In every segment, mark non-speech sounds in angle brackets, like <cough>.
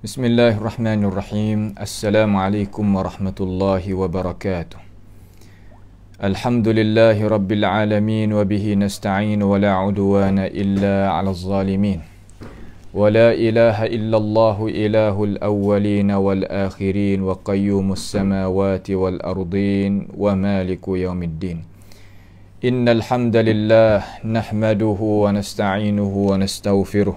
بسم الله الرحمن الرحيم السلام عليكم ورحمة الله وبركاته الحمد لله رب العالمين وبه نستعين ولا عدوان إلا على الظالمين ولا إله إلا الله إله الأولين والآخرين وقيوم السماوات والأرضين ومالك يوم الدين إن الحمد لله نحمده ونستعينه ونستغفره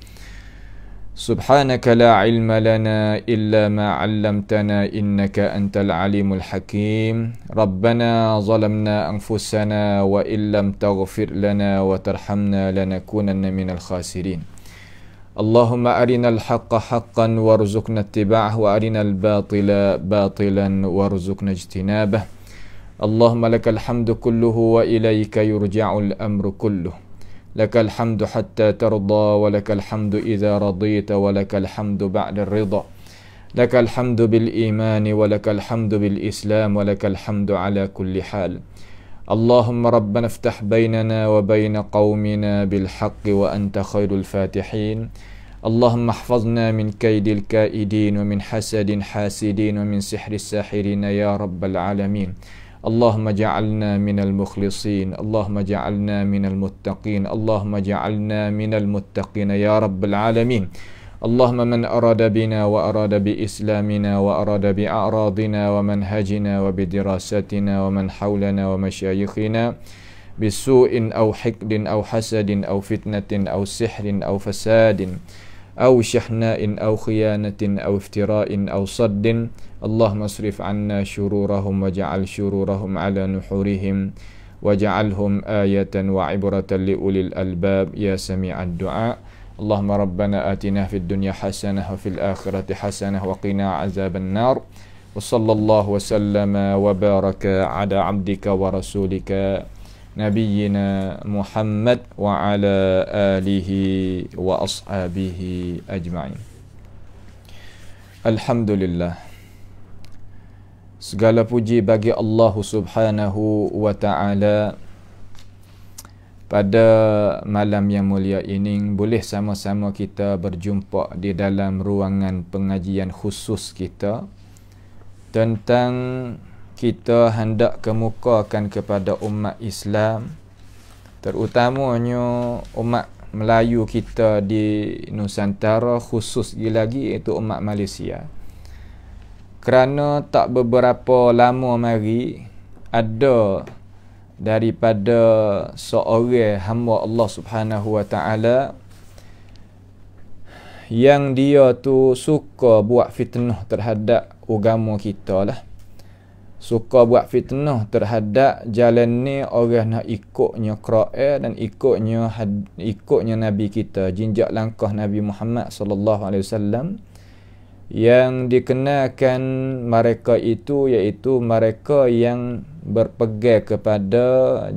سبحانك لا علم لنا إلا ما علمتنا إنك أنت العليم الحكيم ربنا ظلمنا أنفسنا وإن لم تغفر لنا وترحمنا لنكونن من الخاسرين اللهم أرنا الحق حقا وارزقنا اتباعه وأرنا الباطل باطلا وارزقنا اجتنابه اللهم لك الحمد كله وإليك يرجع الأمر كله لك الحمد حتى ترضى ولك الحمد إذا رضيت ولك الحمد بعد الرضا لك الحمد بالإيمان ولك الحمد بالإسلام ولك الحمد على كل حال اللهم ربنا افتح بيننا وبين قومنا بالحق وأنت خير الفاتحين اللهم احفظنا من كيد الكائدين ومن حسد حاسدين ومن سحر الساحرين يا رب العالمين اللهم اجعلنا من المخلصين اللهم اجعلنا من المتقين اللهم اجعلنا من المتقين يا رب العالمين اللهم من أراد بنا وأراد بإسلامنا وأراد بأعراضنا ومنهجنا وبدراستنا ومن حولنا ومشايخنا بسوء أو حقد أو حسد أو فتنة أو سحر أو فساد أو شحناء أو خيانة أو افتراء أو صد اللهم اصرف عنا شرورهم وجعل شرورهم على نحورهم وجعلهم آية وعبرة لأولي الألباب يا سميع الدعاء اللهم ربنا آتنا في الدنيا حسنة وفي الآخرة حسنة وقنا عذاب النار وصلى الله وسلم وبارك على عبدك ورسولك نبينا محمد وعلى آله وأصحابه أجمعين الحمد لله Segala puji bagi Allah Subhanahu wa taala. Pada malam yang mulia ini boleh sama-sama kita berjumpa di dalam ruangan pengajian khusus kita tentang kita hendak kemukakan kepada umat Islam terutamanya umat Melayu kita di Nusantara khusus lagi iaitu umat Malaysia kerana tak beberapa lama mari ada daripada seorang hamba Allah Subhanahu wa taala yang dia tu suka buat fitnah terhadap agama kita lah suka buat fitnah terhadap jalan ni orang nak ikutnya Quran dan ikutnya ikutnya Nabi kita jinjak langkah Nabi Muhammad sallallahu alaihi wasallam yang dikenakan mereka itu iaitu mereka yang berpegang kepada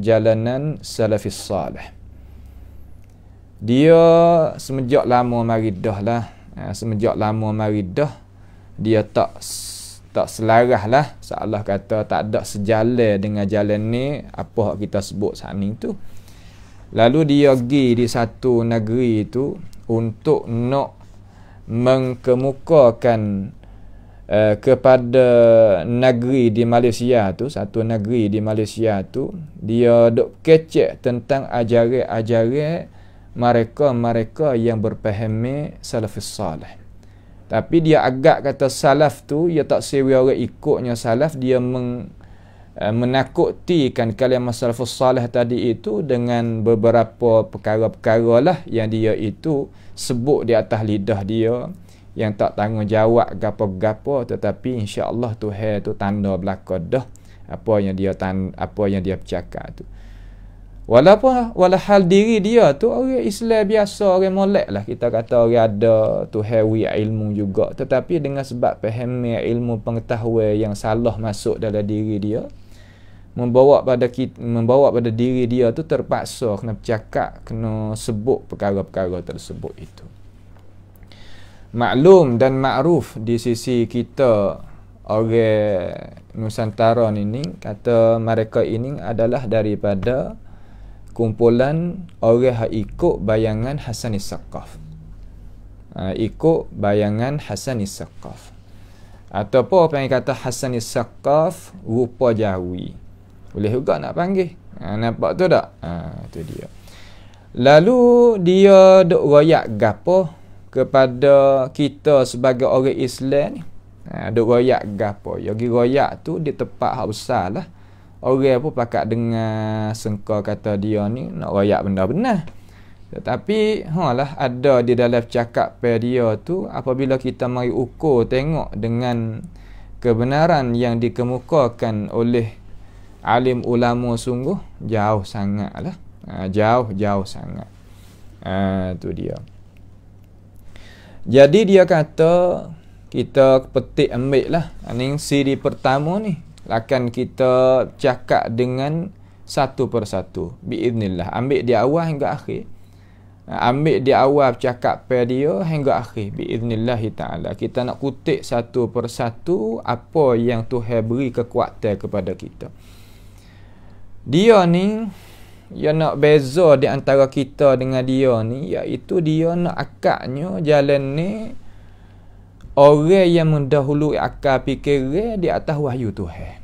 jalanan salafis salih. Dia semenjak lama mari dah lah. Eh, semenjak lama mari dah dia tak tak selaras lah. Seolah kata tak ada sejalan dengan jalan ni apa yang kita sebut saat ni tu. Lalu dia pergi di satu negeri itu untuk nak mengkemukakan uh, eh, kepada negeri di Malaysia tu satu negeri di Malaysia tu dia dok kecek tentang ajaran-ajaran mereka-mereka yang berpahami salafus salih tapi dia agak kata salaf tu ia tak sewi orang ikutnya salaf dia meng, eh, kan kalian salafus salih tadi itu dengan beberapa perkara-perkara lah yang dia itu sebut di atas lidah dia yang tak tanggung jawab gapo-gapo tetapi insya-Allah Tuhan tu tanda belaka dah apa yang dia tan, apa yang dia bercakap tu. Walaupun hal diri dia tu orang Islam biasa, orang molek lah kita kata orang ada tu hawi ilmu juga tetapi dengan sebab pemahaman ilmu pengetahuan yang salah masuk dalam diri dia, membawa pada kita, membawa pada diri dia tu terpaksa kena bercakap kena sebut perkara-perkara tersebut itu maklum dan makruf di sisi kita orang nusantara ini kata mereka ini adalah daripada kumpulan orang yang ikut bayangan Hasan Saqaf ha, ikut bayangan Hasan Saqaf ataupun apa yang kata Hasan Saqaf rupa jawi boleh juga nak panggil. Ha, nampak tu tak? Ha, tu dia. Lalu dia duk royak gapo kepada kita sebagai orang Islam ni. Ha, duk royak gapo. Yang pergi royak tu di tempat hak besar lah. Orang pun pakat dengar sengkau kata dia ni nak royak benda benar. Tetapi ha ada di dalam cakap per dia tu apabila kita mari ukur tengok dengan kebenaran yang dikemukakan oleh alim ulama sungguh jauh sangatlah. Ha, jauh jauh sangat. Ha, tu dia. Jadi dia kata kita petik ambil lah. Ini ah, siri pertama ni. Akan kita cakap dengan satu persatu. Biiznillah. Ambil di awal hingga akhir. Ambil di awal cakap pada dia hingga akhir. Biiznillah ta'ala. Kita nak kutik satu persatu apa yang tu beri kekuatan kepada Kita dia ni ia nak beza di antara kita dengan dia ni iaitu dia nak akaknya jalan ni orang yang mendahului akal fikiran di atas wahyu tu Ha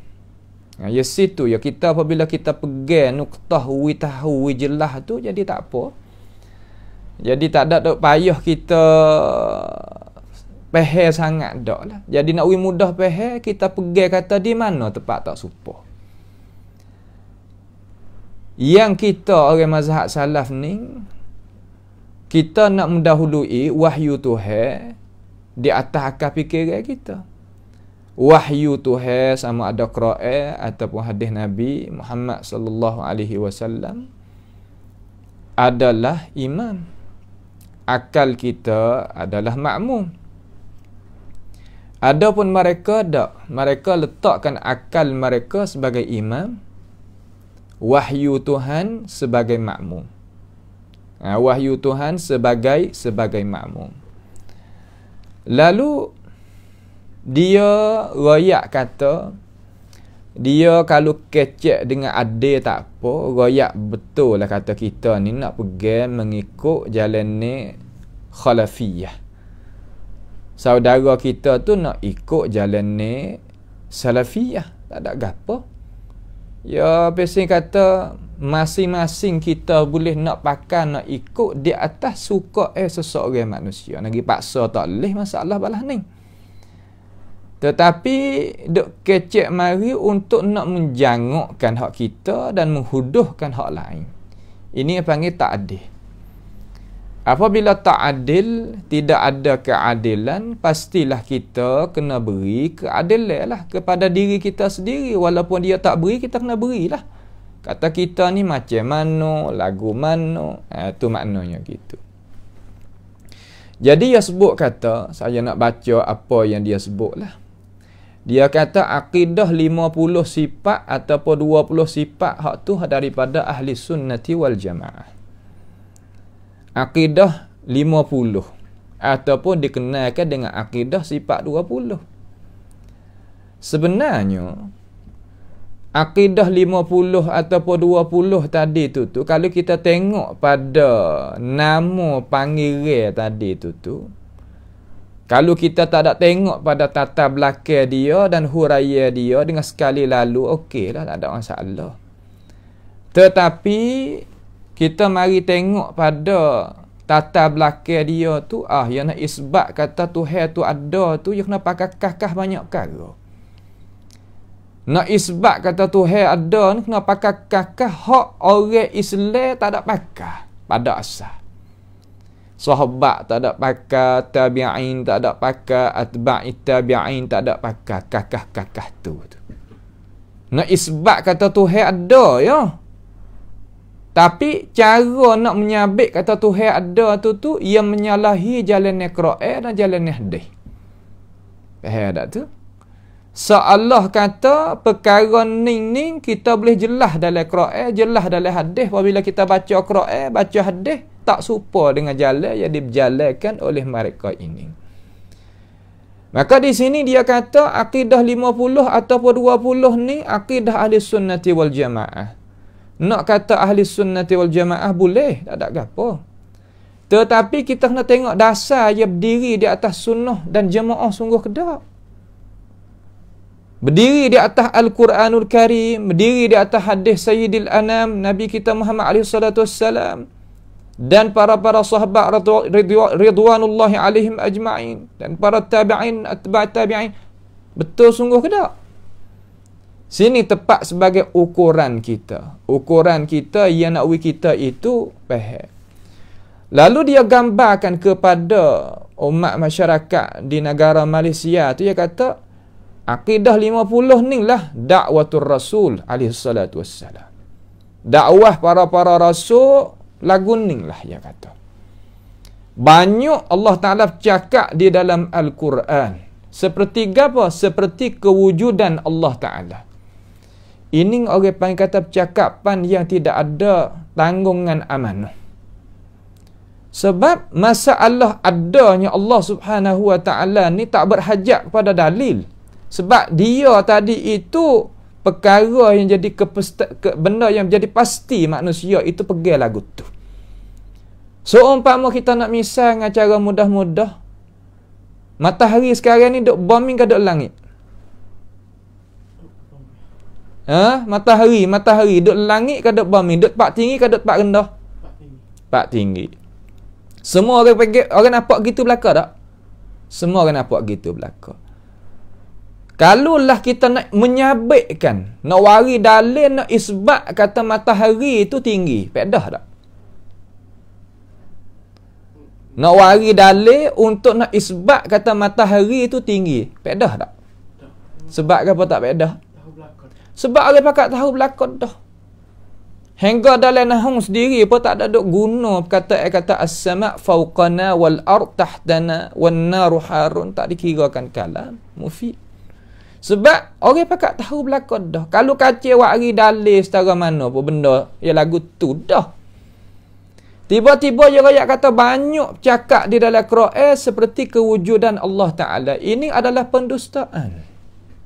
ya situ ya kita apabila kita pegang nuktah wi tahu wi jelas tu jadi tak apa. Jadi tak ada tak payah kita peher sangat dak lah. Jadi nak wi mudah peher kita pegang kata di mana tempat tak supah. Yang kita orang mazhab salaf ni kita nak mendahului wahyu Tuhan di atas akal fikiran kita. Wahyu Tuhan sama ada Quran ataupun hadis Nabi Muhammad sallallahu alaihi wasallam adalah iman. Akal kita adalah makmum. Adapun mereka tak, mereka letakkan akal mereka sebagai imam wahyu Tuhan sebagai makmum. Ha, wahyu Tuhan sebagai sebagai makmum. Lalu dia royak kata dia kalau kecek dengan adil tak apa, royak betul lah kata kita ni nak pergi mengikut jalan ni khalafiyah. Saudara kita tu nak ikut jalan ni salafiyah. Tak ada gapo. Ya, Pesin kata masing-masing kita boleh nak pakai, nak ikut di atas suka eh seseorang manusia. Nagi paksa tak boleh masalah balah ni. Tetapi, dok kecek mari untuk nak menjangukkan hak kita dan menghuduhkan hak lain. Ini yang panggil tak adil. Apabila tak adil, tidak ada keadilan, pastilah kita kena beri keadilan lah kepada diri kita sendiri. Walaupun dia tak beri, kita kena berilah. Kata kita ni macam mana, lagu mana, itu eh, maknanya gitu. Jadi dia sebut kata, saya nak baca apa yang dia sebut lah. Dia kata akidah 50 sifat ataupun 20 sifat hak tu daripada ahli sunnati wal jamaah akidah 50 ataupun dikenalkan dengan akidah sifat 20. Sebenarnya akidah 50 ataupun 20 tadi tu tu kalau kita tengok pada nama panggilan tadi tu tu kalau kita tak ada tengok pada tata belakang dia dan huraya dia dengan sekali lalu okeylah tak ada masalah. Tetapi kita mari tengok pada tata belakang dia tu ah yang nak isbat kata Tuhan tu ada tu dia kena pakai kakah banyak perkara nak isbat kata Tuhan ada ni kena pakai kakah hak orang Islam tak ada pakah pada asal sahabat tak ada pakah tabi'in tak ada pakah atba'i tabi'in tak ada pakah kakah-kakah tu tu nak isbat kata Tuhan ada ya tapi cara nak menyabit kata Tuhan ada tu tu yang menyalahi jalan ni Quran dan jalan ni hadis. Faham tak tu? Allah kata perkara ning ning kita boleh jelah dalam Quran, jelah dalam hadis apabila kita baca Quran, baca hadis tak serupa dengan jalan yang dijalankan oleh mereka ini. Maka di sini dia kata akidah lima puluh ataupun 20 ni akidah ahli sunnati wal jamaah. Nak kata ahli sunnati wal jamaah boleh, tak ada apa. Tetapi kita kena tengok dasar dia berdiri di atas sunnah dan jemaah sungguh kedak. Berdiri di atas Al-Quranul Karim, berdiri di atas hadis Sayyidil Anam, Nabi kita Muhammad Alaihi Wasallam dan para-para sahabat Ridwanullahi alaihim ajma'in, dan para tabi'in, atba'at tabi'in, betul sungguh kedak. Sini tepat sebagai ukuran kita. Ukuran kita yang nak kita itu pehek. Lalu dia gambarkan kepada umat masyarakat di negara Malaysia tu dia kata akidah 50 ni lah dakwatul rasul alaihi salatu wassalam. Dakwah para-para rasul lagu ni lah dia kata. Banyak Allah Ta'ala cakap di dalam Al-Quran. Seperti apa? Seperti kewujudan Allah Ta'ala. Ini orang panggil kata percakapan yang tidak ada tanggungan aman, Sebab masalah adanya Allah Subhanahu Wa Taala ni tak berhajat kepada dalil. Sebab dia tadi itu perkara yang jadi kepesta, ke, benda yang jadi pasti manusia itu pergi lagu tu. So umpama kita nak misal dengan cara mudah-mudah matahari sekarang ni duk bombing ke duk langit. Eh, matahari, matahari duk langit ke duk bumi, duk pak tinggi ke duk pak rendah? Pak tinggi. Pak tinggi. Semua orang pergi orang nampak gitu belaka tak? Semua orang nampak gitu belaka. Kalau lah kita nak menyabitkan, nak wari dalil nak isbat kata matahari itu tinggi, pedah tak? Nak wari dalil untuk nak isbat kata matahari itu tinggi, pedah tak? Sebab apa tak pedah? Tak. Sebab orang pakat tahu belakang dah. Hingga dalam nahum sendiri pun tak ada duk guna kata ayat kata as-sama' fawqana wal ard tahtana wan naru harun tak dikirakan kalam mufid. Sebab orang pakat tahu belakang dah. Kalau kacau wak hari dalil setara mana pun benda yang lagu tu dah. Tiba-tiba yang rakyat kata banyak cakap di dalam Quran seperti kewujudan Allah Ta'ala. Ini adalah pendustaan.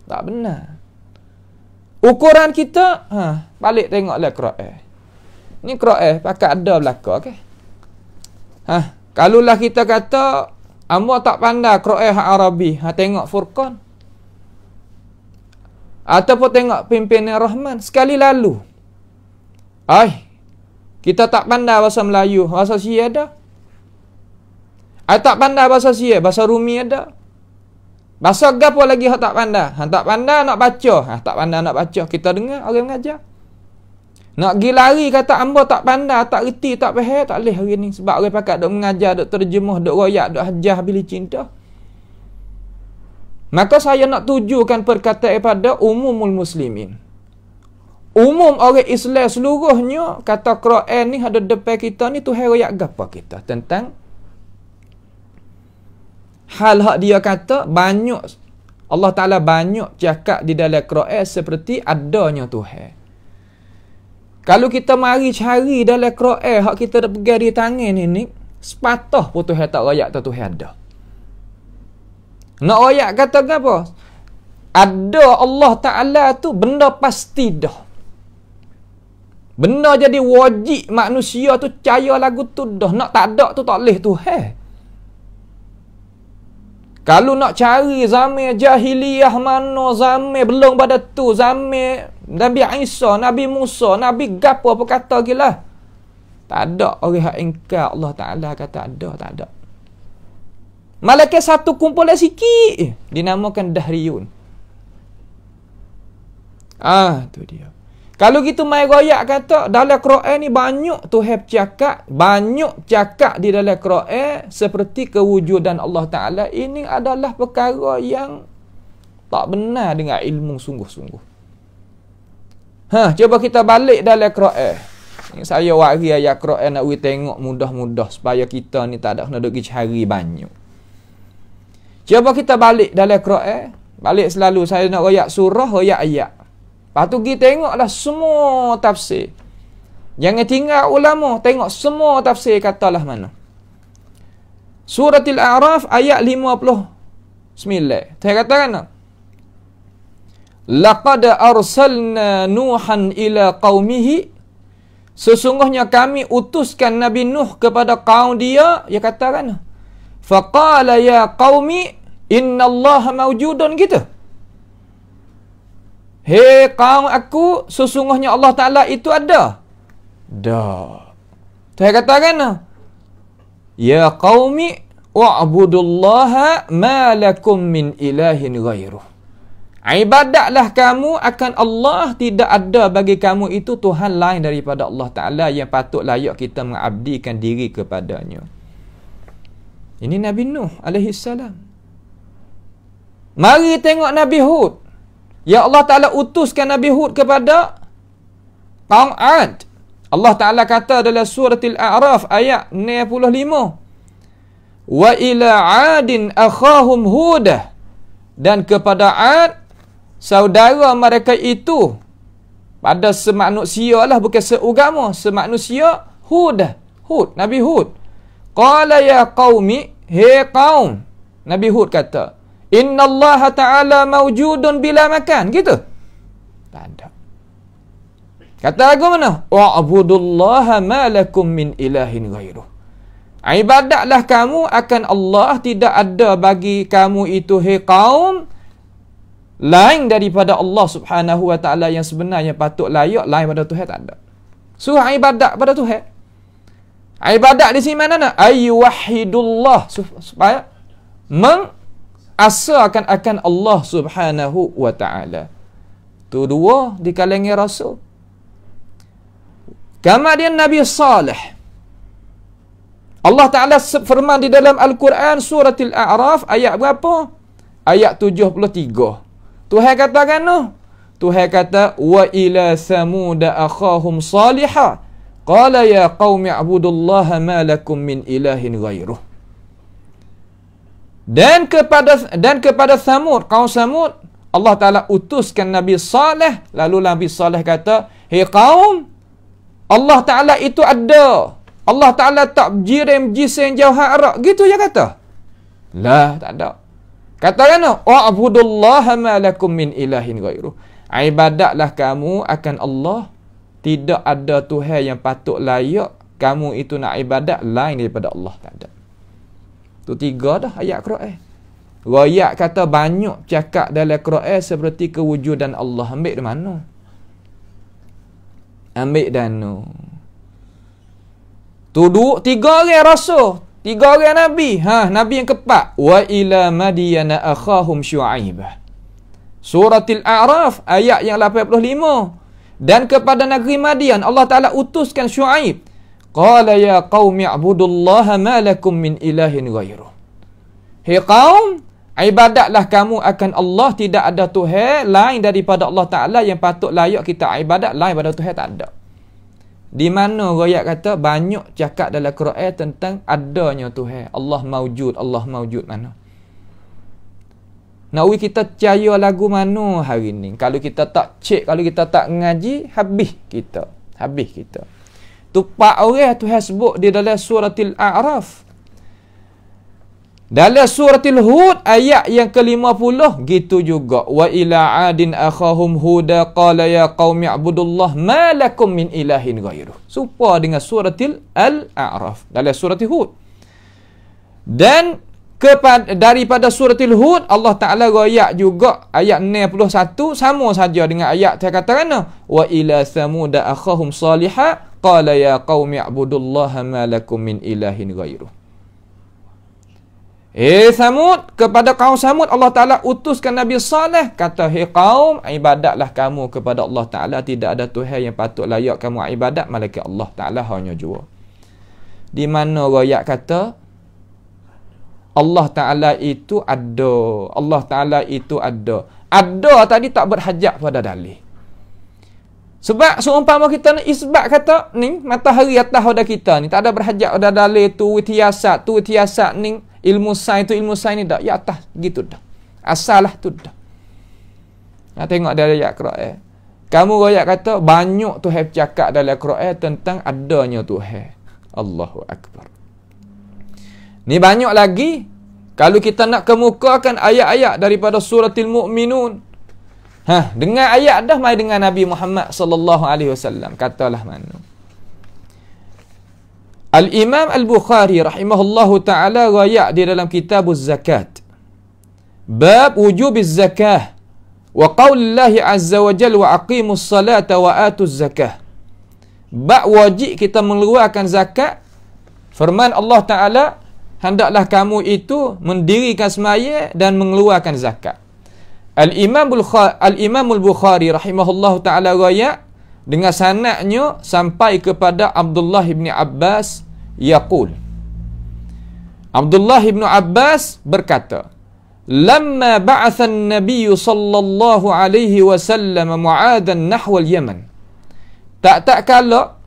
Tak benar. Ukuran kita, ha, balik tengoklah Quran. Ni Quran pakat ada belaka, okay? Ha, kalaulah kita kata Amu tak pandai Quran hak Arabi, ha tengok Furqan. Ataupun tengok pimpinan Rahman sekali lalu. Ay, kita tak pandai bahasa Melayu, bahasa Sia ada. Ai tak pandai bahasa Sia, bahasa Rumi ada, Bahasa apa lagi hak tak pandai? Hak tak pandai nak baca. Ha, tak pandai nak baca. Kita dengar orang mengajar. Nak pergi lari kata hamba tak pandai, tak reti, tak faham, tak leh hari ni. Sebab orang pakat dok mengajar, dok terjemah, dok royak, dok hajah bila cinta. Maka saya nak tujukan perkataan kepada umumul muslimin. Umum orang Islam seluruhnya kata Quran ni ada depan kita ni Tuhan royak gapa kita tentang hal hak dia kata banyak Allah Taala banyak cakap di dalam Quran seperti adanya Tuhan. Kalau kita mari cari dalam Quran hak kita dah pegang di tangan ini, sepatah pun Tuhan tak royak tu Tuhan ada. Nak royak kata apa? Ada Allah Taala tu benda pasti dah. Benda jadi wajib manusia tu caya lagu tu dah. Nak tak ada tu tak leh Tuhan. Kalau nak cari zaman jahiliyah mana zaman belum pada tu zaman Nabi Isa, Nabi Musa, Nabi gapo apa kata gila. Tak ada orang hak ingkar Allah Taala kata ada, tak ada. Malaikat satu kumpulan sikit dinamakan Dahriyun. Ah, tu dia. Kalau gitu mai royak kata dalam Quran ni banyak Tuhan cakap, banyak cakap di dalam Quran seperti kewujudan Allah Taala ini adalah perkara yang tak benar dengan ilmu sungguh-sungguh. Ha, cuba kita balik dalam Quran. saya wari ayat Quran nak we tengok mudah-mudah supaya kita ni tak ada kena duk cari banyak. Cuba kita balik dalam Quran. Balik selalu saya nak royak surah, royak ayat. Lepas tu pergi tengoklah semua tafsir. Jangan tinggal ulama tengok semua tafsir katalah mana. Suratul Araf ayat 59. Saya kata kan? Laqad arsalna Nuhan ila qaumihi Sesungguhnya kami utuskan Nabi Nuh kepada kaum dia, Ya kata kan? Faqala ya qaumi innallaha mawjudun Gitu. Hei kaum aku, sesungguhnya Allah Ta'ala itu ada. Dah. Saya kata kan? Ya qawmi, wa'budullaha ma lakum min ilahin ghairuh. Ibadatlah kamu akan Allah tidak ada bagi kamu itu Tuhan lain daripada Allah Ta'ala yang patut layak kita mengabdikan diri kepadanya. Ini Nabi Nuh salam. Mari tengok Nabi Hud. Ya Allah Ta'ala utuskan Nabi Hud kepada kaum Ad. Allah Ta'ala kata dalam surat Al-A'raf ayat 95. Wa ila adin akhahum hudah. Dan kepada Ad, saudara mereka itu pada semanusia lah bukan seugama. Semanusia hudah. Hud. Nabi Hud. Qala ya qawmi. Hei kaum. Nabi Hud kata. Inna Allah Ta'ala mawjudun bila makan. Gitu. Tak ada. Kata lagu mana? Wa'budullaha ma'lakum min ilahin ghairuh. Ibadatlah kamu akan Allah tidak ada bagi kamu itu hei kaum lain daripada Allah subhanahu wa ta'ala yang sebenarnya patut layak lain pada Tuhan tak ada. Suruh ibadat pada Tuhan. Ibadat di sini mana nak? Ayu wahidullah. Supaya meng asa akan akan Allah Subhanahu wa taala. Tu dua di kalangan rasul. Kemudian Nabi Saleh. Allah Taala firman di dalam Al-Quran surah Al-A'raf ayat berapa? Ayat 73. Tuhan katakan tu Tuhan kata wa ila samud akhahum salihah. Qala ya qaumi a'budullaha ma lakum min ilahin ghairuh. Dan kepada dan kepada Samud, kaum Samud, Allah Ta'ala utuskan Nabi Saleh. Lalu Nabi Saleh kata, Hei kaum, Allah Ta'ala itu ada. Allah Ta'ala tak jirim jisim jauh harap. Gitu ya kata. Lah, tak ada. Kata kena, Wa'budullaha ma'alakum min ilahin gairu. Ibadatlah kamu akan Allah. Tidak ada Tuhan yang patut layak. Kamu itu nak ibadat lain daripada Allah. Tak ada. Tu tiga dah ayat Quran. Royak kata banyak cakap dalam Quran seperti kewujudan Allah. Ambil di mana? Ambil danu. Tuduk tiga orang rasul. Tiga orang Nabi. Ha, Nabi yang keempat. Wa ila madiyana akhahum syu'aib. Suratil A'raf ayat yang 85. Dan kepada negeri Madian Allah Ta'ala utuskan syu'aib. Qala ya qawmi abudullaha ma lakum min ilahin ghairuh. Hei kaum, ibadatlah kamu akan Allah tidak ada Tuhan lain daripada Allah Ta'ala yang patut layak kita ibadat lain daripada Tuhan tak ada. Di mana rakyat kata banyak cakap dalam Quran tentang adanya Tuhan. Allah maujud, Allah maujud mana. Nawi kita caya lagu mana hari ni? Kalau kita tak cek, kalau kita tak ngaji, habis kita. Habis kita. Tu pak orang Tuhan sebut di dalam suratil Al-A'raf. Dalam suratil hud ayat yang ke lima puluh gitu juga. Wa ila adin akhahum huda qala ya qaumi ibudullah ma lakum min ilahin ghairuh. Supaya dengan suratil Al-A'raf. Dalam suratil Hud. Dan kepada daripada suratil hud Allah taala royak juga ayat 91 sama saja dengan ayat saya kata kena wa ila samuda akhahum saliha qala ya qaumi ibudullaha ma lakum min ilahin ghairu Eh Samud, kepada kaum Samud Allah Ta'ala utuskan Nabi Saleh Kata, hei kaum, ibadatlah kamu kepada Allah Ta'ala Tidak ada Tuhan yang patut layak kamu ibadat Malaikat Allah Ta'ala hanya jua Di mana rakyat kata, Allah Ta'ala itu ada. Allah Ta'ala itu ada. Ada tadi tak berhajat pada dalih. Sebab seumpama kita nak isbat kata ni matahari atas hoda kita ni tak ada berhajat pada dalih tu tiasat tu tiasat ni ilmu sains tu ilmu sains ni dak ya atas gitu dah. Asalah tu dah. Nak tengok dari ayat Quran. Eh. Kamu royak kata banyak tu have cakap dalam Quran eh, tentang adanya Tuhan. Allahu akbar. Ni banyak lagi kalau kita nak kemukakan ayat-ayat daripada suratil mukminun. Ha, dengan ayat dah mai dengan Nabi Muhammad sallallahu alaihi wasallam katalah mano. Al-Imam Al-Bukhari rahimahullahu taala riwayat di dalam kitab zakat Bab wujub zakah wa qaulillahi azza wa jalla wa aqimus salata wa atuz zakah. Bab wajib kita mengeluarkan zakat Firman Allah Ta'ala hendaklah kamu itu mendirikan semaya dan mengeluarkan zakat. Al-Imam Al-Bukhari rahimahullahu taala raya dengan sanaknya sampai kepada Abdullah bin Abbas yaqul Abdullah bin Abbas berkata Lamma ba'atha an sallallahu alaihi wasallam Mu'adan nahwa al-Yaman Tak tak kala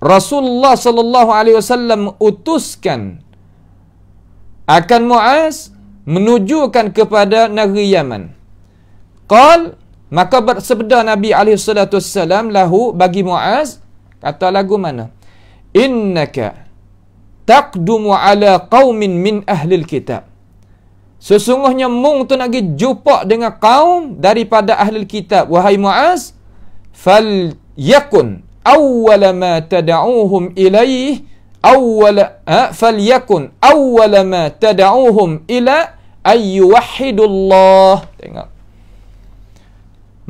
Rasulullah sallallahu alaihi wasallam utuskan akan Muaz menujukan kepada negeri Yaman. Qal maka bersabda Nabi alaihi salatu wasallam lahu bagi Muaz kata lagu mana? Innaka taqdumu ala qaumin min ahli alkitab. Sesungguhnya mung tu nak pergi jumpa dengan kaum daripada ahli alkitab wahai Muaz fal yakun awwala ma tad'uuhum ilayh awwal ha, falyakun awwala ma tad'uuhum ila ayyuhidullah tengok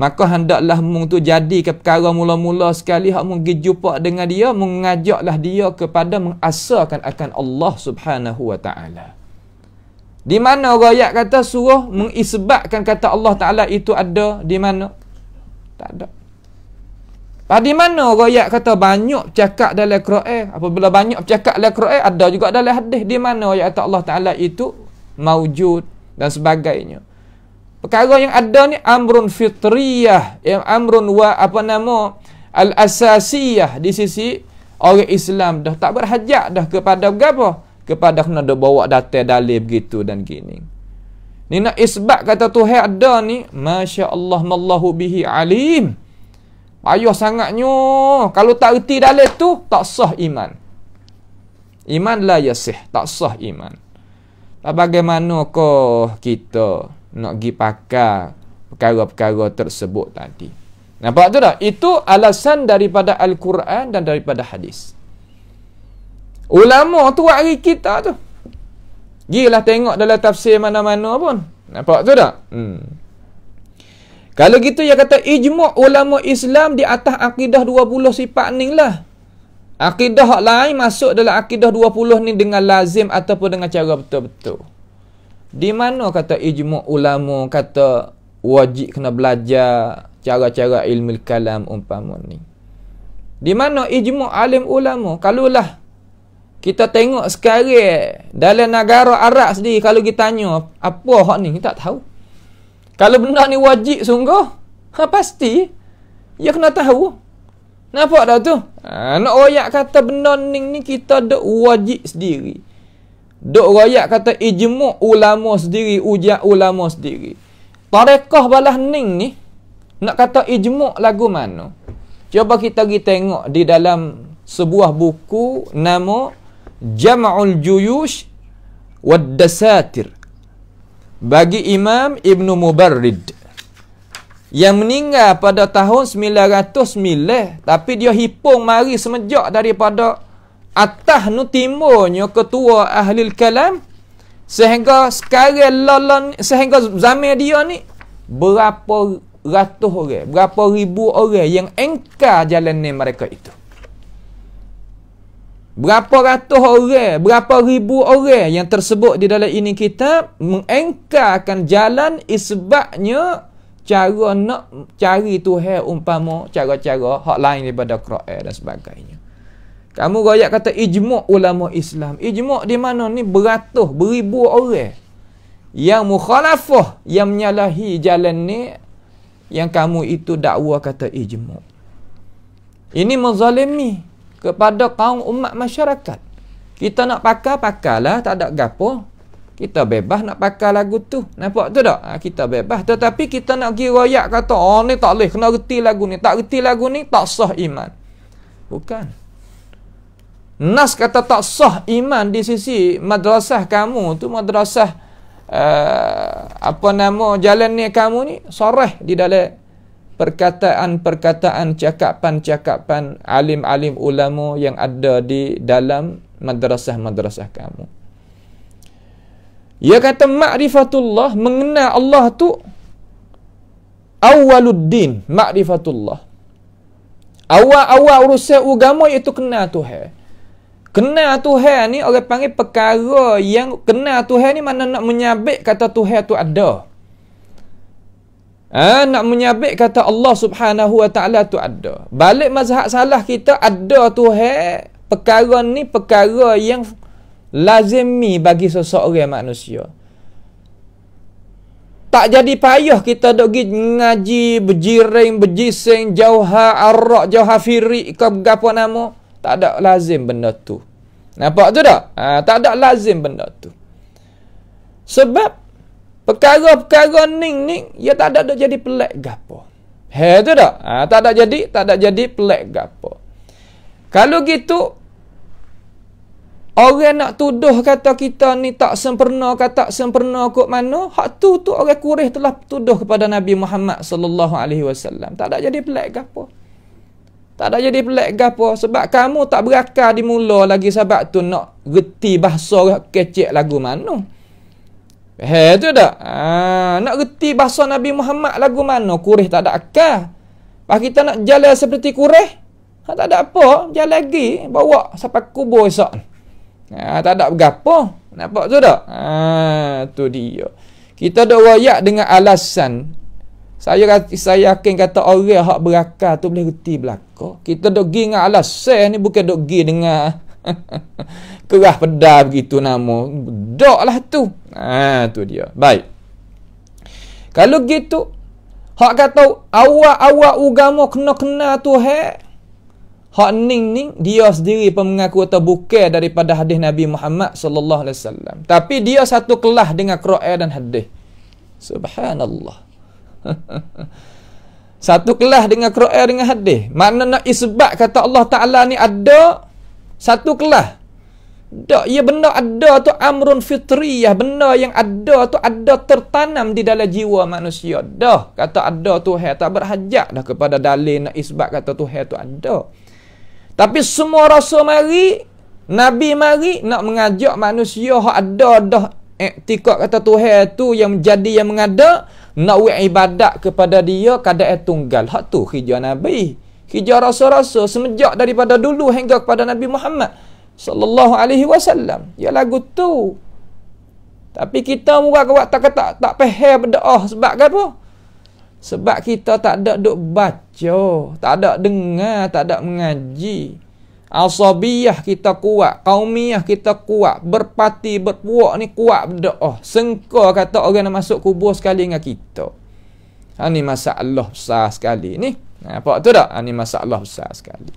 maka hendaklah mung tu jadikan perkara mula-mula sekali hak mung jumpa dengan dia mengajaklah dia kepada mengasakan akan Allah Subhanahu wa taala di mana rakyat kata suruh mengisbatkan kata Allah Ta'ala itu ada di mana? Tak ada. Di mana royak kata banyak cakap dalam Quran? Apabila banyak cakap dalam Quran, ada juga dalam hadis. Di mana royak kata Allah Ta'ala itu maujud dan sebagainya. Perkara yang ada ni amrun fitriyah, yang amrun wa apa nama al-asasiyah di sisi orang Islam dah tak berhajat dah kepada apa? Kepada kena dah bawa data dalil begitu dan gini. Ni nak isbat kata Tuhan ada ni, masya-Allah mallahu bihi alim. Payah sangatnya. Kalau tak erti dalil tu, tak sah iman. Iman la yasih. Tak sah iman. Tak lah bagaimana kau kita nak pergi pakar perkara-perkara tersebut tadi. Nampak tu tak? Itu alasan daripada Al-Quran dan daripada hadis. Ulama tu hari kita tu. Gilah tengok dalam tafsir mana-mana pun. Nampak tu tak? Hmm. Kalau gitu yang kata ijma' ulama Islam di atas akidah 20 sifat ni lah. Akidah hak lain masuk dalam akidah 20 ni dengan lazim ataupun dengan cara betul-betul. Di mana kata ijma' ulama kata wajib kena belajar cara-cara ilmu kalam umpama ni. Di mana ijma' alim ulama? Kalau lah kita tengok sekarang eh, dalam negara Arab sendiri kalau kita tanya apa hak ni kita tak tahu. Kalau benda ni wajib sungguh, ha, pasti Ya kena tahu. Kenapa dah tu? Ha, nak royak kata benda ni, ni kita dok wajib sendiri. Dok royak kata ijmuk ulama sendiri, ujak ulama sendiri. Tarekah balah ning ni, nak kata ijmuk lagu mana? Cuba kita pergi tengok di dalam sebuah buku nama Jama'ul Juyush Wad Dasatir bagi Imam Ibn Mubarrid yang meninggal pada tahun 909 tapi dia hipung mari semenjak daripada atas nu timurnya ketua ahli kalam sehingga sekarang lalan sehingga zaman dia ni berapa ratus orang berapa ribu orang yang engkar jalan ni mereka itu Berapa ratus orang, berapa ribu orang yang tersebut di dalam ini kitab mengengkarkan jalan isbabnya cara nak cari Tuhan umpama cara-cara hak lain daripada Quran dan sebagainya. Kamu royak kata ijmak ulama Islam. Ijmak di mana ni beratus, beribu orang yang mukhalafah, yang menyalahi jalan ni yang kamu itu dakwa kata ijmak. Ini menzalimi kepada kaum umat masyarakat. Kita nak pakar, pakarlah. Tak ada gapo. Kita bebas nak pakar lagu tu. Nampak tu tak? Ha, kita bebas. Tetapi kita nak pergi royak kata, oh ni tak boleh, kena reti lagu ni. Tak reti lagu ni, tak sah iman. Bukan. Nas kata tak sah iman di sisi madrasah kamu tu, madrasah uh, apa nama jalan ni kamu ni, sorah di dalam perkataan-perkataan cakapan-cakapan alim-alim ulama yang ada di dalam madrasah-madrasah kamu. ya kata makrifatullah mengenal Allah tu awaluddin makrifatullah. Awal-awal urusan agama itu kenal Tuhan. Kenal Tuhan ni orang panggil perkara yang kenal Tuhan ni mana nak menyabik kata Tuhan tu ada. Ha, nak menyabit kata Allah subhanahu wa ta'ala tu ada. Balik mazhab salah kita ada tu hai. Perkara ni perkara yang lazimi bagi seseorang manusia. Tak jadi payah kita duk pergi ngaji, berjiring, berjising, jauha arak, jauha firik, ke apa nama. Tak ada lazim benda tu. Nampak tu tak? Ha, tak ada lazim benda tu. Sebab Perkara-perkara ning ni, Ya tak ada, dah jadi pelik gapo. He tu dah. Ha, tak ada jadi, tak ada jadi pelik gapo. Kalau gitu, orang nak tuduh kata kita ni tak sempurna kata tak sempurna kok mana, hak tu tu orang kurih telah tuduh kepada Nabi Muhammad sallallahu alaihi wasallam. Tak ada jadi pelik gapo. Tak ada jadi pelik gapo sebab kamu tak berakal di mula lagi sebab tu nak reti bahasa kecek lagu mana. Hei tu dak? Ah, nak reti bahasa Nabi Muhammad lagu mana? Kureh tak ada akal. Pak kita nak jalan seperti Kureh? Ha, tak ada apa, jalan lagi bawa sampai kubur esok. Ha, tak ada bergapo. Nampak tu dak? Ah, tu dia. Kita dak royak dengan alasan. Saya kata saya yakin kata orang hak berakal tu boleh reti belaka. Kita dak gi dengan alasan ini bukan dak gi dengan <laughs> Kerah pedah begitu nama. Dok lah tu. Ha, tu dia. Baik. Kalau gitu, Hak kata awak-awak ugamu kena kena tu he. Hak ning ning dia sendiri pun mengaku terbuka daripada hadis Nabi Muhammad sallallahu alaihi wasallam. Tapi dia satu kelah dengan Quran dan hadis. Subhanallah. <laughs> satu kelah dengan Quran dengan hadis. Makna nak isbat kata Allah Taala ni ada satu kelah. Tak, ia ya benda ada tu amrun fitriyah. Benda yang ada tu ada tertanam di dalam jiwa manusia. Dah, kata ada tu hai. Tak berhajak dah kepada dalil nak isbat kata tu hai tu ada. Tapi semua rasul mari, Nabi mari nak mengajak manusia yang ada dah etikat kata Tuhan tu yang menjadi yang mengada nak buat ibadat kepada dia kada tunggal hak tu kerja Nabi hijau rasa-rasa semenjak daripada dulu hingga kepada Nabi Muhammad sallallahu alaihi wasallam. Ya lagu tu. Tapi kita murah kuat tak kata tak, tak faham berdoa oh, sebab kan apa? Sebab kita tak ada duk baca, tak ada dengar, tak ada mengaji. Asabiyah kita kuat, kaumiyah kita kuat, berpati, berpuak ni kuat berdoa. Oh, Sengka kata orang nak masuk kubur sekali dengan kita. Ha ni masalah besar sekali ni. Nah, Nampak tu tak? Ini ah, masalah besar sekali.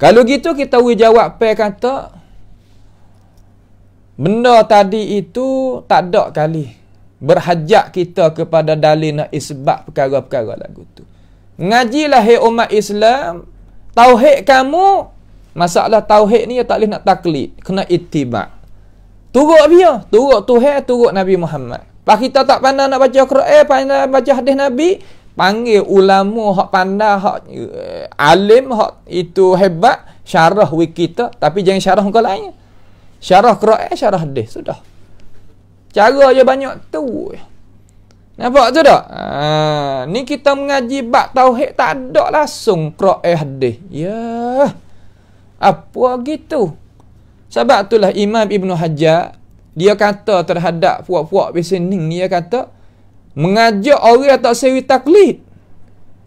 Kalau gitu kita boleh jawab per kata benda tadi itu tak ada kali berhajat kita kepada dalil nak isbab perkara-perkara lagu tu. Ngajilah hai umat Islam, tauhid kamu masalah tauhid ni ya tak boleh nak taklid, kena ittiba. Turut dia, turut Tuhan, turut Nabi Muhammad. Pak kita tak pandai nak baca Quran, pandai baca hadis Nabi, panggil ulama hak pandai hak uh, alim hak itu hebat syarah wik kita tapi jangan syarah kau lain. syarah qiraat eh, syarah hadis sudah cara aja banyak tu nampak tu tak ha, ni kita mengaji bab tauhid tak ada langsung qiraat eh, hadis ya apa gitu sebab itulah imam ibnu hajar dia kata terhadap puak-puak besening dia kata mengajak orang tak sewi taklid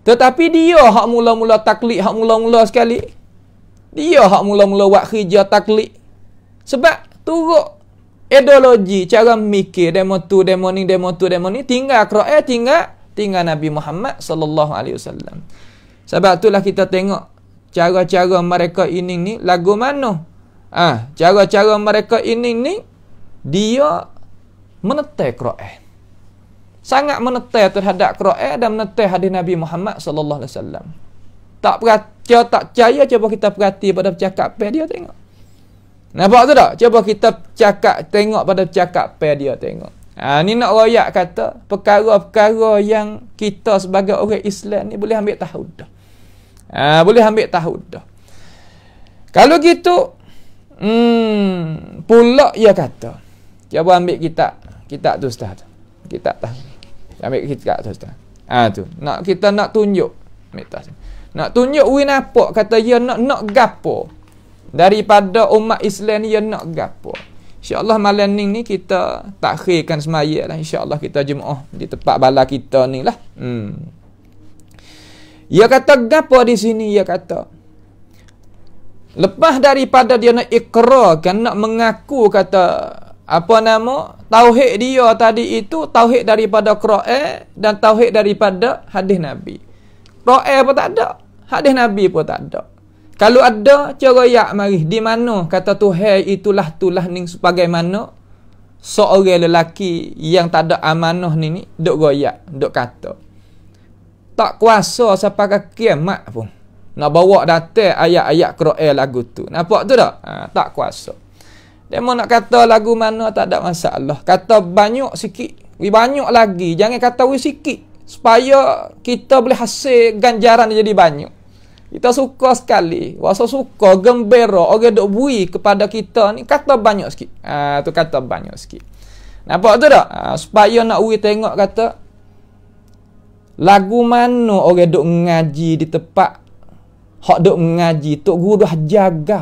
tetapi dia hak mula-mula taklid hak mula-mula sekali dia hak mula-mula buat kerja taklid sebab turut ideologi cara mikir demo tu demo ni demo tu demo ni tinggal Quran eh, tinggal tinggal Nabi Muhammad sallallahu alaihi wasallam sebab itulah kita tengok cara-cara mereka ini ni lagu mana ah ha, cara-cara mereka ini ni dia menetek Quran sangat menetih terhadap Quran dan menetih hadis Nabi Muhammad sallallahu alaihi wasallam. Tak percaya tak percaya cuba kita perhati pada percakapan dia tengok. Nampak tu tak? Cuba kita cakap tengok pada percakapan dia tengok. Ha, ni nak royak kata perkara-perkara yang kita sebagai orang Islam ni boleh ambil tahu dah. Ha, boleh ambil tahu dah. Kalau gitu hmm pula ya kata. Cuba ambil kita, kita tu ustaz. Kitab tahu ambil kitab tu ustaz ha tu nak kita nak tunjuk mitas nak tunjuk win apa kata dia nak nak gapo daripada umat Islam ni dia nak gapo Insya Allah malam ni ni kita takhirkan semayat lah. Insya Allah kita jemaah di tempat bala kita ni lah. Hmm. Dia kata gapo di sini? Dia kata. Lepas daripada dia nak kan nak mengaku kata apa nama tauhid dia tadi itu tauhid daripada Quran dan tauhid daripada hadis Nabi. Quran pun tak ada, hadis Nabi pun tak ada. Kalau ada cara yak mari di mana kata Tuhan itulah tulah ning sebagaimana seorang lelaki yang tak ada amanah ni ni dok goyak, dok kata. Tak kuasa sampai ke kiamat pun. Nak bawa datang ayat-ayat Quran lagu tu. Nampak tu tak? Ha, tak kuasa. Demo nak kata lagu mana tak ada masalah. Kata banyak sikit. Wi banyak lagi. Jangan kata wi sikit. Supaya kita boleh hasil ganjaran jadi banyak. Kita suka sekali. Rasa suka, gembira. Orang duk bui kepada kita ni. Kata banyak sikit. Ha, tu kata banyak sikit. Nampak tu tak? Ha, supaya nak wi tengok kata. Lagu mana orang duk ngaji di tempat. Hak duk mengaji. Tok guru dah jaga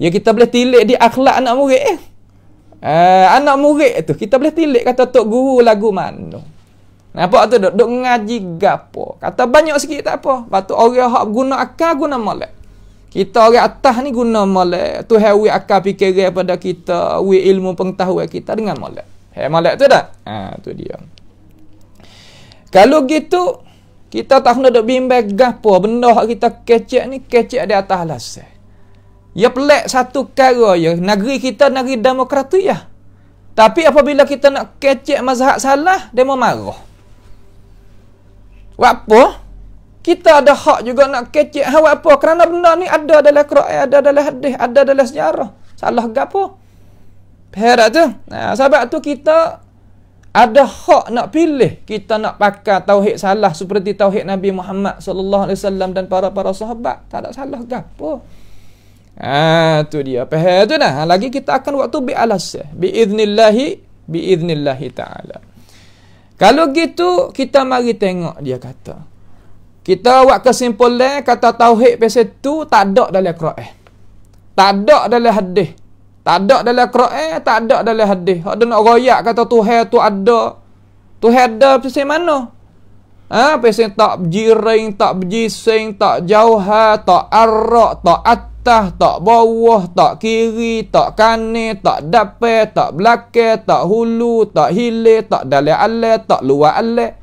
Ya kita boleh tilik di akhlak anak murid eh. Uh, anak murid tu kita boleh tilik kata tok guru lagu mana. napa tu dok duk ngaji gapo. Kata banyak sikit tak apa. Batu orang hak guna akal guna molek. Kita orang atas ni guna molek. Tu hawi akal fikiran pada kita, wi ilmu pengetahuan kita dengan molek. Hai molek tu dah. Ha tu dia. Kalau gitu kita tak nak dok bimbang gapo benda hak kita kecek ni kecek di atas lasai. Ya pelik satu kara ya. Negeri kita negeri demokrati ya. Tapi apabila kita nak kecek mazhab salah, dia mau marah. Apa? Kita ada hak juga nak kecek hal apa? Kerana benda ni ada dalam Quran, ada dalam hadis, ada dalam sejarah. Salah ke apa? Perak tu. Nah, sebab tu kita ada hak nak pilih kita nak pakai tauhid salah seperti tauhid Nabi Muhammad sallallahu alaihi wasallam dan para-para sahabat. Tak ada salah ke apa? Ha tu dia. Faham tu dah. Ha, lagi kita akan waktu bi alas. Bi idnillahi, bi idnillahi taala. Kalau gitu kita mari tengok dia kata. Kita buat kesimpulan kata tauhid pasal tu tak ada dalam Quran. Tak ada dalam hadis. Tak ada dalam Quran, tak ada dalam hadis. Hak nak royak kata Tuhan tu ada. Tuhan ada pasal mana? Ha, pasal tak jiring, tak berjising, tak jauh, tak arak, tak at atas, tak bawah, tak kiri, tak kane, tak depan, tak belakang, tak hulu, tak hilir, tak dalam ale, tak luar ale,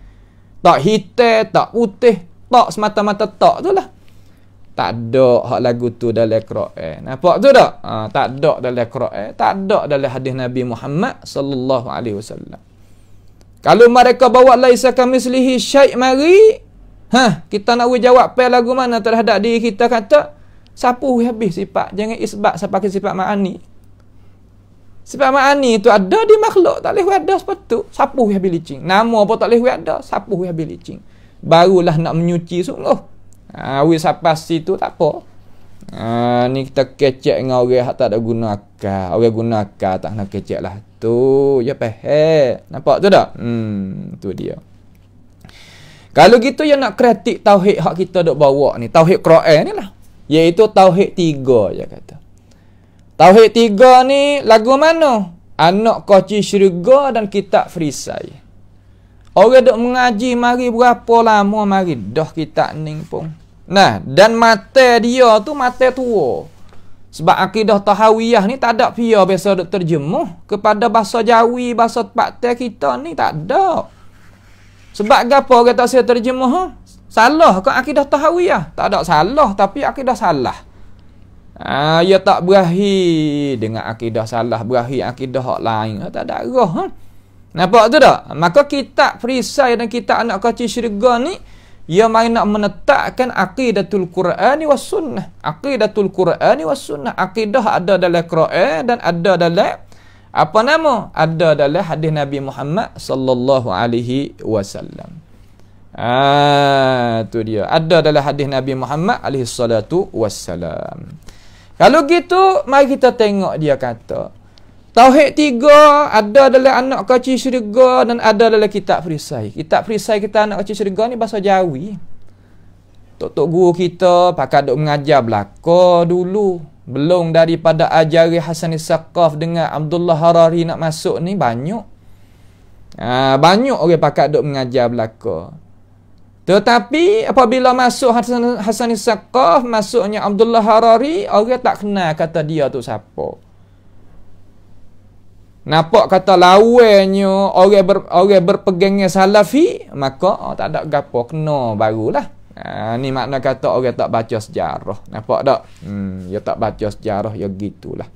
Tak hitam, tak putih, tak semata-mata tak tu lah. Tak ada hak lagu tu dalam Quran. Nampak tu tak? Ha, tak ada dalam Quran, tak ada dalam hadis Nabi Muhammad sallallahu alaihi wasallam. Kalau mereka bawa laisa kami selihi syai' mari, Hah, kita nak jawab pe lagu mana terhadap diri kita kata, Sapu habis sifat? Jangan isbat siapa pakai sifat ma'ani. Sifat ma'ani itu ada di makhluk. Tak boleh ada sepatut. Siapa habis licin? Nama apa tak boleh ada. sapu habis licin? Barulah nak menyuci sungguh. Awi ha, siapa situ tak apa. Ha, ni kita kecek dengan orang yang tak ada guna akal. Orang guna akal tak nak kecek lah. Tu, ya pehek. Nampak tu tak? Hmm, tu dia. Kalau gitu yang nak kritik tauhid hak kita dok bawa ni, tauhid Quran ni lah iaitu tauhid tiga dia kata tauhid tiga ni lagu mana anak koci syurga dan kitab frisai orang dok mengaji mari berapa lama mari dah kita ni pun nah dan mata dia tu mata tua sebab akidah tahawiyah ni tak ada pia biasa dok terjemuh kepada bahasa jawi bahasa pakte kita ni tak ada sebab gapo orang tak saya terjemuh ha? Salah ke akidah tahawiyah? Tak ada salah tapi akidah salah. Ah, ha, ia ya tak berahi dengan akidah salah, berahi akidah hak lain. Ha, tak ada roh. Ha? Nampak tu tak? Maka kitab perisai dan kitab anak kecil syurga ni, ia main nak menetapkan aqidatul Qur'ani wa sunnah. Aqidatul Qur'ani wa sunnah. Aqidah ada dalam Qur'an dan ada dalam apa nama? Ada dalam hadis Nabi Muhammad sallallahu alaihi wasallam. Ah tu dia. Ada dalam hadis Nabi Muhammad alaihi salatu wassalam. Kalau gitu mari kita tengok dia kata. Tauhid tiga ada dalam anak kecil syurga dan ada dalam kitab perisai. Kitab perisai kita anak kecil syurga ni bahasa Jawi. Tok-tok guru kita pakai dok mengajar belaka dulu. Belum daripada ajari Hasan Saqaf dengan Abdullah Harari nak masuk ni banyak. Ah banyak orang pakai duk mengajar belakang. Tetapi apabila masuk Hasan Hasan Saqaf, masuknya Abdullah Harari, orang tak kenal kata dia tu siapa. Nampak kata lawannya orang ber, orang berpegangnya salafi, maka oh, tak ada gapo kena barulah. Ha, ni makna kata orang tak baca sejarah. Nampak tak? Hmm, dia tak baca sejarah, ya gitulah.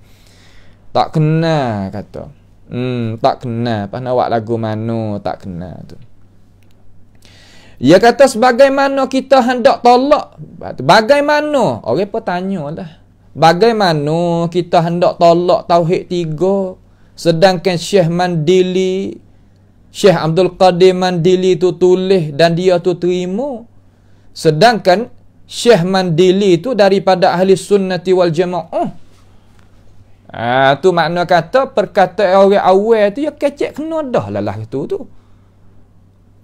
Tak kenal kata. Hmm, tak kenal. Pas buat lagu mana, tak kenal tu. Dia kata sebagaimana kita hendak tolak. Bagaimana? Orang pun tanya lah. Bagaimana kita hendak tolak Tauhid tiga Sedangkan Syekh Mandili Syekh Abdul Qadir Mandili tu tulis dan dia tu terima Sedangkan Syekh Mandili tu daripada Ahli Sunnati wal Jama'ah Ah tu makna kata perkataan orang awal tu ya kecek kena dah lah lah tu tu.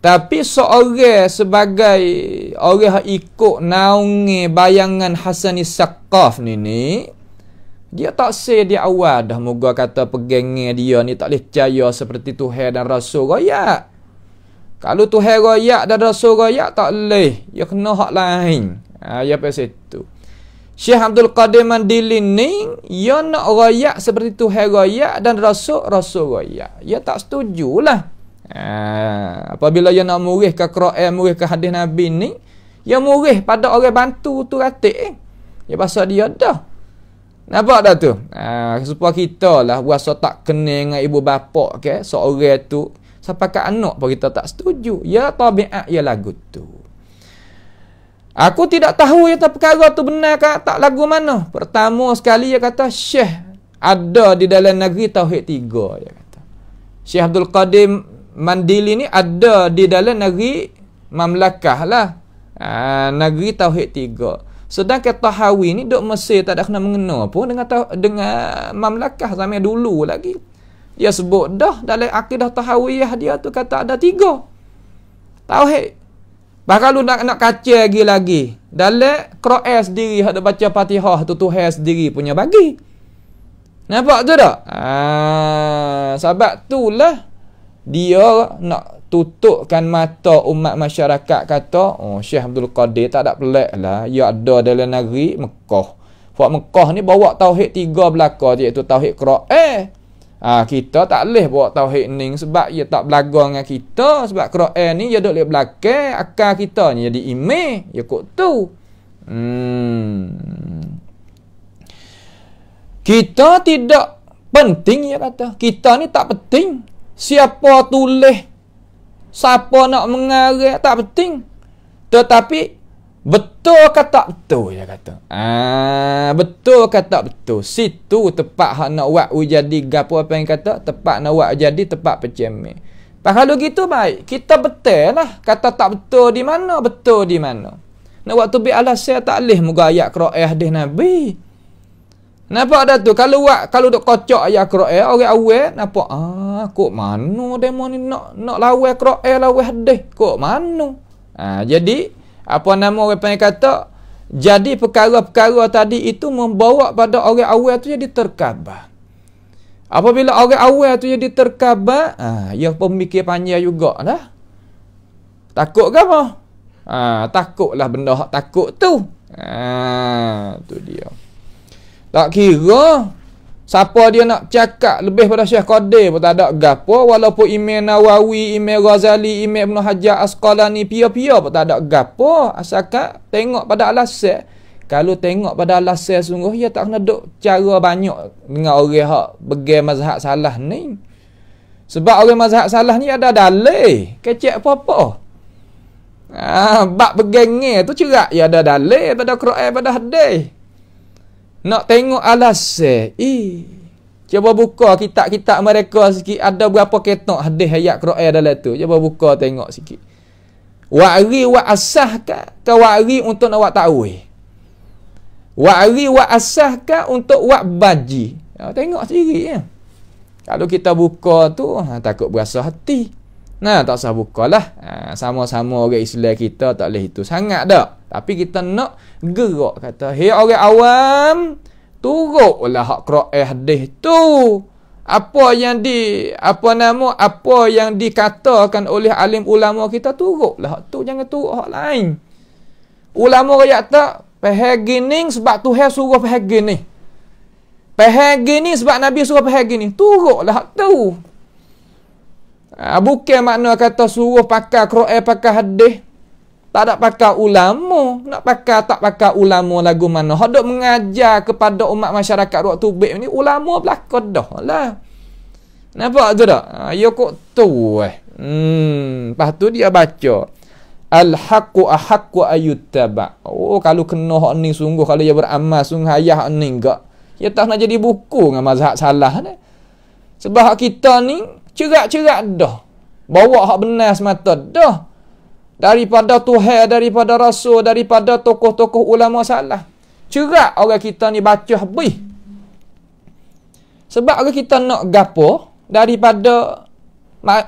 Tapi seorang sebagai orang yang ikut naungi bayangan Hassani Saqqaf ni ni, dia tak say di awal dah. Moga kata pegangnya dia ni tak boleh percaya seperti Tuhan dan Rasul Rakyat. Kalau Tuhan Rakyat dan Rasul Rakyat tak boleh. Dia kena hak lain. Ha, dia pergi situ. Syekh Abdul Qadir Mandili ni, dia nak rakyat seperti Tuhan Rakyat dan Rasul Rasul Rakyat. Dia tak setujulah. lah. Ah, apabila yang nak murih ke Quran, murih ke hadis Nabi ni, yang murih pada orang bantu tu ratik. Eh. Dia pasal dia dah. Nampak dah tu? Ha, supaya kita lah rasa tak kena dengan ibu bapa ke, okay? seorang tu, sampai ke anak pun kita tak setuju. Ya tabiat ya lagu tu. Aku tidak tahu ya tak perkara tu benar ke tak lagu mana. Pertama sekali dia kata, Syekh ada di dalam negeri Tauhid 3. Dia kata. Syekh Abdul Qadim Mandili ni ada di dalam negeri Mamlakah lah. Ha, negeri Tauhid tiga. Sedangkan Tahawi ni duk Mesir tak ada kena mengena pun dengan tau, dengan Mamlakah zaman dulu lagi. Dia sebut dah dalam akidah Tahawiyah dia tu kata ada tiga. Tauhid. Bahkan lu nak nak kaca lagi lagi. Dalam Quran sendiri ada baca Fatihah tu Tuhan sendiri punya bagi. Nampak tu tak? Ah, sebab tu lah dia nak tutupkan mata umat masyarakat kata oh Syekh Abdul Qadir tak ada pelik lah ia ya, ada dalam negeri Mekah buat Mekah ni bawa tauhid tiga belaka iaitu tauhid Qur'an eh, ha, kita tak boleh bawa tauhid ni sebab ia tak belaga dengan kita sebab Qur'an ni ia duduk belakang akal kita ni jadi imej ia kot tu hmm. kita tidak penting ya kata kita ni tak penting siapa tulis siapa nak mengarang tak penting tetapi betul ke tak betul dia kata ah betul ke tak betul situ tepat nak buat jadi gapo apa yang kata tepat nak buat jadi tempat pencemik kalau gitu baik, kita betul lah. Kata tak betul di mana, betul di mana. Nak waktu bi alas saya tak leh muga ayat Quran hadis Nabi. Nampak ada tu kalau wak kalau dok kocok ayah Quran eh, orang awal nampak ah kok mano demo ni nak nak lawan Quran eh, lawan deh kok mano. Ah ha, jadi apa nama orang panggil kata jadi perkara-perkara tadi itu membawa pada orang awal tu jadi terkabar. Apabila orang awal tu jadi terkabar, ah ya pemikir panjang juga lah. Takut ke apa? Ah takutlah benda hak takut tu. Ah tu dia. Tak kira siapa dia nak cakap lebih pada Syekh Qadir pun tak ada gapo walaupun Imam Nawawi, Imam Ghazali, Imam Ibn Hajar Asqalani pia-pia pun tak ada gapo asalkan tengok pada alasan kalau tengok pada alasan sungguh ia tak kena duk cara banyak dengan orang hak begai mazhab salah ni. Sebab orang mazhab salah ni ada dalil, kecek apa-apa. Ah, bab begengeng tu cerak ya ada dalil pada Quran pada hadis. Nak tengok alas eh. Cuba buka kitab-kitab mereka sikit. Ada berapa ketok hadis ayat Quran dalam tu. Cuba buka tengok sikit. Wa'ri wa'asah ka. Ka wa'ri untuk nak buat ta'wih. Wa'ri wa'asah ka untuk buat baji. Ha, tengok sendiri ya. Kalau kita buka tu, ha, takut berasa hati. Nah, tak usah buka lah. Ha, sama-sama orang Islam kita tak boleh itu sangat dah. Tapi kita nak gerak. Kata, hei orang awam, lah hak kerak eh hadis tu. Apa yang di, apa nama, apa yang dikatakan oleh alim ulama kita, turutlah hak tu. Jangan turut hak lain. Ulama kata, tak, gini sebab tu hei suruh pahagin ni. Pahagin ni sebab Nabi suruh pahagin ni. lah hak tu. Ha, bukan makna kata suruh pakai Quran, pakai hadis. Tak ada pakai ulama. Nak pakai tak pakai ulama lagu mana. Hadut mengajar kepada umat masyarakat waktu baik ni, ulama belakang dah lah. Nampak tu tak? Ha, ya kok tu eh. Hmm, lepas tu dia baca. Al-haqqu ahaqqu ayyutaba. Oh, kalau kena hak ni sungguh kalau dia beramal sungguh ayah ni enggak. Dia tak nak jadi buku dengan mazhab salah ni. Sebab hak kita ni Cerak-cerak dah. Bawa hak benar semata dah. Daripada Tuhan, daripada Rasul, daripada tokoh-tokoh ulama salah. Cerak orang kita ni baca habis. Sebab orang kita nak gapo daripada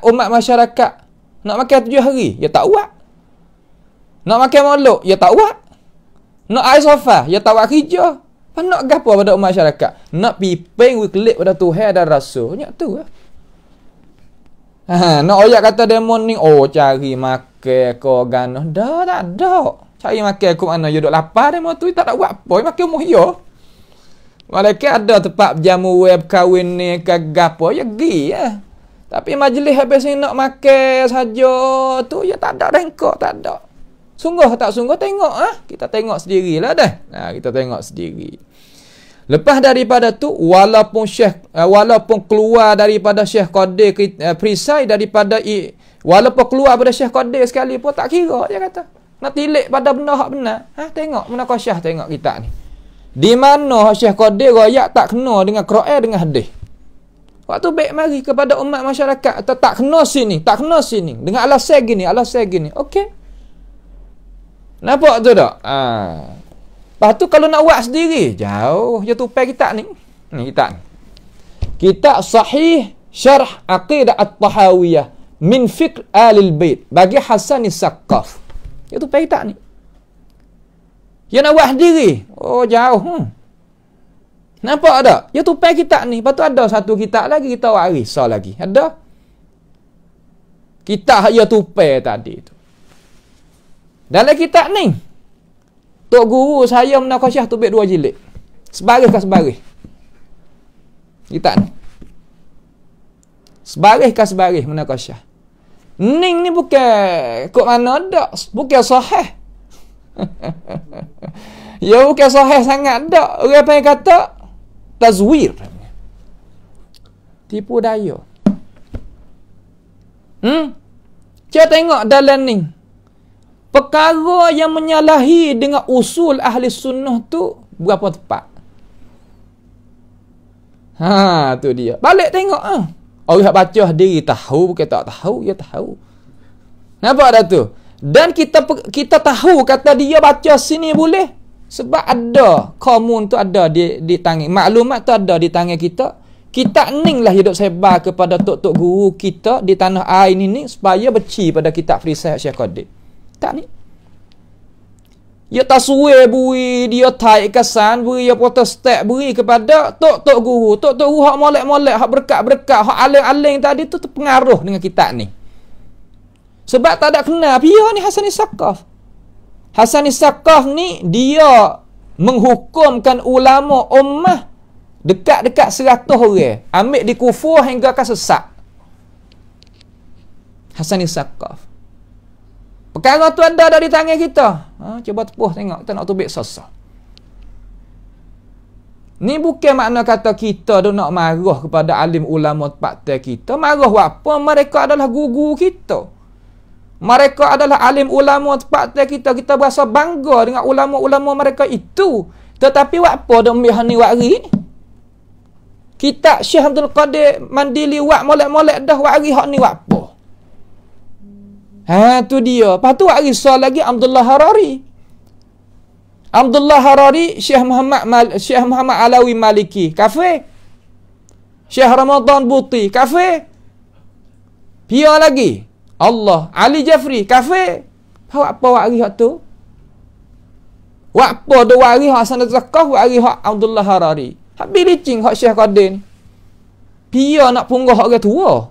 umat masyarakat. Nak makan tujuh hari, ya tak buat. Nak makan maluk, ya tak buat. Nak air sofa, ya tak buat kerja. nak gapo pada umat masyarakat? Nak pipeng, we pada Tuhan dan Rasul. Nak tu lah. Eh? Ha, <laughs> nak no, oyak kata demon ni, oh cari makan kau ganah. Dah tak ada. Cari makan aku mana you duk lapar demo tu tak ada buat apa. Makan umur ya. Walaiki ada tempat jamu web kawin ni ke gapo ya gi ya. Tapi majlis habis ni nak makan saja tu ya tak ada rengkok, tak ada. Sungguh tak sungguh tengok ah. Ha? Kita tengok sendirilah dah. Nah, kita tengok sendiri. Lepas daripada tu walaupun Syekh eh, walaupun keluar daripada Syekh Qadir eh, perisai daripada walaupun keluar daripada Syekh Qadir sekali pun tak kira dia kata. Nak tilik pada benda hak benar. Ha tengok mana kau Syekh tengok kita ni. Di mana Syekh Qadir royak tak kena dengan Quran dengan hadis. Waktu baik mari kepada umat masyarakat atau tak kena sini, tak kena sini dengan alasan gini, alasan gini. Okey. Nampak tu tak? Ha. Lepas tu kalau nak buat sendiri, jauh je tupai kita ni. Ni kita. Kita sahih syarh aqidah at-tahawiyah min fikr alil bait bagi Hasan Saqqaf. Ya tu pai ni. Ya nak buat sendiri. Oh jauh. Hmm. Nampak ada? Ya tu pai ni. Lepas tu ada satu kitab lagi kita waris lagi. Ada. Kitab ya tu tadi tu. Dalam kitab ni, Tok guru saya menakasyah tu baik dua jilid. Sebaris kah sebaris? Kita ni. Sebaris kah sebaris menakasyah? Ning ni bukan kok mana dak? Bukan sahih. <laughs> ya bukan sahih sangat dak. Orang panggil kata tazwir. Tipu daya. Hmm? Cepat tengok dalam ning perkara yang menyalahi dengan usul ahli sunnah tu berapa tepat ha tu dia balik tengok ah ha. orang baca diri tahu bukan tak tahu dia tahu Napa ada tu dan kita kita tahu kata dia baca sini boleh sebab ada komun tu ada di di tangan maklumat tu ada di tangan kita kita ning lah hidup sebar kepada tok-tok guru kita di tanah air ini ni supaya beci pada kitab free syekh Qadir tak ni dia tak suwe bui dia taik kesan bui dia protestek bui kepada tok tok guru tok tok guru hak molek molek hak berkat berkat hak aling aling tadi tu terpengaruh dengan kita ni sebab tak ada kenal pia ni Hasan Isakaf Hasan Isakaf ni dia menghukumkan ulama ummah dekat-dekat seratus orang ambil di hingga akan sesak Hasan Isakaf Perkara tu ada dari tangan kita. Ha, cuba tepuh tengok. Kita nak tubik sosok. Ni bukan makna kata kita tu nak marah kepada alim ulama tempat kita. Marah apa? Mereka adalah gugu kita. Mereka adalah alim ulama tempat kita. Kita berasa bangga dengan ulama-ulama mereka itu. Tetapi apa dia ambil hani wakri ni? Kitab Syekh Abdul Qadir mandili wak molek-molek dah wakri hak ni wak apa? Ha tu dia. Patu buat soal lagi Abdullah Harari. Abdullah Harari Syekh Muhammad Mal Syekh Muhammad Alawi Maliki kafe. Syekh Ramadan Buti kafe. Pia lagi. Allah Ali Jafri kafe. Pau apa wari hak tu? Wapo do wari hak sana zakah wari hak Abdullah Harari. Habis licin hak Syekh Qadir ni. Pia nak punggah orang tua.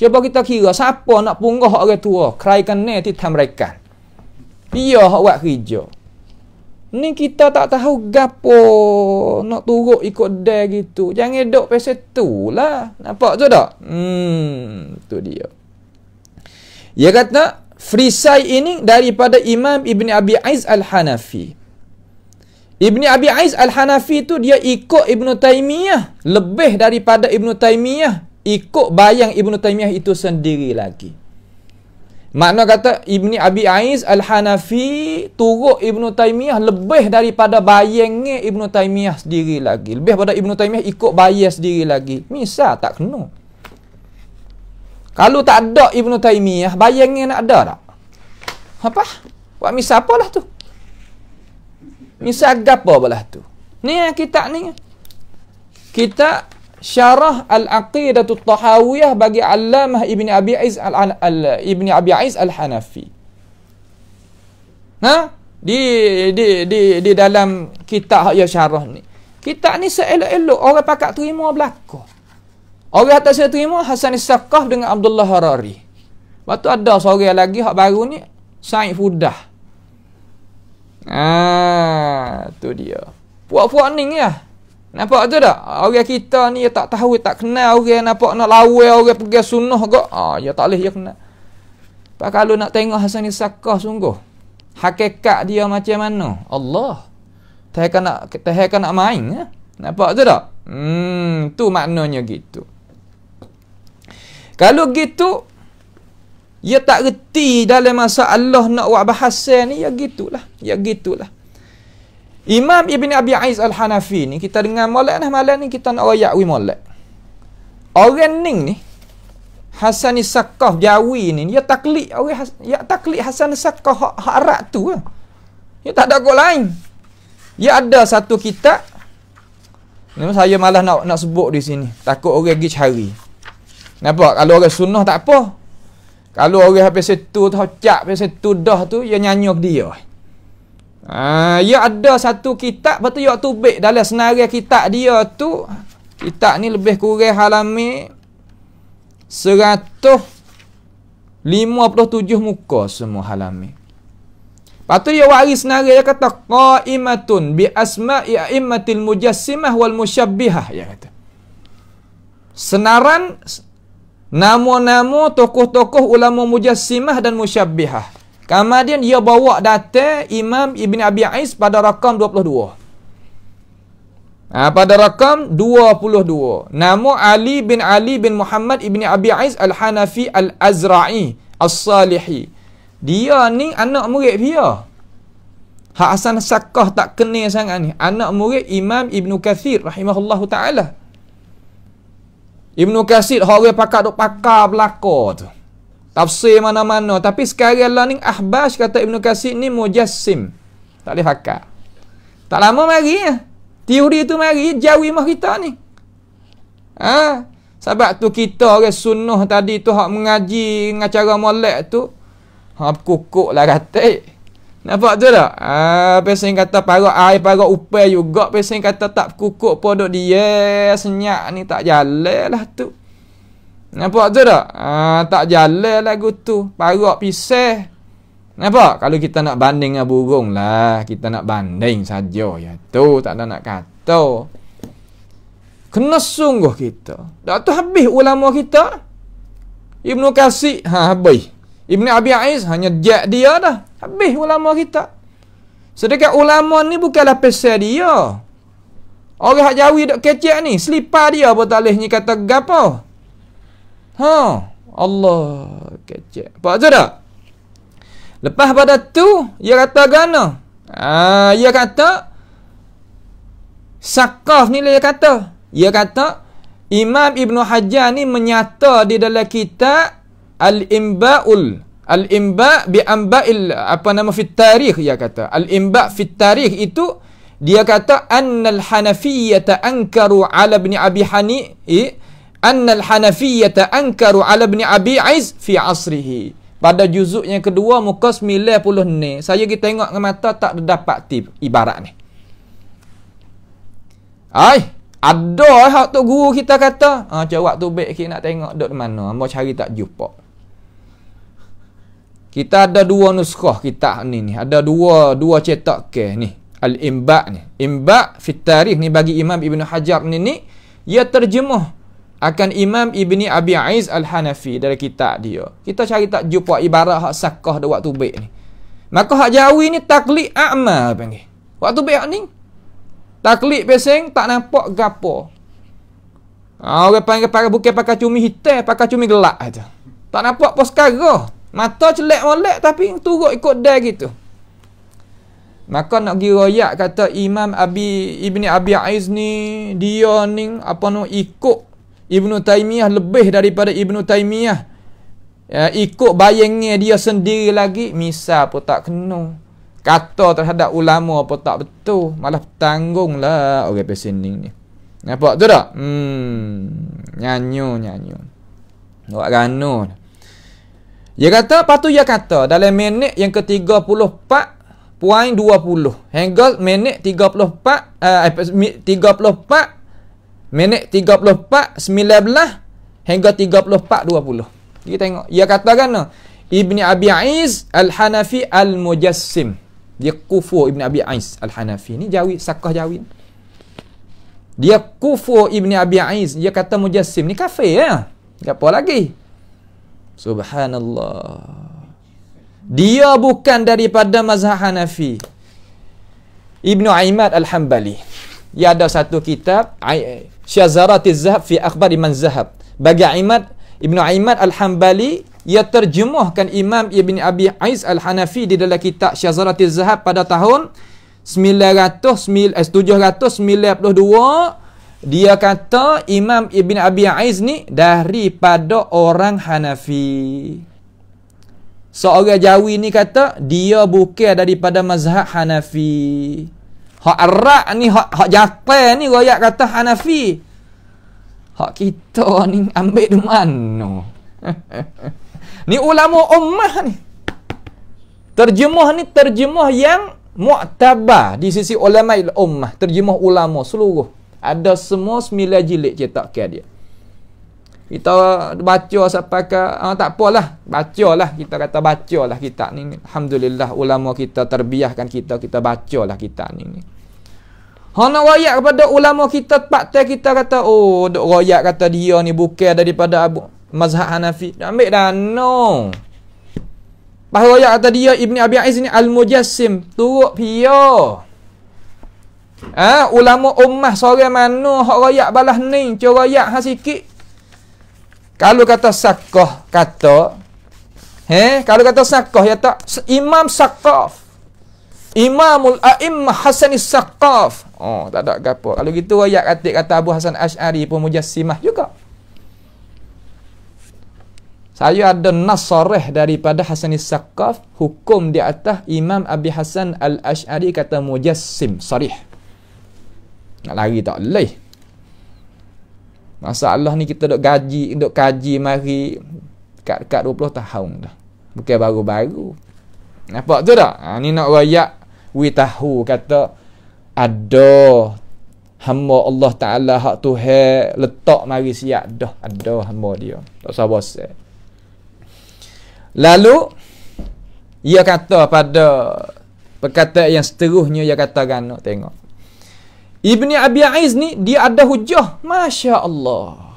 Cuba kita kira siapa nak punggah orang tua, kraikan ni ti mereka. Dia hak buat kerja. Ni kita tak tahu gapo nak turuk ikut dia gitu. Jangan dok pasal tu lah. Nampak tu tak? Hmm, tu dia. Ia kata, Frisai ini daripada Imam Ibn Abi Aiz Al-Hanafi. Ibn Abi Aiz Al-Hanafi tu dia ikut Ibn Taymiyah. Lebih daripada Ibn Taymiyah ikut bayang ibnu Taimiyah itu sendiri lagi. Makna kata Ibni Abi Aiz Al-Hanafi turut ibnu Taimiyah lebih daripada bayangnya ibnu Taimiyah sendiri lagi. Lebih daripada ibnu Taimiyah ikut bayang sendiri lagi. Misal tak kena. Kalau tak ada ibnu Taimiyah bayangnya nak ada tak? Apa? Buat misal apalah tu? Misal apa apalah tu? Ni kita ni. Kita syarah al-aqidatu tahawiyah bagi Allamah Ibn Abi Aiz al Ibn Abi Aiz al-Hanafi. Ha? Di, di di di dalam kitab hak ya syarah ni. Kitab ni seelok-elok orang pakat terima belako. Orang atas saya terima Hasan Saqaf dengan Abdullah Harari. Lepas ada seorang lagi hak baru ni Said Fudah. Ah, tu dia. Puak-puak ning ya. Nampak tu tak? Orang kita ni tak tahu, tak kenal orang nampak nak lawan orang pergi sunnah kok. Ah, ya tak leh ya kena. Pak kalau nak tengok Hasan ni sakah sungguh. Hakikat dia macam mana? Allah. Tahkan nak tahkan nak main ya. Nampak tu tak? Hmm, tu maknanya gitu. Kalau gitu ia tak reti dalam masa Allah nak buat bahasa ni ya gitulah. Ya gitulah. Imam Ibn Abi Aiz Al-Hanafi ni kita dengar molek dah malam ni kita nak royak wi molek. Orang ning ni Hasan Isaqah Jawi ni dia taklid orang ya taklid Hasan Isaqah hak tu ke. Dia tak ada kau lain. Dia ada satu kitab Nama saya malah nak nak sebut di sini. Takut orang pergi cari. Kenapa? Kalau orang sunnah tak apa. Kalau orang habis itu tu habis itu dah tu dia nyanyuk dia. Ah, ya ada satu kitab betul ya tubik dalam senarai kitab dia tu kitab ni lebih kurang halaman 157 muka semua halami. Patut ya waris senarai dia kata qaimatun bi asma'i a'immatil mujassimah wal musyabbihah dia kata. Senaran nama-nama tokoh-tokoh ulama mujassimah dan musyabbihah. Kemudian dia bawa data Imam Ibn Abi Aiz pada rakam 22. Ha, pada rakam 22. Nama Ali bin Ali bin Muhammad Ibn Abi Aiz Al-Hanafi Al-Azra'i Al-Salihi. Dia ni anak murid dia. Hasan Sakah tak kena sangat ni. Anak murid Imam Ibn Kathir rahimahullahu ta'ala. Ibn Kathir, orang pakar duk pakar belakang tu tafsir mana-mana tapi sekarang lah ni ahbash kata Ibn Qasid ni mujassim tak boleh fakar tak lama mari ya. teori tu mari jauhi mah kita ni ha? sebab tu kita orang sunnah tadi tu hak mengaji dengan cara molek tu hak kukuk lah ratik nampak tu tak ha, pesan kata para air para upaya juga pesan kata tak kukuk pun duduk dia senyap ni tak jalan lah tu Nampak tu tak? Ah, tak jalan lah lagu tu. Parok pisah. Nampak? Kalau kita nak banding dengan burung lah. Kita nak banding saja. Ya tu. Tak ada nak kata. Kena sungguh kita. Dah tu habis ulama kita. Ibnu Qasih. Ha, habis. Ibnu Abi Aiz. Hanya jak dia dah. Habis ulama kita. Sedekat ulama ni bukanlah pesan dia. Orang yang jawi dok kecil ni. Selipar dia apa tak boleh ni kata gapau. Ha, Allah kecek. Pak tu dak? Lepas pada tu, ia kata gana. Ah, ha, ia kata Sakaf ni lah dia kata. Dia kata Imam Ibn Hajar ni menyata di dalam kitab Al-Imba'ul Al-Imba' bi'amba'il apa nama fit tarikh dia kata. Al-Imba' fit tarikh itu dia kata annal hanafiyyata ankaru ala ibn abi hani anna al hanafiyyah ankaru ala ibn abi aiz fi asrihi pada juzuk yang kedua muka 90 ni saya pergi tengok dengan mata tak dapat tip ibarat ni ai ada eh hak tu guru kita kata ha ah, cawak tu baik kita nak tengok dok mana hamba cari tak jumpa kita ada dua nuskah kita ni ni ada dua dua cetak ke ni al-imba ni imba fi tarikh ni bagi imam ibnu hajar ni ni ia terjemah akan Imam Ibni Abi Aiz Al-Hanafi dari kitab dia. Kita cari tak jumpa ibarat hak sakah di waktu baik ni. Maka hak jawi ni taklik a'ma panggil. Waktu baik ni. Taklik peseng tak nampak gapo. Ah orang panggil pakai bukan pakai cumi hitam, pakai cumi gelap aja. Tak nampak pos kara. Mata celek molek tapi turut ikut dia gitu. Maka nak pergi royak kata Imam Abi Ibni Abi Aiz ni dia ni apa no ikut Ibnu Taimiyah lebih daripada Ibnu Taimiyah ya, ikut bayangnya dia sendiri lagi misal pun tak kena kata terhadap ulama pun tak betul malah tanggunglah orang okay, pesening ni nampak tu tak hmm nyanyu nyanyu buat ganun dia kata patu dia kata dalam minit yang ke-34 poin 20 hingga minit 34 eh 34 eh, Minit 34, 19 hingga 34, 20. Kita tengok. Dia kata kan, Ibn Abi Aiz Al-Hanafi Al-Mujassim. Dia kufu Ibn Abi Aiz Al-Hanafi. Ni jawi, sakah jawi. Dia kufu Ibn Abi Aiz. Dia kata Mujassim. Ni kafir ya. tak Apa lagi? Subhanallah. Dia bukan daripada mazhab Hanafi. Ibn Aimad Al-Hambali. Dia ada satu kitab syazarati zahab fi akhbar iman zahab bagi Imad Ibn Aimad Al-Hambali ia terjemuhkan Imam Ibn Abi Aiz Al-Hanafi di dalam kitab Syazarati Zahab pada tahun 1792 eh, dia kata Imam Ibn Abi Aiz ni daripada orang Hanafi seorang Jawi ni kata dia bukan daripada mazhab Hanafi Hak Arab ni, hak, hak Japan ni rakyat kata Hanafi. Hak kita ni ambil di mana? <laughs> ni ulama ummah ni. Terjemah ni terjemah yang muktabah di sisi ulama ummah. Terjemah ulama seluruh. Ada semua 9 jilid cetakan dia kita baca sampai ke uh, ah, tak apalah bacalah kita kata bacalah kita ni alhamdulillah ulama kita terbiahkan kita kita bacalah kita ni ni Hana royak kepada ulama kita tempat kita kata oh dok royak kata dia ni bukan daripada Abu mazhab Hanafi. Dah ambil dah no. Pas royak kata dia Ibni Abi Aiz ni al-Mujassim turuk pia. Ah ha? ulama ummah sore mana hak royak balah ni, cho royak ha kalau kata sakoh kata. He? Kalau kata sakoh ya tak? Imam sakoh. Imamul a'im Hasan Saqaf. Oh, tak ada gapo. Kalau gitu ayat katik kata Abu Hasan Ash'ari pun mujassimah juga. Saya ada nasareh daripada Hasan Saqaf hukum di atas Imam Abi Hasan Al-Ash'ari kata mujassim sarih. Nak lari tak leh. Masalah ni kita duk gaji, duk kaji mari kat dekat 20 tahun dah. Bukan baru-baru. Nampak tu tak? Ha, ni nak rakyat we tahu kata ada hamba Allah Taala hak Tuhan letak mari siap dah ada hamba dia. Tak sabar se. Lalu ia kata pada perkataan yang seterusnya ia katakan, gano tengok. Ibni Abi Aiz ni dia ada hujah. Masya Allah.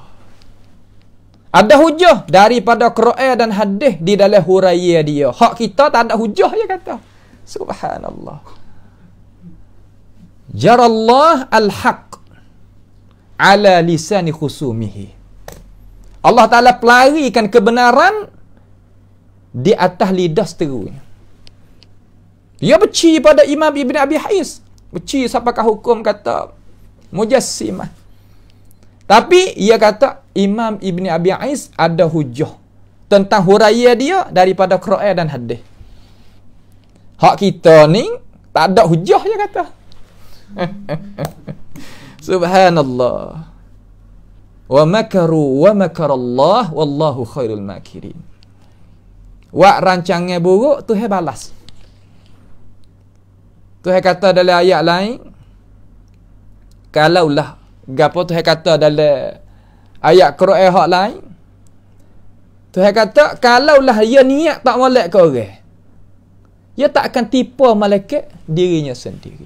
Ada hujah daripada Quran dan hadis di dalam huraya dia. Hak kita tak ada hujah dia kata. Subhanallah. Jarallah al-haq ala lisani khusumihi. Allah Ta'ala pelarikan kebenaran di atas lidah seterunya. Dia beci pada Imam Ibn Abi Haiz. Peci siapakah hukum kata mujassimah. Tapi ia kata Imam Ibni Abi Ais ada hujah tentang huraya dia daripada Quran dan hadis. Hak kita ni tak ada hujah dia kata. <laughs> Subhanallah. Wa makaru wa makarallah wallahu khairul makirin. Wa rancangnya buruk tu he balas. Tuhan kata dalam ayat lain kalaulah gapo Tuhan kata dalam ayat Quran hak lain Tu Tuhan kata kalaulah ia niat tak molek ke orang ia tak akan tipu malaikat dirinya sendiri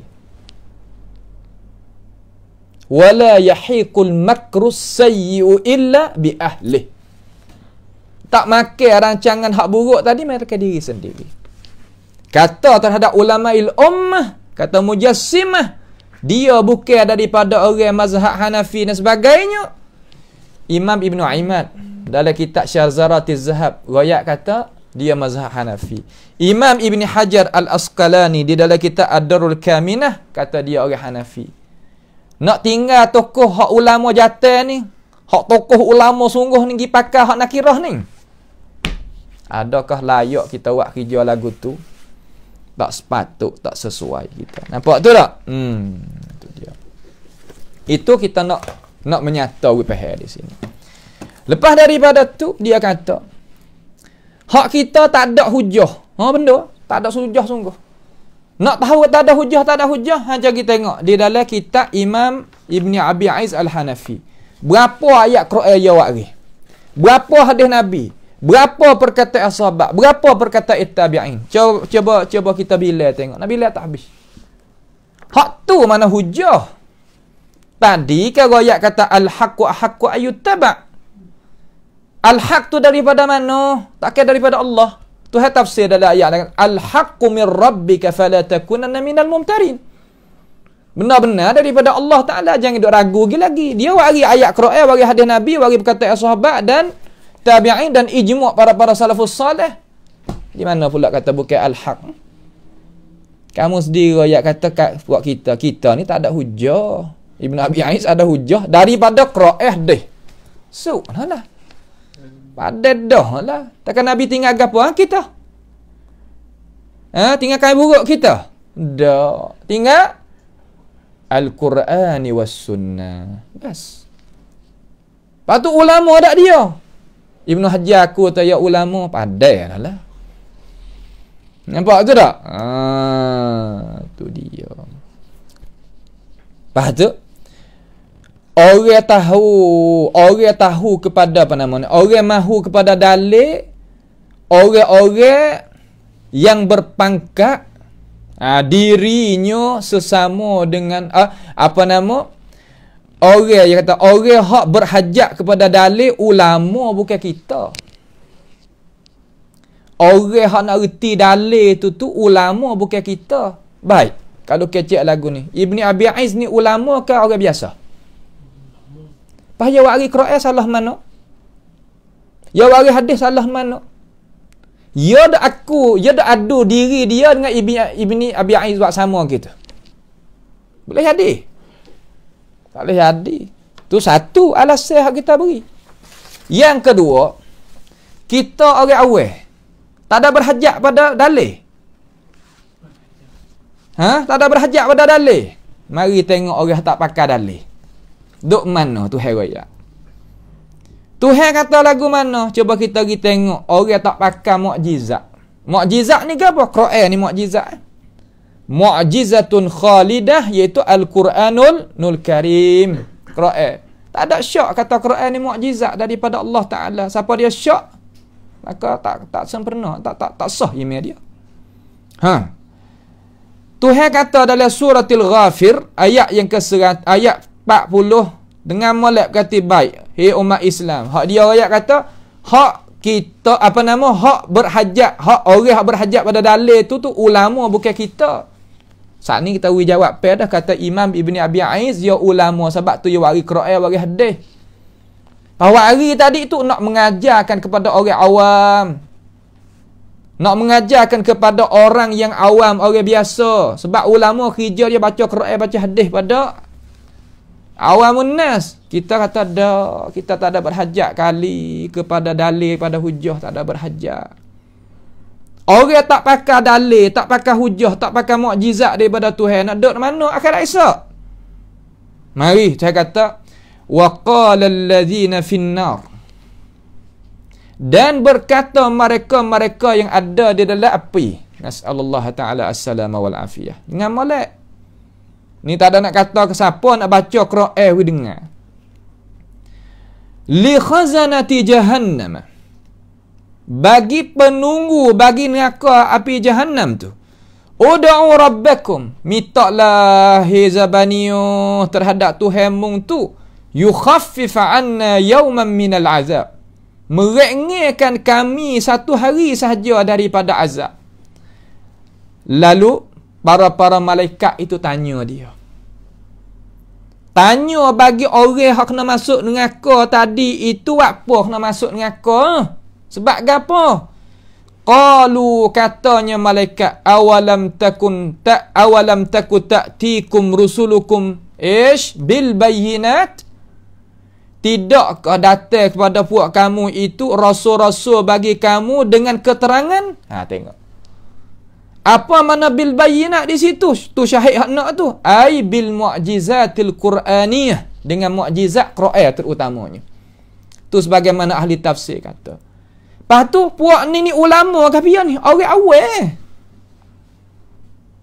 wala yahiqul makrus sayyi'u illa bi ahli tak makan rancangan hak buruk tadi mereka diri sendiri kata terhadap ulama ummah kata mujassimah dia bukan daripada orang mazhab Hanafi dan sebagainya Imam Ibn Aimad dalam kitab Syarzarati Zahab riwayat kata dia mazhab Hanafi Imam Ibn Hajar Al-Asqalani di dalam kitab Ad-Darul Kaminah kata dia orang Hanafi nak tinggal tokoh hak ulama jatah ni hak tokoh ulama sungguh ni pakai hak nakirah ni adakah layak kita buat kerja lagu tu tak sepatut tak sesuai kita nampak tu tak hmm itu dia itu kita nak nak menyata WPH di sini lepas daripada tu dia kata hak kita tak ada hujah ha benda tak ada hujah sungguh nak tahu tak ada hujah tak ada hujah hanya kita tengok di dalam kitab Imam Ibn Abi Aiz Al-Hanafi berapa ayat Quran yang awak ni berapa hadis Nabi Berapa perkataan sahabat? Berapa perkataan tabi'in? Cuba, cuba cuba kita bila tengok. nabi bila tak habis. Hak tu mana hujah? Tadi ke royak kata al-haqqu haqqu ayu Al-haq tu daripada mana? tak Takkan daripada Allah. Tu hak tafsir dalam ayat dengan al-haqqu min rabbika fala takunanna minal mumtarin. Benar-benar daripada Allah Ta'ala. Jangan duduk ragu lagi. Dia wari ayat Quran, wari hadis Nabi, wari perkataan sahabat dan tabi'in dan ijmu' para-para salafus salih. Di mana pula kata bukan al-haq? Kamu sendiri yang kata kat buat kita, kita ni tak ada hujah. Ibn Abi Aiz ada hujah daripada Qura'ah deh. So, alah. Pada dah lah. Takkan Nabi tinggal apa kita? Ha, tinggal kain buruk kita? Dah. Tinggal Al-Qur'ani was-sunnah. Bas. Patu ulama ada dia. Ibnu Hajar aku atau ya ulama padai lah. Nampak tu tak? Ah, tu dia. Lepas tu, orang tahu, orang tahu kepada apa nama ni? Orang mahu kepada dalil, orang-orang yang berpangkat ah, dirinya sesama dengan ah, apa nama? Orang yang kata orang hak berhajat kepada dalil ulama bukan kita. Orang hak nak reti dalil tu tu ulama bukan kita. Baik. Kalau kecil lagu ni, Ibni Abi Aiz ni ulama ke orang biasa? Pahaya wari Quran salah mana? Ya wari hadis salah mana? Ya ada aku, ya ada adu diri dia dengan Ibni, Ibni Abi Aiz buat sama gitu. Boleh hadis? Tak boleh jadi. Tu satu alasan yang kita beri. Yang kedua, kita orang awal. Tak ada berhajat pada dalih. Ha? Tak ada berhajat pada dalih. Mari tengok orang tak pakai dalih. Duk mana tu heroya? Tuhan kata lagu mana? Cuba kita pergi tengok orang tak pakai mukjizat. Mukjizat ni ke apa? Quran ni mukjizat. Eh? mu'jizatun khalidah iaitu al-Quranul nul karim. Quran. Tak ada syak kata Quran ni mukjizat daripada Allah Taala. Siapa dia syak? Maka tak tak sempurna, tak tak tak sah iman dia. Ha. Tuhan kata dalam suratil Ghafir ayat yang ke ayat 40 dengan molek kata baik, hai hey, umat Islam. Hak dia ayat kata hak kita apa nama hak berhajat hak orang hak berhajat pada dalil tu tu ulama bukan kita Saat ni kita jawab pair dah kata Imam Ibni Abi Aiz dia ya ulama sebab tu dia ya wari Quran wari hadis. Bahawa hari tadi tu nak mengajarkan kepada orang awam. Nak mengajarkan kepada orang yang awam, orang biasa. Sebab ulama kerja dia baca Quran, baca hadis pada awam unnas. Kita kata dah, kita tak ada berhajat kali kepada dalih, kepada hujah, tak ada berhajat. Orang tak pakai dalil, tak pakai hujah, tak pakai mukjizat daripada Tuhan nak duduk mana akhirat esok? Mari saya kata wa qala allazina finnar dan berkata mereka-mereka yang ada di dalam api nasallallahu taala assalama wal afiyah dengan molek ni tak ada nak kata ke siapa nak baca Quran eh, we dengar li khazanati jahannama bagi penunggu bagi neraka api jahanam tu Udu'u rabbakum mitaklah hezabaniu terhadap Tuhan mung tu yukhaffif anna yawman minal azab merengekan kami satu hari sahaja daripada azab lalu para-para malaikat itu tanya dia tanya bagi orang yang nak masuk neraka tadi itu apa hak nak masuk neraka sebab gapo? Qalu katanya malaikat awalam takun tak awalam takut ta'tikum rusulukum ish bil bayyinat Tidakkah datang kepada puak kamu itu rasul-rasul bagi kamu dengan keterangan? Ha tengok. Apa mana bil bayyinat di situ? Tu syahid hak nak tu. Ai bil mu'jizatil Qur'aniyah dengan mukjizat Quran terutamanya. Tu sebagaimana ahli tafsir kata. Lepas tu puak ni ni ulama kafir ni, orang awal. Eh.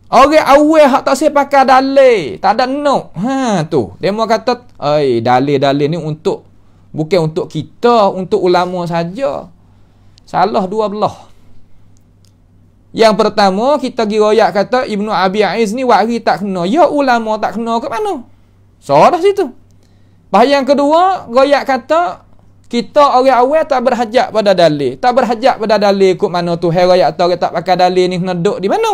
Orang awal hak tak sempat pakai dalil, tak ada nok. Ha tu, demo kata, "Ai, dalil-dalil ni untuk bukan untuk kita, untuk ulama saja." Salah dua belah. Yang pertama, kita pergi royak kata Ibnu Abi Aiz ni wari tak kena. Ya ulama tak kena ke mana? Salah situ. Bahaya yang kedua, royak kata kita orang awal tak berhajat pada dalil. Tak berhajat pada dalil ikut mana tu hari atau orang tak pakai dalil ni kena di mana?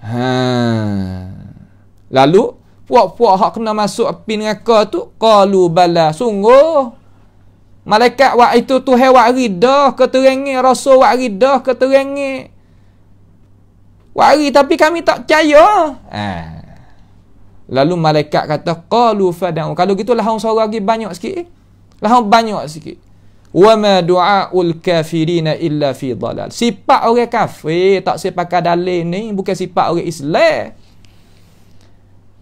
Ha. Lalu puak-puak hak kena masuk api neraka tu qalu bala sungguh malaikat waktu itu tu hewan ridah keterangi rasul waktu ridah keterangi wari tapi kami tak percaya eh. Lalu malaikat kata, Qalu fadau. Kalau gitu lahan suara lagi banyak sikit. Eh? Lahan banyak sikit. Wa ma du'a'ul kafirina illa fi dalal. Sifat orang kafir, tak sifat kadalin ni, bukan sifat orang Islam.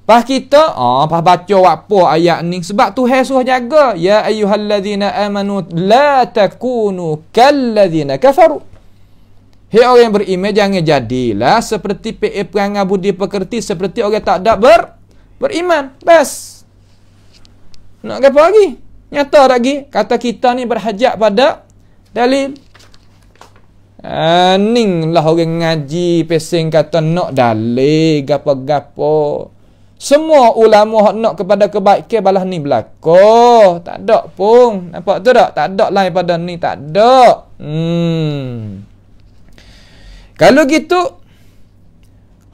Pas kita, ah, pas baca apa ayat ni, sebab tu hai suruh jaga. Ya ayuhalladzina amanu la takunu kalladzina kafaru. Hei orang yang beriman, jangan jadilah seperti pe perangai budi pekerti, seperti orang tak ada ber beriman bas nak apa lagi nyata lagi kata kita ni berhajat pada dalil aning uh, lah orang ngaji pesing kata nak dalil gapo-gapo semua ulama hak nak kepada kebaikan balah ni belako tak ada pun nampak tu tak tak ada lain pada ni tak ada hmm kalau gitu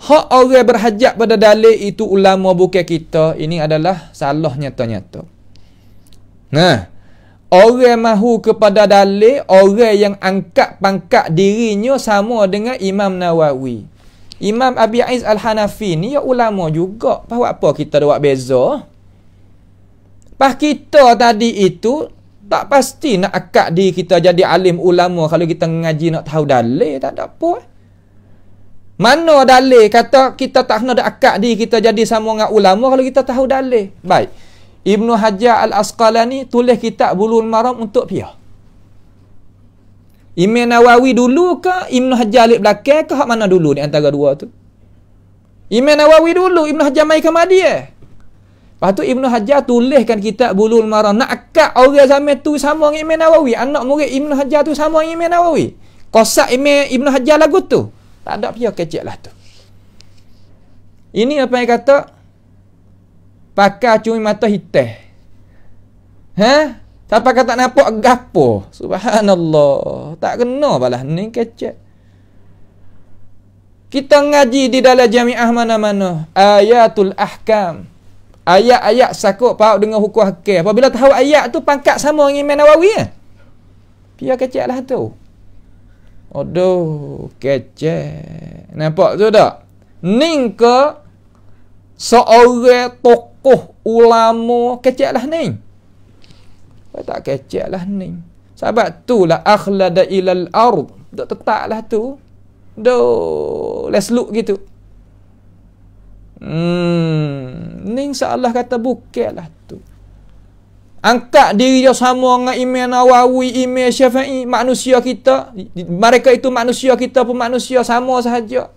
Hak orang berhajat pada dalil itu ulama bukan kita. Ini adalah salah nyata-nyata. Nah. Orang mahu kepada dalil, orang yang angkat pangkat dirinya sama dengan Imam Nawawi. Imam Abi Aiz Al-Hanafi ni ya ulama juga. Pahu apa kita ada buat beza? Pas kita tadi itu, tak pasti nak akad diri kita jadi alim ulama kalau kita ngaji nak tahu dalil. Tak ada apa. Eh? Mana dalil kata kita tak kena dak akad diri kita jadi sama dengan ulama kalau kita tahu dalil. Baik. Ibnu Hajar Al-Asqalani tulis kitab Bulul Maram untuk pia. Imam Nawawi dulu ke Ibnu Hajar alik belakang ke hak mana dulu ni antara dua tu? Imam Nawawi dulu Ibnu Hajar mai ke Madinah. Eh? Lepas tu Ibnu Hajar tuliskan kitab Bulul Maram nak akad orang zaman tu sama dengan Imam Nawawi, anak murid Ibnu Hajar tu sama dengan Imam Nawawi. Kosak Imam Ibnu Hajar lagu tu. Tak ada pihak kecil lah tu. Ini apa yang kata? Pakai cumi mata hitam. Ha? Tak pakai tak nampak gapo. Subhanallah. Tak kena balah ni kecil. Kita ngaji di dalam jami'ah mana-mana. Ayatul ahkam. Ayat-ayat sakut pahak dengan hukum hakir. Apabila tahu ayat tu pangkat sama dengan Imam Nawawi. Eh? Pihak kecil lah tu. Aduh, kecek. Nampak tu tak? Ning ke seorang tokoh ulama kecek lah ni. Tak kecek lah ni. Sebab tu lah akhlada ilal ard. Tak tetap lah tu. Aduh, let's look gitu. Hmm, ning seolah kata bukit lah tu. Angkat diri dia sama dengan Imam Nawawi, Imam Syafi'i, manusia kita. Mereka itu manusia kita pun manusia sama sahaja.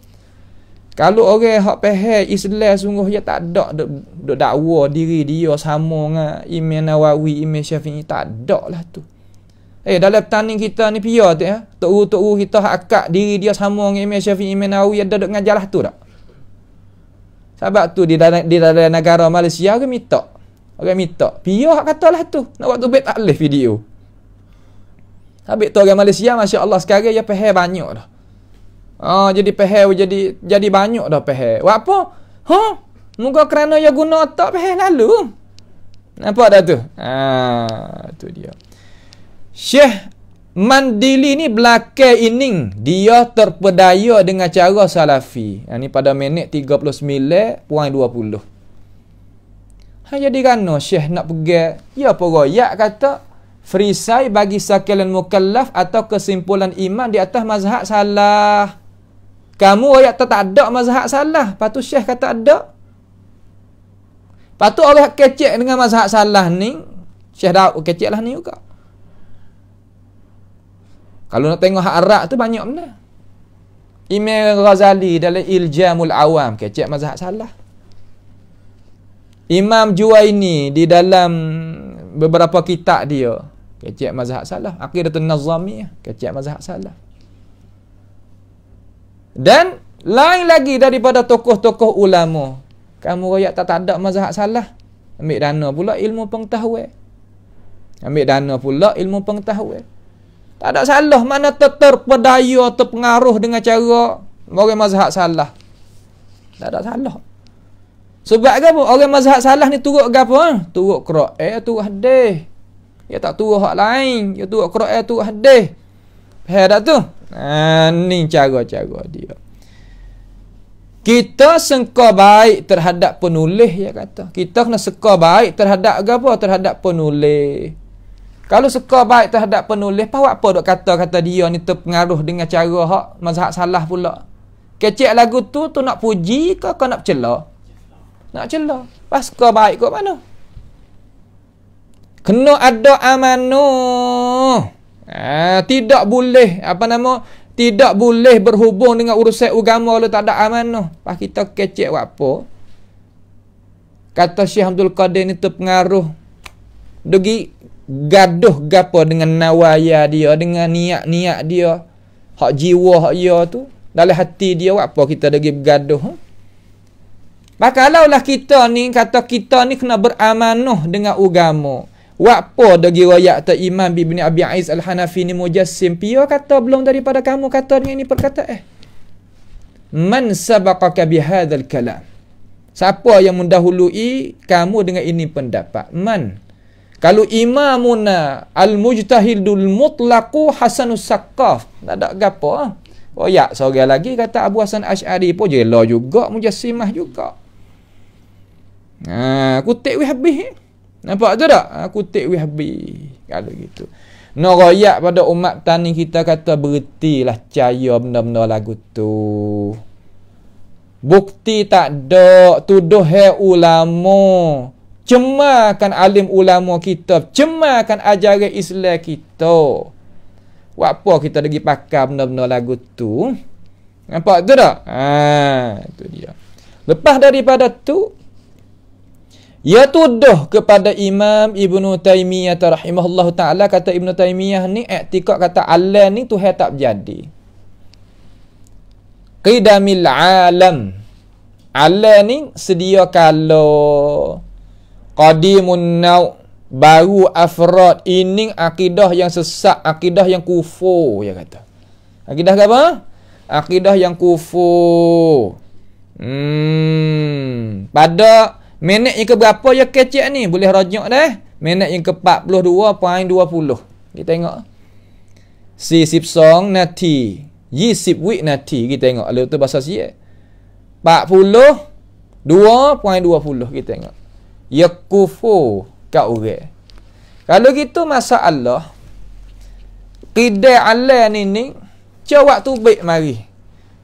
Kalau orang hak pehel Islam sungguh ya tak ada duk, duk dakwa diri dia sama dengan Imam Nawawi, Imam Syafi'i tak ada lah tu. Eh dalam tani kita ni pia tu ya. Tok guru tok guru kita akak diri dia sama dengan Imam Syafi'i, Imam Nawawi ada duk ngajalah tu tak? Sebab tu di dalam di dalam negara Malaysia ke mitak Orang minta. Pihak hak katalah tu. Nak buat tu bet tak leh video. Habis tu orang Malaysia Masya Allah sekarang dia peher banyak dah. Ah oh, jadi peher jadi jadi banyak dah peher. Buat apa? Ha? Huh? Muka kerana dia guna otak peher lalu. Apa dah tu? Ah tu dia. Syekh Mandili ni belakang ining dia terpedaya dengan cara salafi. Ini ha, yani pada minit 39.20. Hang jadi kerana Syekh nak pergi. Ya apa royak kata. Frisai bagi sakilan mukallaf atau kesimpulan iman di atas mazhab salah. Kamu royak tak ada mazhab salah. Lepas tu Syekh kata ada. Lepas oleh orang kecek dengan mazhab salah ni. Syekh dah kecek lah ni juga. Kalau nak tengok hak Arab tu banyak benda. Imam Ghazali dalam Iljamul Awam kecek mazhab salah. Imam Juwaini di dalam beberapa kitab dia kecik mazhab salah akidatun nazami kecik mazhab salah dan lain lagi daripada tokoh-tokoh ulama kamu royak tak ada mazhab salah ambil dana pula ilmu pengetahuan ambil dana pula ilmu pengetahuan tak ada salah mana terpedaya atau pengaruh dengan cara orang mazhab salah tak ada salah sebab ke apa? Orang mazhab salah ni turut ke apa? Turut kerak eh, turut hadih. Dia tak turut hak lain. Dia turut kerak eh, turut hadih. Faham tak tu? Nah, ni cara-cara dia. Kita sengka baik terhadap penulis, dia kata. Kita kena sengka baik terhadap apa? Terhadap penulis. Kalau sengka baik terhadap penulis, apa apa dok kata-kata dia ni terpengaruh dengan cara hak mazhab salah pula? Kecil lagu tu, tu nak puji ke kau nak celak? nak celah. Pasca baik kot mana? Kena ada amanu. Eh, ha, tidak boleh apa nama tidak boleh berhubung dengan urusan agama kalau tak ada amanah. Pas kita kecek buat apa? Kata Syekh Abdul Qadir ni terpengaruh Dugi gaduh gapo dengan nawaya dia, dengan niat-niat dia. Hak jiwa hak ia ya tu. Dalam hati dia, apa kita dugi bergaduh? Huh? Ha? Maka kalaulah kita ni kata kita ni kena beramanah dengan agama. Wapo dagi riwayat ta Imam Ibn Abi Aiz Al-Hanafi ni mujassim pia kata belum daripada kamu kata dengan ini perkata eh. Man sabaqaka bihadzal kalam? Siapa yang mendahului kamu dengan ini pendapat? Man? Kalau imamuna al-mujtahidul mutlaqu Hasanus Saqqaf. Tak ada gapo. Oh ya, seorang lagi kata Abu Hasan Ash'ari pun jela juga, mujassimah juga. Ha, kutik weh habis eh? Nampak tu tak? Ha, kutik weh habis. Kalau gitu. Norayak pada umat tani kita kata bertilah cahaya benda-benda lagu tu. Bukti tak ada tuduh ulama. Cemakan alim ulama kita. Cemakan ajaran Islam kita. Apa kita lagi pakar benda-benda lagu tu? Nampak tu tak? Ha, tu dia. Lepas daripada tu, ia tuduh kepada Imam Ibn Taymiyyah rahimahullah ta'ala kata ibnu Taimiyah ni aktikat kata Allah ni Tuhan tak berjadi. Qidamil alam. Allah ni sedia kalau qadimun naw baru afrad ini akidah yang sesat, akidah yang kufur, ya kata. Akidah ke apa? Akidah yang kufur. Hmm. Pada Minit yang keberapa ya kecil ni? Boleh rajuk dah. Minit yang ke-42.20. Kita tengok. Si sipsong nati. Yi sip wik nati. Kita tengok. Lalu tu bahasa siya. 42.20 kita tengok. Ya kufu kat urek. Kalau gitu masalah. Qidai alai ni ni. Cawak tu baik mari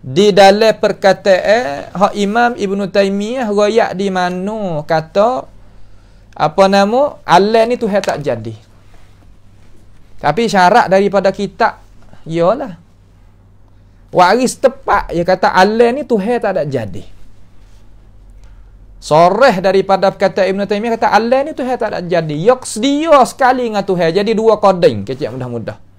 di dalam perkataan ha Imam Ibn Taymiyah royak di mana kata apa nama Allah ni Tuhan tak jadi. Tapi syarat daripada kita ialah waris tepat ya kata Allah ni Tuhan tak ada jadi. Soreh daripada kata Ibn Taymiyah kata Allah ni Tuhan tak ada jadi. Yaqsdiyah sekali dengan Tuhan. Jadi dua koding kecil mudah-mudah.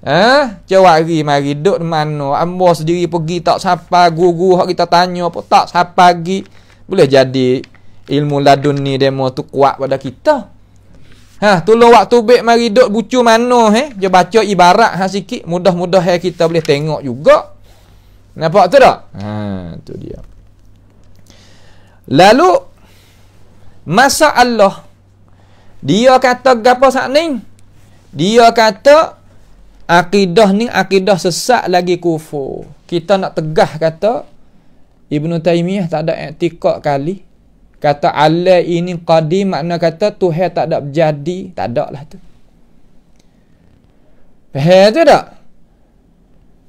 Eh, ha? jauh hari mari duduk di mana? Ambo sendiri pergi tak siapa guru hak kita tanya apa tak siapa pergi. Boleh jadi ilmu ladun ni demo tu kuat pada kita. Ha, tolong waktu baik mari duduk bucu mana eh? Dia baca ibarat ha sikit, mudah-mudah eh, kita boleh tengok juga. Nampak tu tak? Ha, tu dia. Lalu masa Allah dia kata gapo sak ni? Dia kata Akidah ni akidah sesak lagi kufur. Kita nak tegah kata ibnu Taimiyah tak ada etikak kali. Kata Allah ini qadim makna kata Tuhan tak ada berjadi. Tak ada lah tu. Faham tu tak?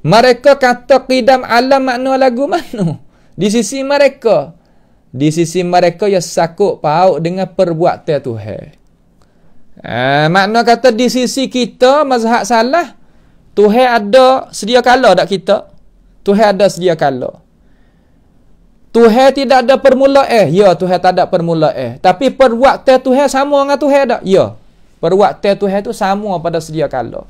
Mereka kata qidam alam makna lagu mana? Di sisi mereka. Di sisi mereka yang sakut paut dengan perbuatan Tuhan. Eh, makna kata di sisi kita mazhab salah. Tuhan ada sedia kala dak kita? Tuhan ada sedia kala. Tuhan tidak ada permula eh. Ya, Tuhan tak ada permula eh. Tapi perwaktu Tuhan sama dengan Tuhan dak? Ya. Perwaktu Tuhan tu sama pada sedia kala.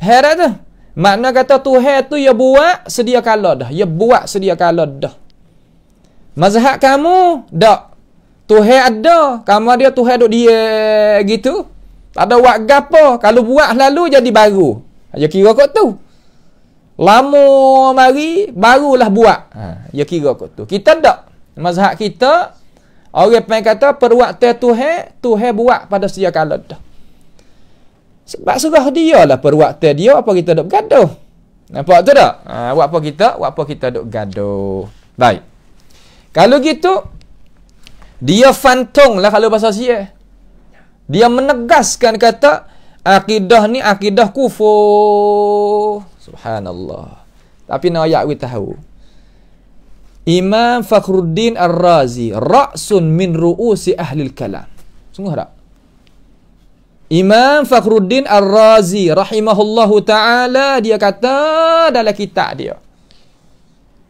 Faham tak? Makna kata Tuhan tu ya buat sedia kala dah. Ya buat sedia kala dah. Mazhab kamu dak. Tuhan ada, kamu dia Tuhan duk dia gitu. Tak ada wak gapo kalau buat lalu jadi baru. Dia kira kot tu. Lama mari barulah buat. Ha, dia kira kot tu. Kita tak. Mazhab kita orang pun kata perwaktu Tuhan, Tuhan buat pada setia kala dah. Sebab surah dia lah perwaktu dia apa kita dok gaduh. Nampak tu tak? Ha, buat apa kita? Buat apa kita dok gaduh. Baik. Kalau gitu dia fantong lah kalau bahasa sia. Dia menegaskan kata akidah ni akidah kufur. Subhanallah. Tapi nak ayat kita tahu. Imam Fakhruddin Ar-Razi Ra'sun min ru'usi ahli kalam Sungguh tak? Imam Fakhruddin Ar-Razi Rahimahullahu ta'ala Dia kata dalam kitab dia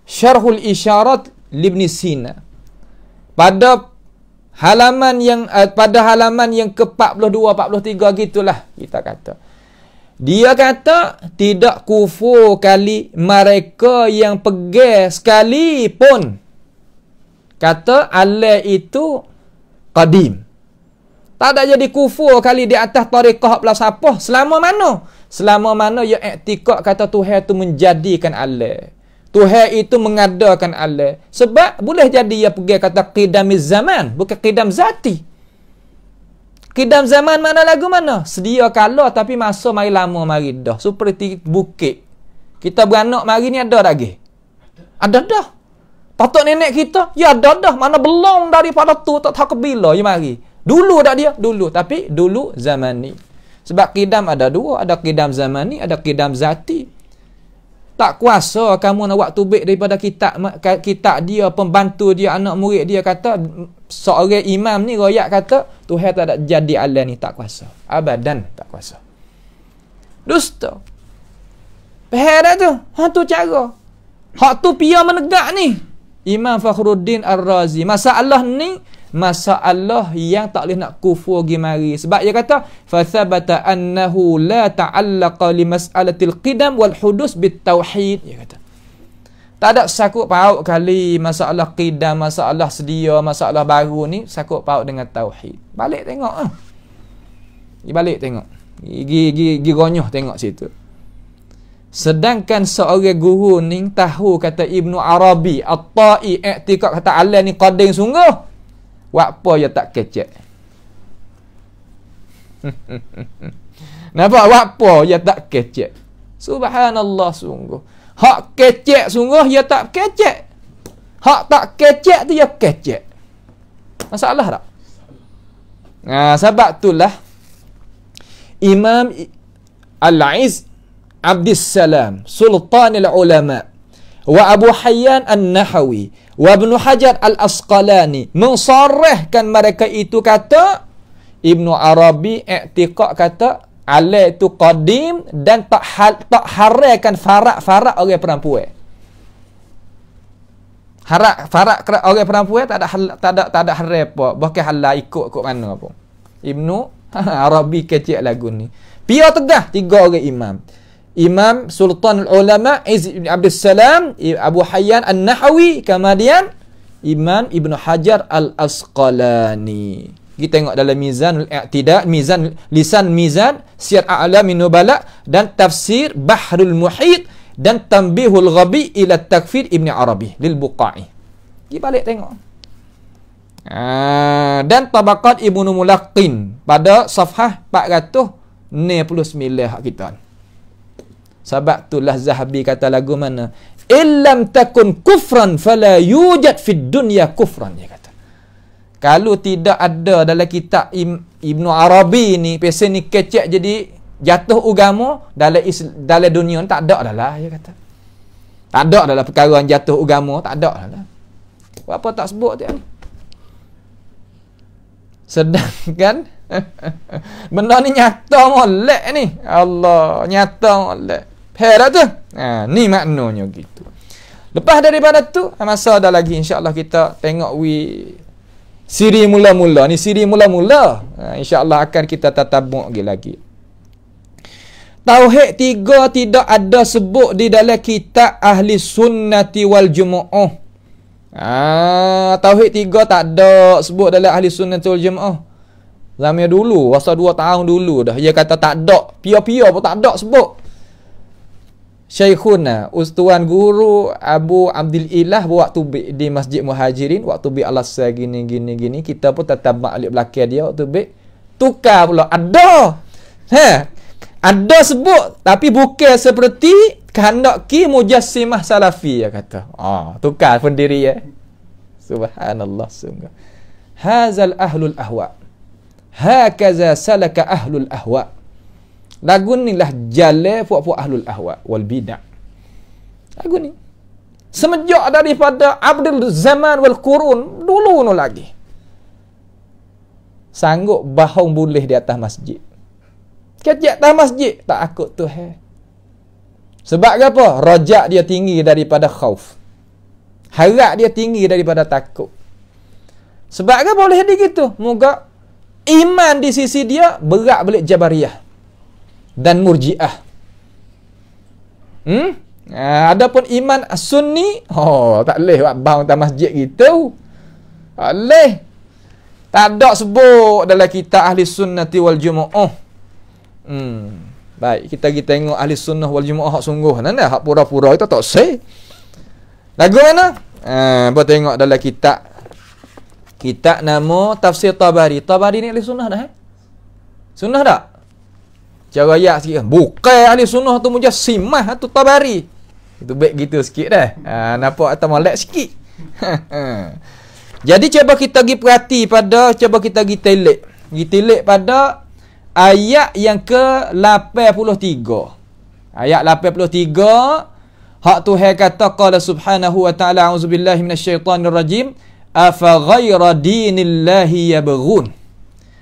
Syarhul Isyarat Libni Sina Pada halaman yang uh, pada halaman yang ke-42 43 gitulah kita kata dia kata tidak kufur kali mereka yang sekali pun kata Allah itu qadim tak ada jadi kufur kali di atas tarekah belah siapa selama mana selama mana yang iktikad kata Tuhan itu menjadikan Allah Tuhan itu mengadakan Allah. Sebab boleh jadi ia pergi kata qidam zaman, bukan qidam zati. Qidam zaman mana lagu mana? Sedia kala tapi masa mari lama mari dah. Seperti bukit. Kita beranak mari ni ada lagi. Ada dah. Patut nenek kita, ya ada dah. Mana belum daripada tu tak tahu bila ya mari. Dulu tak dia? Dulu. Tapi dulu zaman ni. Sebab qidam ada dua. Ada qidam zaman ni, ada qidam zati tak kuasa kamu nak buat tubik daripada kita kita dia pembantu dia anak murid dia kata seorang imam ni royak kata Tuhan tak ada jadi Allah ni tak kuasa abadan tak kuasa dusta Pahala tu. Ha tu cara. Ha tu pia menegak ni. Imam Fakhruddin Ar-Razi. Masalah ni masalah yang tak boleh nak kufur gimari sebab dia kata fa thabata annahu la ta'allaqa li mas'alatil qidam wal hudus bit tauhid dia kata tak ada sakut paut kali masalah qidam masalah sedia masalah baru ni sakut paut dengan tauhid balik tengok ah ha? balik tengok gi gi gi gonyoh tengok situ Sedangkan seorang guru ni tahu kata Ibnu Arabi, At-Ta'i i'tiqad kata Allah ni qadim sungguh. Buat apa ya tak kecek? <laughs> Nampak? Buat apa ya tak kecek? Subhanallah sungguh. Hak kecek sungguh ia tak kecek. Hak tak kecek tu ia kecek. Masalah tak? Nah, ha, sebab itulah Imam Al-Aiz Abdissalam Sultan ulama wa Abu Hayyan An-Nahawi wa Ibn Hajar Al-Asqalani mensarahkan mereka itu kata Ibn Arabi i'tiqad kata alai itu qadim dan tak hal, tak haramkan farak-farak orang perempuan. Harak farak orang perempuan tak ada hal, tak ada tak ada haram apa, bahkan halal lah ikut kok mana pun. Ibnu <laughs> Arabi kecil lagu ni. Pia tegah tiga orang imam. Imam Sultan Ulama Iz bin Abdul Salam Abu Hayyan An-Nahawi kemudian Imam Ibn Hajar Al-Asqalani. Kita tengok dalam Mizan Al-I'tidal, Mizan Lisan Mizan, Siyar A'lam Nubala dan Tafsir Bahrul Muhit dan Tambihul Ghabi ila Takfir Ibn Arabi lil Buqai. Pergi balik tengok. Ha, dan Tabaqat Ibnu Mulaqqin pada safhah 499 hak kita. Ni. Sebab lah Zahabi kata lagu mana? Illam takun kufran fala yujad fid dunya kufran dia kata. Kalau tidak ada dalam kitab Ibnu Arabi ni, pesan ni kecek jadi jatuh agama dalam dalam dunia tak ada dah lah dia kata. Tak ada dalam perkara yang jatuh agama, tak ada dah lah. Apa tak sebut tu? Sedangkan <laughs> benda ni nyata molek ni. Allah, nyata molek. Hera tu. Ha, ni maknanya gitu. Lepas daripada tu, masa ada lagi insya-Allah kita tengok we siri mula-mula. Ni siri mula-mula. Ha, insya-Allah akan kita tatabuk lagi lagi. Tauhid tiga tidak ada sebut di dalam kitab ahli sunnati wal jumu'ah. Ah, tauhid tiga tak ada sebut dalam ahli sunnati wal jumu'ah. Zaman dulu, masa dua tahun dulu dah. Dia kata tak ada. Pia-pia pun tak ada sebut. Syekhuna, Ustuan Guru Abu Abdul Ilah waktu bi, di Masjid Muhajirin waktu bi Allah saya gini gini gini kita pun tetap maklik belakang dia waktu bi tukar pula ada ha ada sebut tapi bukan seperti kehendak ki mujassimah salafi ya kata ah oh, tukar pendiri ya subhanallah sungguh hazal ahlul ahwa hakaza salaka ahlul ahwa' Lagu ni lah jale fuak-fuak ahlul ahwa wal bidah. Lagu ni. Semenjak daripada Abdul Zaman wal Qurun dulu no lagi. Sanggup bahong boleh di atas masjid. Kejap atas masjid tak takut tu he. Sebab apa? Rojak dia tinggi daripada khauf. Harap dia tinggi daripada takut. Sebab apa boleh jadi gitu? Moga iman di sisi dia berat balik jabariyah dan murjiah. Hmm? Eh, adapun iman sunni, oh, tak boleh buat bang tak masjid gitu. Tak boleh. Tak ada sebut dalam kita ahli sunnati wal jumu'ah. Hmm. Baik, kita pergi tengok ahli sunnah wal jumu'ah hak sungguh. Nanda, hak pura-pura itu tak say. Lagu mana? Eh, buat tengok dalam kitab. Kitab nama Tafsir Tabari. Tabari ni ahli sunnah dah eh? Sunnah tak? cara ayat sikit kan. Bukan ahli sunnah tu muja simah tu tabari. Itu baik gitu sikit dah. Ha, nampak atau malak sikit. <laughs> Jadi cuba kita pergi perhati pada, cuba kita pergi telik. Pergi telik pada ayat yang ke-83. Ayat 83. Hak tu hai kata qala subhanahu wa ta'ala a'udzubillahi minasyaitanirrajim. Afa ghaira dinillahi yabghun.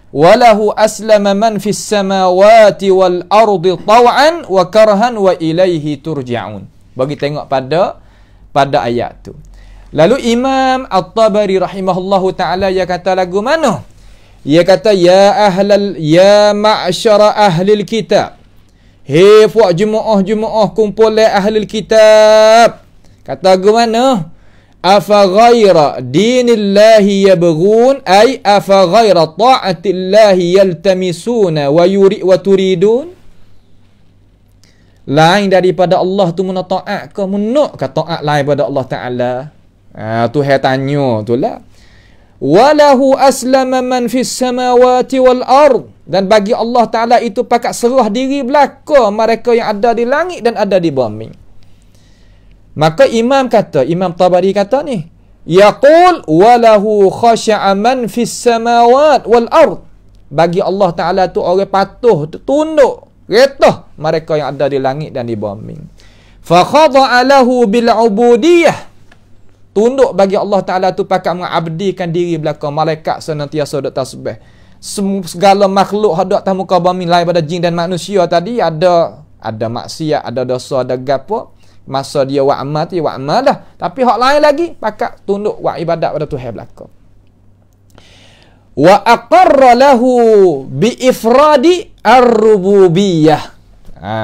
Walahu aslama man fis samawati wal ardi taw'an wa karhan wa ilaihi turja'un. Bagi tengok pada pada ayat tu. Lalu Imam At-Tabari rahimahullahu taala dia kata lagu mana? Dia kata ya ahlal ya ma'syara ahli kitab. Hei puak jemaah jemaah kumpul ahli kitab. Kata lagu mana? afa ghaira dinillahi yabghun ay afa ghaira ta'atillahi yaltamisuna wa yuri wa turidun lain daripada Allah tu mun taat ke mun nak ke taat lain pada Allah taala ha tu hai tanya tu lah walahu aslama man fis samawati wal ard dan bagi Allah taala itu pakat serah diri belaka mereka yang ada di langit dan ada di bumi Maka imam kata, imam Tabari kata ni, yaqul walahu khasha'a man fis samawat wal ard. Bagi Allah Taala tu orang patuh, tunduk, retah mereka yang ada di langit dan di bumi. Fa khada'a alahu bil ubudiyah. Tunduk bagi Allah Taala tu pakai mengabdikan diri belakang malaikat senantiasa dak tasbih. segala makhluk ada tamu muka bumi lain pada jin dan manusia tadi ada ada maksiat, ada dosa, ada gapo masa dia buat amal tu buat amal dah tapi hak lain lagi pakak tunduk buat ibadat pada Tuhan belaka wa aqarra lahu bi ifradi ar-rububiyyah ha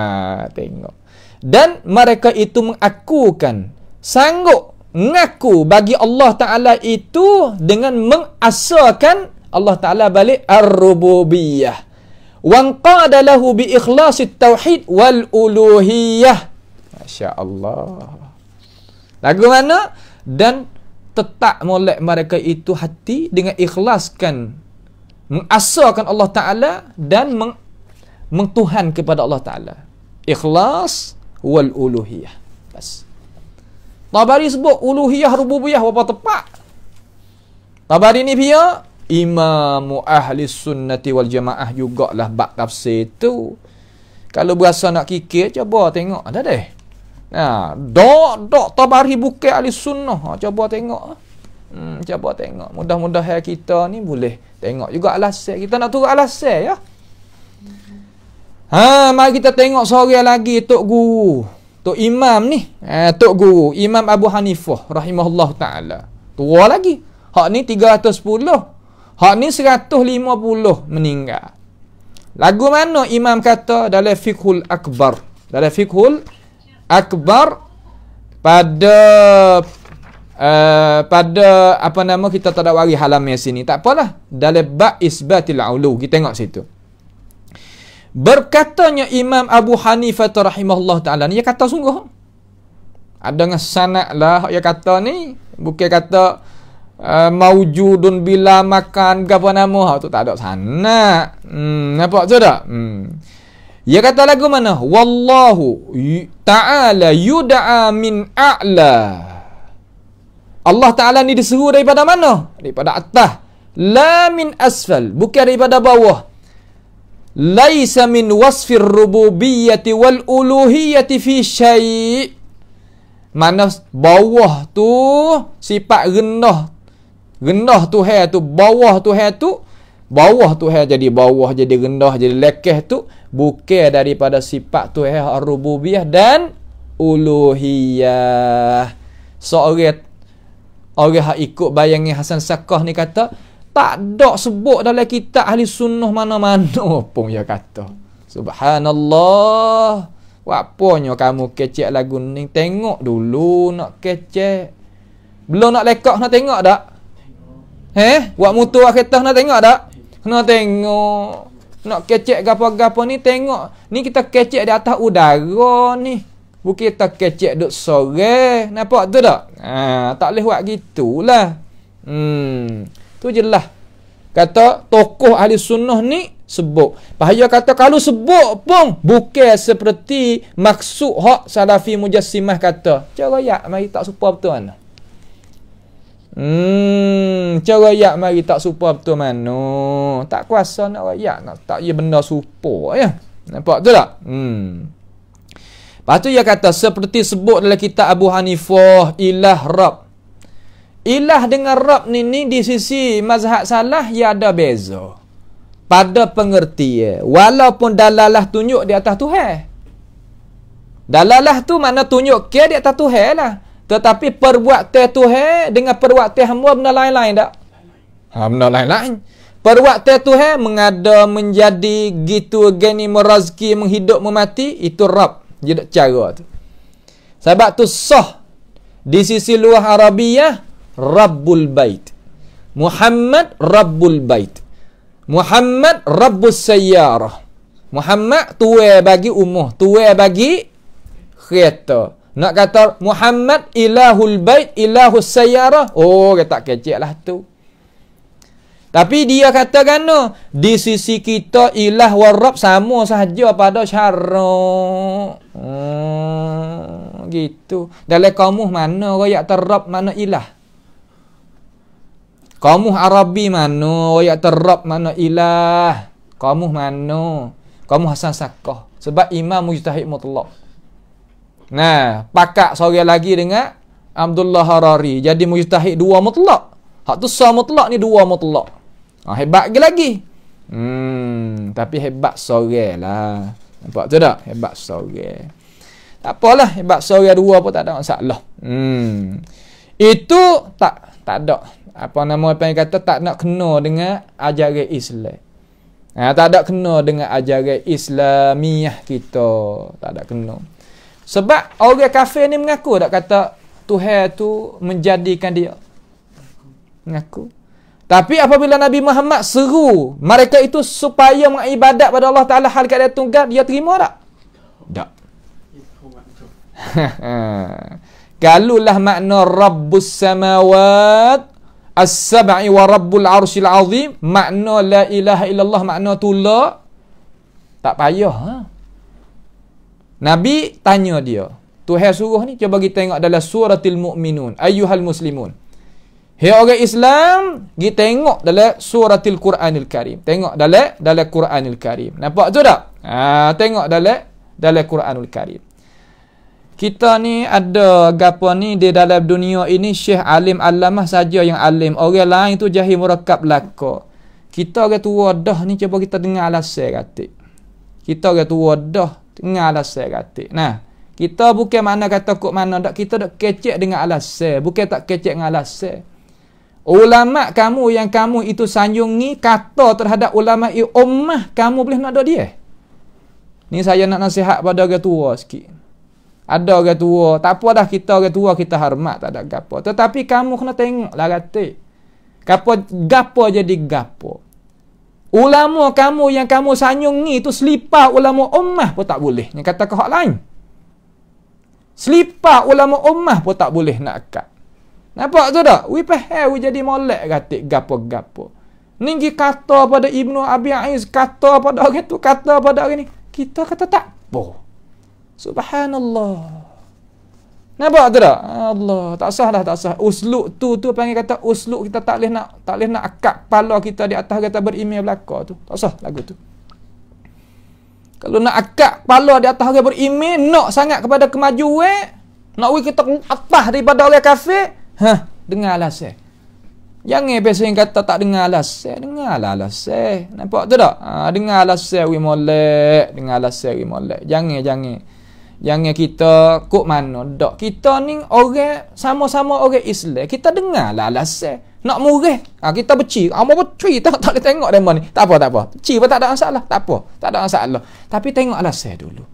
tengok dan mereka itu mengakukan sanggup mengaku bagi Allah Ta'ala itu dengan mengasakan Allah Ta'ala balik ar-rububiyyah wa qadalahu bi ikhlasit tauhid wal uluhiyah Masya Allah. Lagu mana? Dan tetap molek mereka itu hati dengan ikhlaskan. Mengasahkan Allah Ta'ala dan meng kepada Allah Ta'ala. Ikhlas wal uluhiyah. Bas. Tabari sebut uluhiyah rububiyah apa tepat? Tabari ni pia imam ahli sunnati wal jamaah jugalah bak tafsir tu. Kalau berasa nak kikir coba tengok ada deh. Ha, dok dok tabari bukan ahli sunnah. Ha, cuba tengok. Hmm, cuba tengok. Mudah-mudahan kita ni boleh tengok juga alasan. Kita nak turun alasan ya. Ha, mari kita tengok seorang lagi tok guru. Tok Imam ni. Eh, tok guru Imam Abu Hanifah rahimahullah taala. Tua lagi. Hak ni 310. Hak ni 150 meninggal. Lagu mana Imam kata dalam Fiqhul Akbar? Dalam Fiqhul akbar pada uh, pada apa nama kita tak ada wari halamnya sini tak apalah dalam bab isbatil ulu kita tengok situ berkatanya imam abu hanifah rahimahullah taala ni dia kata sungguh ada dengan sanad lah dia kata ni bukan kata uh, maujudun bila makan apa nama ha, tu tak ada sana, hmm nampak tu tak hmm ia kata lagu mana? Wallahu ta'ala yuda'a min a'la. Allah Ta'ala ni diseru daripada mana? Daripada atas. La min asfal. Bukan daripada bawah. Laisa min wasfir rububiyyati wal uluhiyyati fi syai' Mana bawah tu sifat rendah. Rendah tu hai tu. Bawah tu hai tu bawah tu Tuhan jadi bawah jadi rendah jadi lekeh tu bukan daripada sifat Tuhan ar-rububiyah dan uluhiyah. Seorang so, orang hak ikut bayangi Hasan Sakah ni kata tak ada sebut dalam kitab ahli sunnah mana-mana <laughs> oh, pun dia kata. Subhanallah. Wapunya kamu kecek lagu ni tengok dulu nak kecek. Belum nak lekak nak tengok tak? Eh, buat mutu akhirat nak tengok tak? Kena tengok. Nak kecek gapa-gapa ni tengok. Ni kita kecek di atas udara ni. Bukit kita kecek duk sore. Nampak tu tak? Ha, tak boleh buat gitulah. Hmm. Tu je lah. Kata tokoh ahli sunnah ni sebut. Bahaya kata kalau sebut pun bukan seperti maksud hak salafi mujassimah kata. Cara ya, mari tak supa betul anak. Hmm, cara rakyat mari tak super betul mano. Tak kuasa nak rakyat nak tak ya benda super ya. Nampak tu tak? Hmm. Lepas tu ia kata seperti sebut dalam kitab Abu Hanifah ilah rab. Ilah dengan rab ni ni di sisi mazhab salah ya ada beza. Pada pengertian walaupun dalalah tunjuk di atas Tuhan. Dalalah tu makna tunjuk ke di atas Tuhan lah. Tetapi perbuatan Tuhan dengan perbuatan hamba benda lain-lain tak? Ha benda lain-lain. Perbuatan Tuhan mengada menjadi gitu gani merazki menghidup memati itu rab. Jadi cara tu. Sebab tu sah di sisi luar Arabiyah Rabbul Bait. Muhammad Rabbul Bait. Muhammad Rabbus Sayyarah. Muhammad tuai bagi umuh, tuai bagi kereta. Nak kata Muhammad ilahul bait ilahus sayyara. Oh, dia tak kecil lah tu. Tapi dia kata kan Di sisi kita ilah warab sama sahaja pada syara. Hmm, gitu. Dalam kamu mana rakyat terab mana ilah? Kamu Arabi mana rakyat terab mana ilah? Kamu mana? Kamu Hasan Sakoh Sebab imam mujtahid mutlak. Nah, pakak seorang lagi dengan Abdullah Harari. Jadi mujtahid dua mutlak. Hak tu sah mutlak ni dua mutlak. Ha, hebat lagi lagi. Hmm, tapi hebat seorang lah. Nampak tu tak? Hebat seorang. Tak apalah, hebat seorang dua pun tak ada masalah. Hmm. Itu tak tak ada. Apa nama apa yang kata tak nak kena dengan ajaran Islam. Ha, tak ada kena dengan ajaran Islamiah kita. Tak ada kena. Sebab orang kafir ni mengaku tak kata Tuhan tu menjadikan dia. Mengaku. Tapi apabila Nabi Muhammad seru mereka itu supaya mengibadat pada Allah Ta'ala hal keadaan tunggal, dia terima tak? Tak. Kalulah <laughs> makna Rabbus Samawat As-Sab'i wa Rabbul Arshil Azim Makna la ilaha illallah makna tu Tak payah ha? Nabi tanya dia. Tuhan suruh ni cuba kita tengok dalam suratil mu'minun. Ayuhal muslimun. Hei orang Islam, kita tengok dalam suratil Quranil Karim. Tengok dalam dalam Quranil Karim. Nampak tu tak? Ha, tengok dalam dalam Quranil Karim. Kita ni ada gapo ni di dalam dunia ini Syekh Alim Alamah saja yang alim. Orang lain tu jahil murakab laka. Kita orang tua dah ni cuba kita dengar alasan katik. Kita orang tua dah dengan alasan katik. Nah, kita bukan mana kata kok mana dak kita dak kecek dengan alasan, bukan tak kecek dengan alasan. Ulama kamu yang kamu itu sanjungi kata terhadap ulama ummah kamu boleh nak dak dia. Ni saya nak nasihat pada orang tua sikit. Ada orang tua, tak apa dah kita orang tua kita hormat tak ada gapo. Tetapi kamu kena tengoklah katik. Gapo gapo jadi gapo. Ulama kamu yang kamu sanyung itu tu selipar ulama ummah pun tak boleh. Yang kata ke hak lain. Selipar ulama ummah pun tak boleh nak akad. Nampak tu tak? We pahal we jadi molek katik gapo-gapo. Ninggi kata pada Ibnu Abi Aiz, kata pada orang itu, kata pada orang ini Kita kata tak apa. Subhanallah. Nampak tak tak? Allah, tak sah dah, tak sah. Usluk tu, tu panggil kata usluk kita tak boleh nak, tak boleh nak akak pala kita di atas kata berimeh belakang tu. Tak sah lagu tu. Kalau nak akak kepala di atas orang berimeh, nak sangat kepada kemajuan, nak we kita atas daripada oleh kafir, ha, dengar lah saya. Jangan biasa yang kata tak dengar lah saya. Dengar lah lah saya. Nampak tu tak? Ha, ah, dengar lah saya, we molek. Dengar lah saya, we molek. Jangan, jangan. Jangan kita kok mana dok. Kita ni orang sama-sama orang Islam. Kita dengar lah alasan. Nak murih. Ha, kita beci. Apa ha, beci tak tak tengok demo ni. Tak apa tak apa. Beci tak ada masalah. Tak apa. Tak ada masalah. Tapi tengok alasan dulu.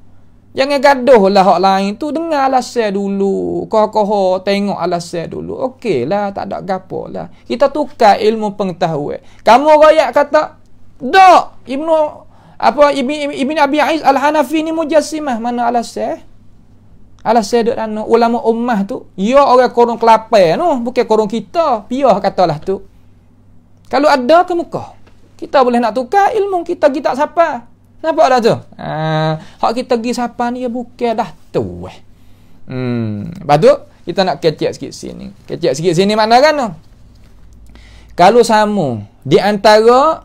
Jangan gaduh lah hak lain tu dengar alasan dulu. Kokoh tengok alasan dulu. lah tak ada gapo lah. Kita tukar ilmu pengetahuan. Kamu rakyat kata dok Ibnu apa Ibn, Ibn Abi Aiz Al-Hanafi ni mujassimah mana alasih alasih duk dan ulama ummah tu ya orang korong kelapa tu bukan korong kita piah katalah tu kalau ada ke muka kita boleh nak tukar ilmu kita kita siapa Nampak dah tu? Ha, hak kita pergi siapa ni, ya bukan dah tu. Eh. Hmm. Lepas tu, kita nak kecek sikit sini. Kecek sikit sini mana kan? Kalau sama, di antara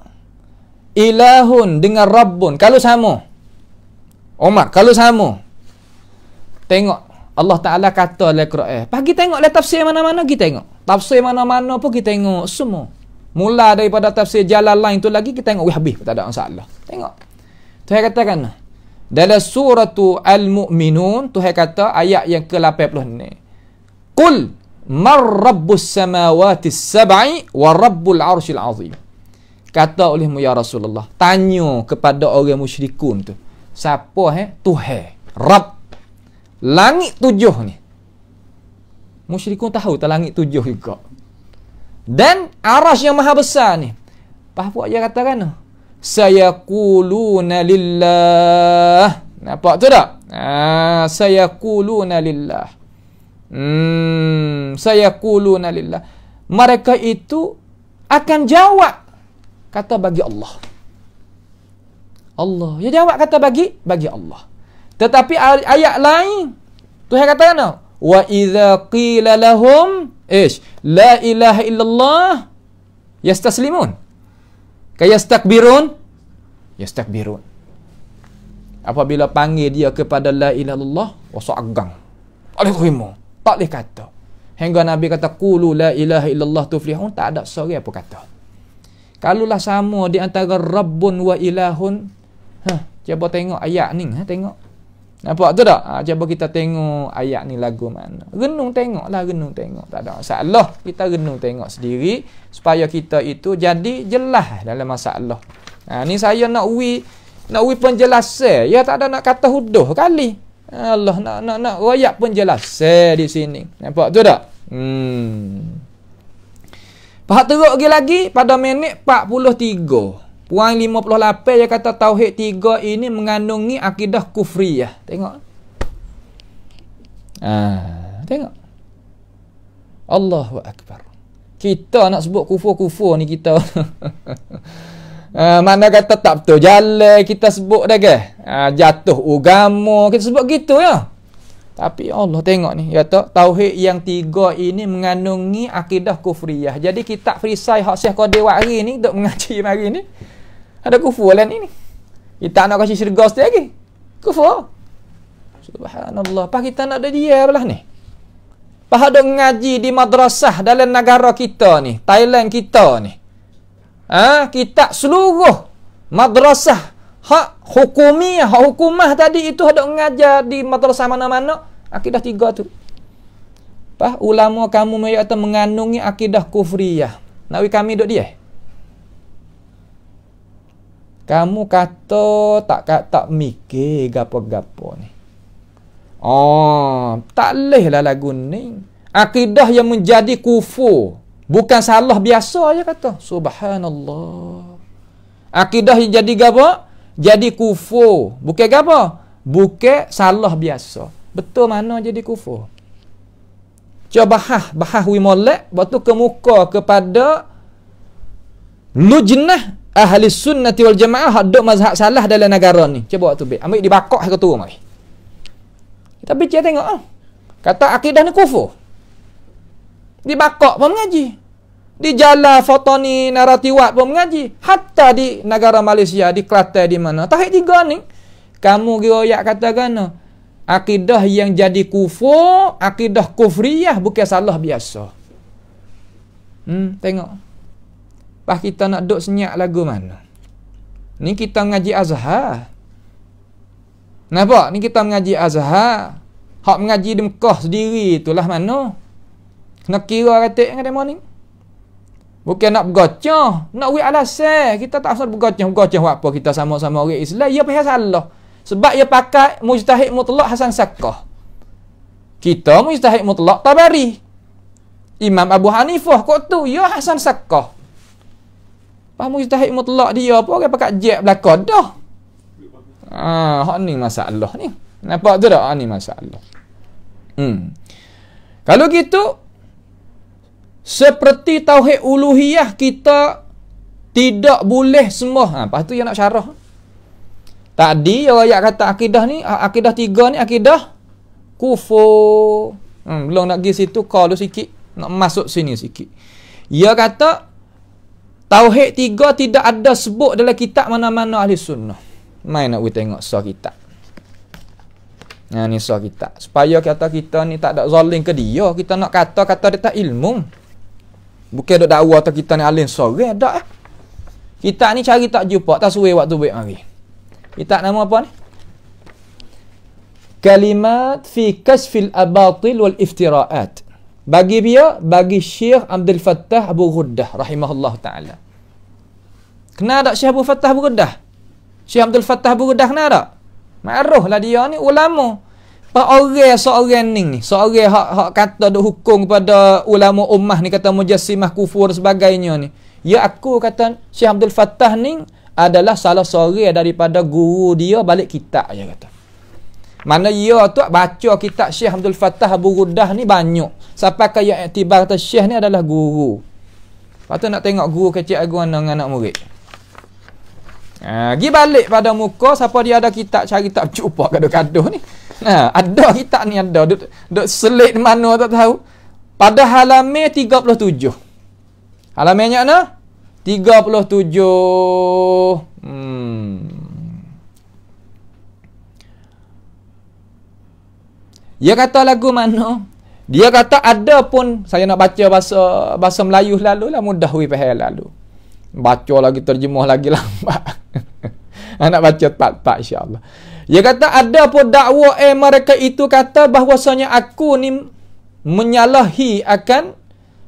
ilahun dengan rabbun kalau sama Omar kalau sama tengok Allah Taala kata oleh Quran eh, tengok tengoklah tafsir mana-mana kita tengok tafsir mana-mana pun kita tengok semua mula daripada tafsir jalan lain tu lagi kita tengok habis tak ada masalah tengok Tuhan katakan dalam surah Al-Mu'minun Tuhan kata ayat yang ke-80 ni Qul mar rabbus samawati sab'i wa rabbul arshil azim Kata oleh mu ya Rasulullah, tanya kepada orang musyrikun tu. Siapa eh? Tuhan, Rab Langit tujuh ni. Musyrikun tahu tak langit tujuh juga. Dan aras yang maha besar ni. Apa dia kata kan? Saya kuluna lillah. Nampak tu tak? Ha, saya kuluna lillah. Hmm, saya kuluna lillah. Mereka itu akan jawab kata bagi Allah. Allah. Dia jawab kata bagi bagi Allah. Tetapi ayat lain Tuhan kata kan? Wa idza qila lahum ish la ilaha illallah yastaslimun. Ka yastakbirun? Yastakbirun. Apabila panggil dia kepada la ilaha illallah, wasa oh, agang. Alaihimu. Tak boleh kata. Hingga Nabi kata qulu la ilaha illallah tuflihun, tak ada seorang pun kata. Kalulah sama di antara Rabbun wa ilahun. Ha, cuba tengok ayat ni. Ha, tengok. Nampak tu tak? Ha, cuba kita tengok ayat ni lagu mana. Renung tengok lah. Renung tengok. Tak ada masalah. Kita renung tengok sendiri. Supaya kita itu jadi jelas dalam masalah. Ha, ni saya nak ui nak ui penjelasan. Ya tak ada nak kata huduh kali. Allah nak nak nak royak penjelasan di sini. Nampak tu tak? Hmm. Pahat teruk lagi lagi pada minit 43. Puan 58 yang kata Tauhid 3 ini mengandungi akidah kufri ya. Tengok. Ah, tengok. Allahu Akbar. Kita nak sebut kufur-kufur ni kita. <laughs> ah, mana kata tak betul. Jalan kita sebut dah ke? Ah, jatuh ugamu Kita sebut gitu ya. Tapi Allah tengok ni, ya tak? Tauhid yang tiga ini mengandungi akidah kufriyah. Jadi kita frisai hak Syekh Qadir hari ni duk mengaji hari <laughs> ni. Ada kufur lain ini. Kita nak kasi syurga sekali lagi. Kufur. Subhanallah. Pak kita nak ada dia belah ni. Pak ada ngaji di madrasah dalam negara kita ni, Thailand kita ni. Ah, ha? kita seluruh madrasah hak hukumi, hak hukumah tadi itu ada mengajar di madrasah mana-mana. Akidah tiga tu. Apa? Ulama kamu mayata mengandungi akidah kufriyah. Nawi kami duduk dia. Kamu kata tak tak, tak mikir gapo-gapo ni. Oh, tak leh lah lagu ni. Akidah yang menjadi kufu Bukan salah biasa aja kata. Subhanallah. Akidah yang jadi gapo? jadi kufu Bukan apa? Bukan salah biasa. Betul mana jadi kufu? Coba bahas, bahas wi molek, waktu kemuka kepada lujnah ahli sunnati wal jamaah hak mazhab salah dalam negara ni. Cuba waktu bi. Ambil dibakok ke turun mari. Kita bicara tengok ah. Kata akidah ni kufur. Dibakok pun mengaji. Di Jala, Fotoni, Naratiwat pun mengaji. Hatta di negara Malaysia, di Kelantan, di mana. Tahit tiga ni. Kamu kira kata kata Akidah yang jadi kufur, akidah kufriyah bukan salah biasa. Hmm, tengok. Pas kita nak duduk senyak lagu mana? Ni kita mengaji azhar. Nampak? Ni kita mengaji azhar. Hak mengaji di Mekah sendiri itulah mana? Nak kira katik kan demo ni? Bukan nak bergocoh. Nak wik alasan. Kita tak usah bergocoh. Bergocoh buat apa kita sama-sama orang Islam. ya pihak salah. Sebab ia pakai mujtahid mutlak Hasan Sakkah. Kita mujtahid mutlak tabari. Imam Abu Hanifah kok tu. Ya Hasan Sakkah. Pak mujtahid mutlak dia apa? Dia pakai jet belakang dah. Ah, ni masalah ni. Nampak tu tak? Ah, ni masalah. Hmm. Kalau gitu, seperti tauhid uluhiyah kita tidak boleh sembah. Ha, lepas tu yang nak syarah. Tadi yang ayat kata akidah ni, akidah tiga ni akidah kufur. Hmm, belum nak pergi situ, kalau sikit. Nak masuk sini sikit. Ia kata, tauhid tiga tidak ada sebut dalam kitab mana-mana ahli sunnah. Main nak kita tengok sah kitab. Ha, ni sah kitab. Supaya kata kita ni tak ada zalim ke dia. Kita nak kata-kata dia tak ilmu. Bukan dok dakwa atau kita ni alim sore dak. Eh. Kita ni cari tak jumpa tak suwe waktu baik mari. Kita nama apa ni? Kalimat fi kashfil abatil wal iftiraat. Bagi dia bagi Syekh Abdul Fattah Abu Ghuddah rahimahullah taala. Kenal tak Syekh Abu Fattah Abu Ghuddah? Syekh Abdul Fattah Abu Ghuddah kenal tak? Ma'ruh lah dia ni ulama. Pak orang seorang ni ni, seorang hak hak kata duk hukum kepada ulama ummah ni kata mujassimah kufur sebagainya ni. Ya aku kata Syekh Abdul Fattah ni adalah salah seorang daripada guru dia balik kitab dia kata. Mana ia tu baca kitab Syekh Abdul Fattah Abu Rudah ni banyak. Sampai kaya iktibar kata Syekh ni adalah guru. Lepas tu nak tengok guru kecil aku dengan anak murid. Ha, uh, pergi balik pada muka siapa dia ada kitab cari tak jumpa kadu-kadu ni. Nah ha, ada kita ni ada. Duk, duk selit mana tak tahu. Pada halaman 37. Halamannya mana? 37. Hmm. Dia kata lagu mana? Dia kata ada pun saya nak baca bahasa bahasa Melayu lalu lah mudah we pahal lalu. Baca lagi terjemah lagi <laughs> lambat. Anak baca tak tak insya-Allah. Dia kata ada pun dakwa eh mereka itu kata bahwasanya aku ni menyalahi akan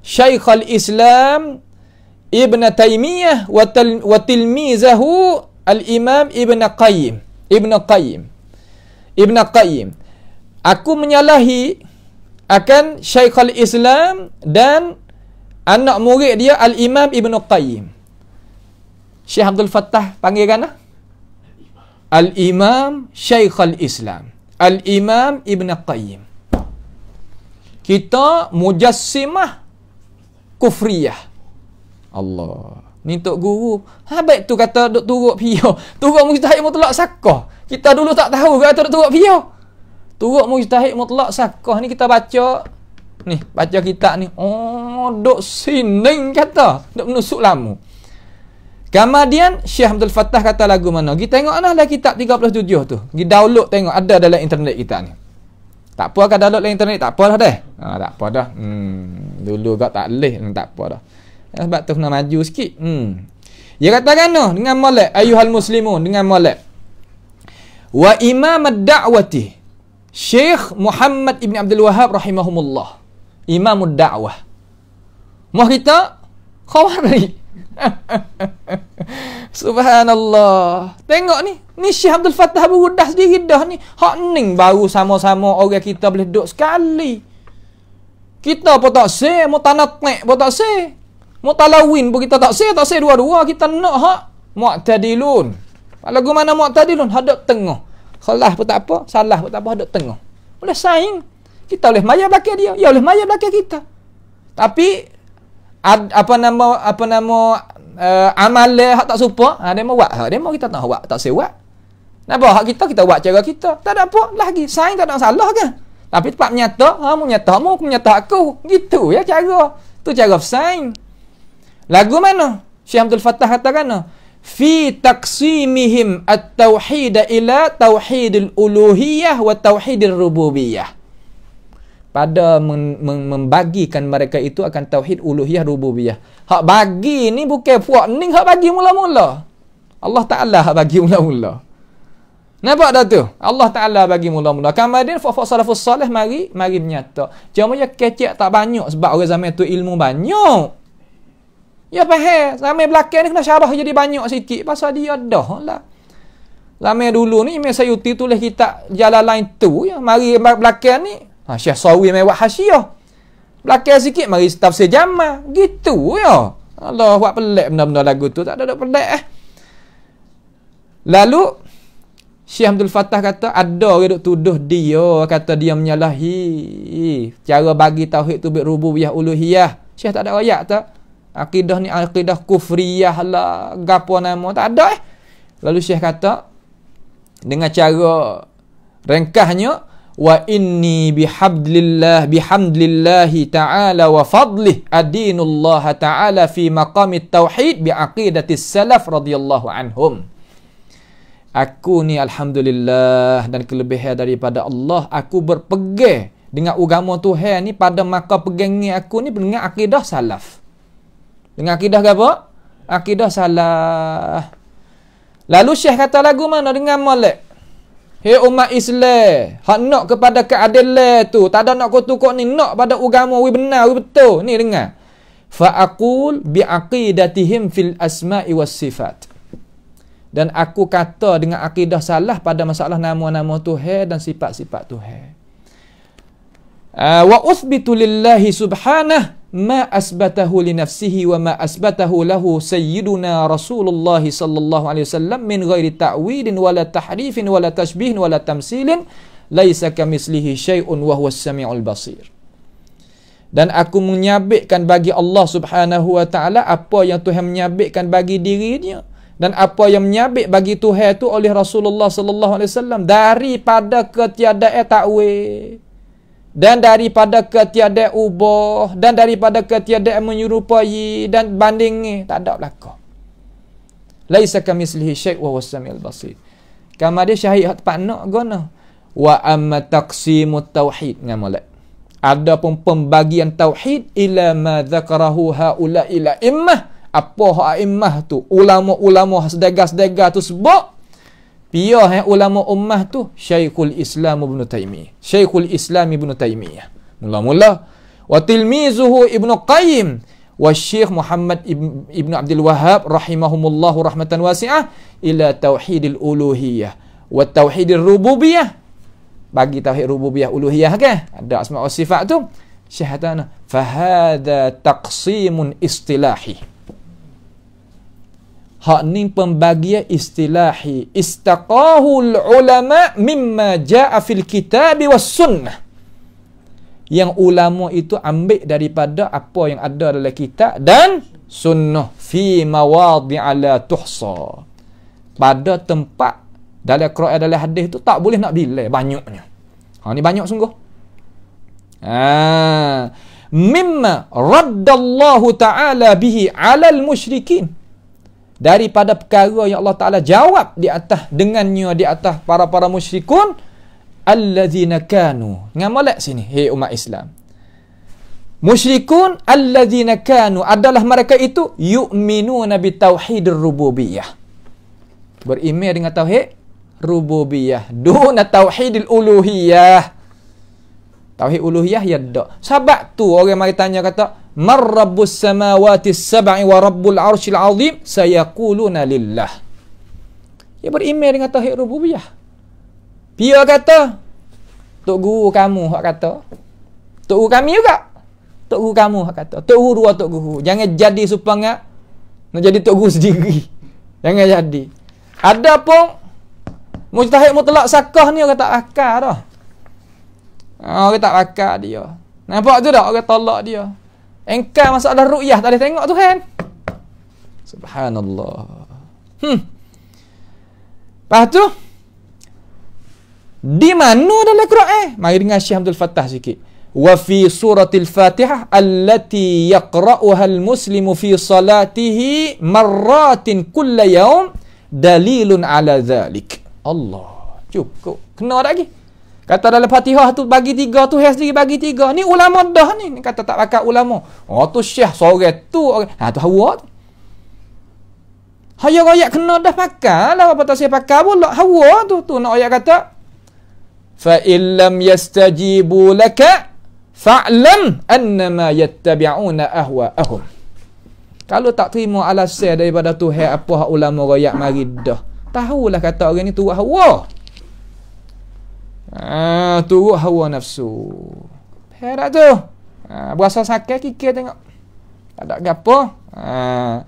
Syaikhul Islam Ibn Taymiyah wa tilmizahu Al-Imam Ibn Qayyim Ibn Qayyim Ibn Qayyim Aku menyalahi akan Syaikhul Islam dan anak murid dia Al-Imam Ibn Qayyim Syekh Abdul Fattah panggil kan lah Al-Imam Syekh Al-Islam. Al-Imam Ibn Qayyim. Kita mujassimah kufriyah. Allah. Ni Tok Guru. Ha, tu kata duk turut pia. Turut mujtahid mutlak sakah. Kita dulu tak tahu kata duk turut pia. Turut mujtahid mutlak sakoh. Ni kita baca. Ni, baca kitab ni. Oh, duk sining kata. Duk menusuk lamu. Kemudian Syekh Abdul Fattah kata lagu mana? Gi tengoklah lah kitab 37 tu. Gi download tengok ada dalam internet kita ni. Tak apa kan download dalam internet, tak apalah deh. Ha, ah, tak apa dah. Hmm, dulu gak tak leh, hmm, tak apa dah. Eh, sebab tu kena maju sikit. Hmm. Dia kata kan no, dengan molek ayuhal muslimun dengan molek. Wa imam ad-da'wati Syekh Muhammad Ibn Abdul Wahab rahimahumullah. Imam ad-da'wah. Muh kita khawarij. <laughs> Subhanallah. Tengok ni. Ni Syekh Abdul Fattah Abu Gudah sendiri dah ni. Hak ning baru sama-sama orang kita boleh duduk sekali. Kita pun tak say. Mau tanah tnek pun tak say. Mau talawin pun kita tak say. Tak say dua-dua. Kita nak hak. Mu'tadilun. Lagu mana mu'tadilun? Hadap tengah. Kalah pun tak apa. Salah pun tak apa. Hadap tengah. Boleh saing. Kita boleh maya belakang dia. Dia ya boleh maya belakang kita. Tapi ad, apa nama apa nama uh, amal hak tak serupa ha demo buat ha demo kita tak buat tak sewa. Kenapa? Hak kita, kita buat cara kita. Tak ada apa lagi. Sain tak ada salah kan? Tapi tempat menyata, ha, nyata. mu, aku menyata aku. Gitu ya cara. Tu cara sain. Lagu mana? Syekh Abdul Fattah kata kan? Fi taqsimihim at-tawhida ila tawhidul uluhiyah wa tawhidul rububiyah pada mem- mem- membagikan mereka itu akan tauhid uluhiyah rububiyah. Hak bagi ni bukan puak ni hak bagi mula-mula. Allah Taala hak bagi <laughs> mula-mula. Nampak dah tu? Allah Taala bagi mula-mula. Kemudian fa salafus salih mari mari menyata. Cuma ya kecek tak banyak sebab orang zaman tu ilmu banyak. Ya faham, zaman belakang ni kena syarah jadi banyak sikit pasal dia dah lah. Zaman dulu ni Imam Sayuti tulis kitab jalan lain tu ya. Mari belakang ni Ha, Syekh Sawi main buat hasya. Belakang sikit mari staf sejama. Gitu ya. Allah buat pelik benda-benda lagu tu. Tak ada duk pelik eh. Lalu, Syekh Abdul Fattah kata, ada orang duk tuduh dia. Kata dia menyalahi. Cara bagi tauhid tu berubuh uluhiyah. Syekh tak ada ayat tak? Akidah ni akidah kufriyah lah. Gapa nama. Tak ada eh. Lalu Syekh kata, dengan cara ringkasnya, wa inni bihamdillah bihamdillah ta'ala wa fadlih adinullah ta'ala fi maqamit tauhid bi aqidatis salaf radhiyallahu anhum aku ni alhamdulillah dan kelebihan daripada Allah aku berpegang dengan agama Tuhan ni pada maka pegang aku ni dengan akidah salaf dengan akidah apa akidah salaf lalu syekh kata lagu mana dengan molek Hei umat Islam, hak nak kepada keadilan tu, tak ada nak kutuk ni, nak pada agama we benar, we betul. Ni dengar. Fa aqul bi aqidatihim fil asma'i was sifat. Dan aku kata dengan akidah salah pada masalah nama-nama Tuhan dan sifat-sifat Tuhan. Ah, wa uthbitu lillahi subhanah ma asbatahu li nafsihi wa ma asbatahu lahu sayyiduna rasulullah sallallahu alaihi wasallam min ghairi ta'widin wala tahrifin wala tashbihin wala tamsilin laisa kamislihi syai'un wa huwas samiul basir dan aku menyabitkan bagi Allah Subhanahu wa taala apa yang Tuhan menyabitkan bagi dirinya dan apa yang menyabit bagi Tuhan itu oleh Rasulullah sallallahu alaihi wasallam daripada ketiadaan takwil dan daripada ketiada ubah dan daripada ketiadaan menyerupai dan banding ni tak ada belaka laisa kamislihi syai' wa wasamil basir kama dia syahid hak tepat nak gono wa amma taqsimut tauhid ngam ada pun pembagian tauhid ila ma zakarahu haula ila immah apa ha immah tu ulama-ulama sedega-sedega tu sebab Dia eh, ulama ummah tu Syekhul Islam Ibn Taimiyah. Syekhul Islam Ibn Taimiyah. Mula-mula wa tilmizuhu Ibn Qayyim wa Syekh Muhammad Ibn, Ibn Abdul Wahab rahimahumullahu rahmatan wasi'ah ila tauhidil uluhiyah wa tauhidil rububiyah bagi tauhid rububiyah uluhiyah kan ada asma wa sifat tu Syekh hatana fahada taqsimun istilahi Hak ni pembagian istilahi. Istaqahu ulama mimma ja'a fil kitab was sunnah. Yang ulama itu ambil daripada apa yang ada dalam kitab dan sunnah fi ala tuhsa. Pada tempat dalam Quran dalam hadis tu tak boleh nak bila banyaknya. Ha ni banyak sungguh. Ha mimma raddallahu ta'ala bihi 'alal musyrikin daripada perkara yang Allah Taala jawab di atas dengannya di atas para-para musyrikun allazina kanu. Ngamalak sini hai hey umat Islam. Musyrikun allazina kanu adalah mereka itu yu'minuna bi tauhidir rububiyah. Beriman dengan tauhid rububiyah, duna tauhidil uluhiyah. Tauhid uluhiyah ya dak. Sebab tu orang mari tanya kata, Man rabbus samawati sab'i wa rabbul arshil azim Sayakuluna lillah Dia berimel dengan Tauhid Rububiyah Dia kata Tok guru kamu hak kata Tok guru kami juga Tok guru kamu hak kata Tok guru wa tok guru Jangan jadi supangat Nak jadi tok guru sendiri <laughs> Jangan jadi Ada pun Mujtahid mutlak sakah ni orang tak akal dah ah, Orang tak akal dia Nampak tu tak orang tolak dia Engkau masalah ru'yah tak boleh tengok Tuhan. Subhanallah. Hmm. Lepas tu, di mana dalam Quran? Eh? Mari dengar Syekh Abdul Fattah sikit. Wa fi suratil Fatihah allati yaqra'uha al-muslimu fi salatihi marratin kulla yaum dalilun ala zalik. Allah. Cukup. Kena lagi. Kata dalam Fatihah tu bagi tiga tu Syekh sendiri bagi tiga. Ni ulama dah ni. Kata tak pakai ulama. Oh tu syah sore tu. Okay. Ha tu hawa tu. Hayo ayat kena dah pakai lah apa tak saya pakai pula hawa tu tu nak ayat kata fa illam yastajibu laka fa'lam annama yattabi'una ahwa'ahum kalau tak terima alasan daripada Tuhan apa hak ulama royak mari dah tahulah kata orang ni tu hawa Ah, turut hawa nafsu. Perak tu. Ah, berasa sakit kikir tengok. Tak ada gapo. Ah.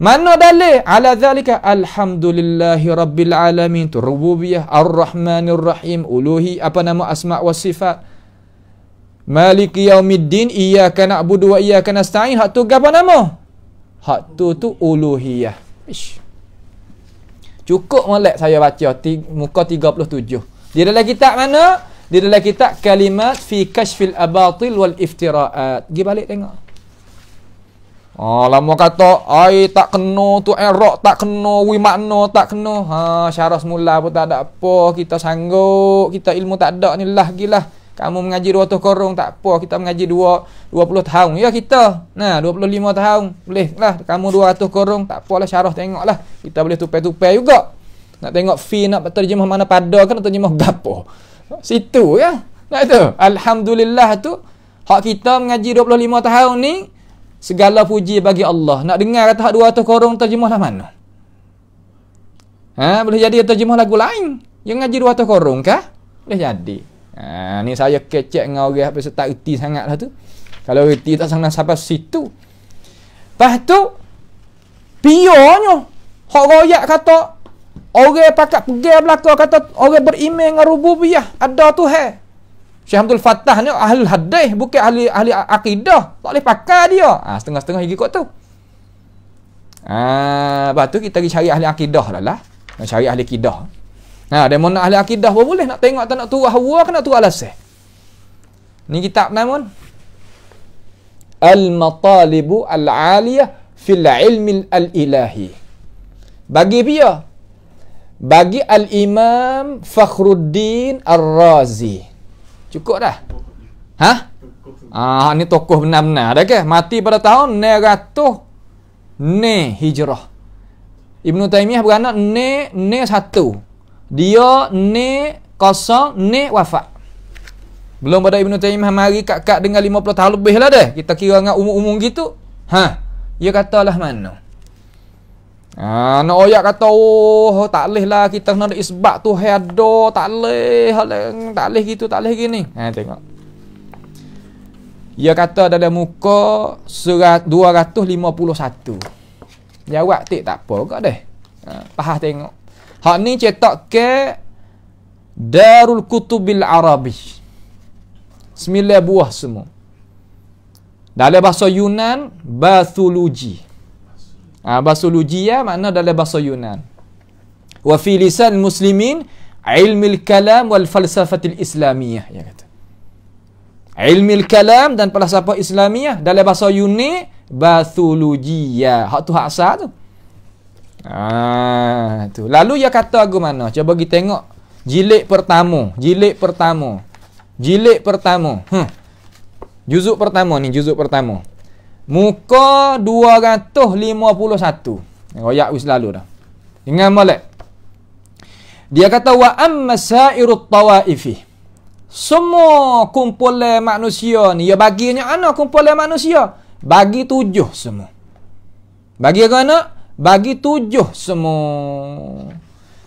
Mana dalil ala zalika alhamdulillahi rabbil alamin rububiyah arrahmanir rahim uluhi apa nama asma wa sifat Malik yaumiddin iyyaka na'budu wa iyyaka nasta'in hak tu gapo nama hak tu tu uluhiyah Ish. cukup malak saya baca muka ti, muka 37 di dalam kitab mana? Di dalam kitab kalimat fi kashfil abatil wal iftiraat. Pergi balik tengok. Oh, lama kata, ai tak kena tu erok, tak kena wi makna, tak kena. Ha, syarah semula pun tak ada apa, kita sanggup, kita ilmu tak ada ni lah gila. Kamu mengaji 200 korong tak apa, kita mengaji 2 20 tahun. Ya kita. Nah, 25 tahun boleh lah. Kamu 200 korong tak apalah syarah tengoklah. Kita boleh tupai-tupai juga. Nak tengok fi nak terjemah mana pada kan nak terjemah gapo. Situ ya. Nak tu. Alhamdulillah tu hak kita mengaji 25 tahun ni segala puji bagi Allah. Nak dengar kata hak 200 korong terjemah lah mana? Ha, boleh jadi terjemah lagu lain. Yang ngaji 200 korong kah? Boleh jadi. Ha, ni saya kecek dengan orang habis tak reti sangatlah tu. Kalau reti tak sangat sampai situ. pastu pionyo Hak royak kata, Orang pakat pergi belakang kata orang beriman dengan rububiyah ada Tuhan. Syekh Abdul Fattah ni ahli hadis bukan ahli ahli akidah. Tak boleh pakai dia. Ah ha, setengah-setengah gigi kot tu. Ah ha, tu kita pergi cari ahli akidah lah lah. Nak cari ahli akidah. Ha dia mau nak ahli akidah pun boleh nak tengok tak nak tu hawa kena tu alas eh. Ni kitab nama pun. Al-Matalibu Al-Aliyah Fil Ilmi Al-Ilahi. Bagi dia, bagi al-imam Fakhruddin Ar-Razi. Cukup dah. Ha? Ah, ni tokoh benar-benar. Ada ke? Mati pada tahun 900 ne Hijrah. Ibnu Taimiyah beranak ne ne satu. Dia ne kosong ne wafat. Belum pada Ibnu Taimiyah mari kak-kak dengan 50 tahun lebih lah dah. Kita kira dengan umum umur gitu. Ha. Dia katalah mana? Anak ha, oyak kata oh tak leh lah kita kena isbat tu hado tak leh haleng tak leh gitu tak leh gini. Ha tengok. Ya kata ada muka surat 251. Jawab tik tak apa kak deh. Ha pahah tengok. Hak ni cetak ke Darul Kutubil Arabi. 9 buah semua. Dalam bahasa Yunan, Bathuluji. Ha, bahasa Lujia makna dalam bahasa Yunan. Wa fi lisan muslimin ilmi al-kalam wal falsafah al-islamiyah ya kata. Ilmi al-kalam dan falsafah Islamiah dalam bahasa Yunani bathulujia. Hak tu hak asal tu. Ah, tu. Lalu ya kata aku mana? Cuba pergi tengok jilid pertama, jilid pertama. Jilid pertama. Hmm. Juzuk pertama ni, juzuk pertama. Muka 251. Royak wis lalu dah. Dengan molek. Dia kata wa amma sa'iru tawaifi. Semua kumpulan manusia ni ya baginya ana kumpulan manusia. Bagi tujuh semua. Bagi kerana bagi tujuh semua.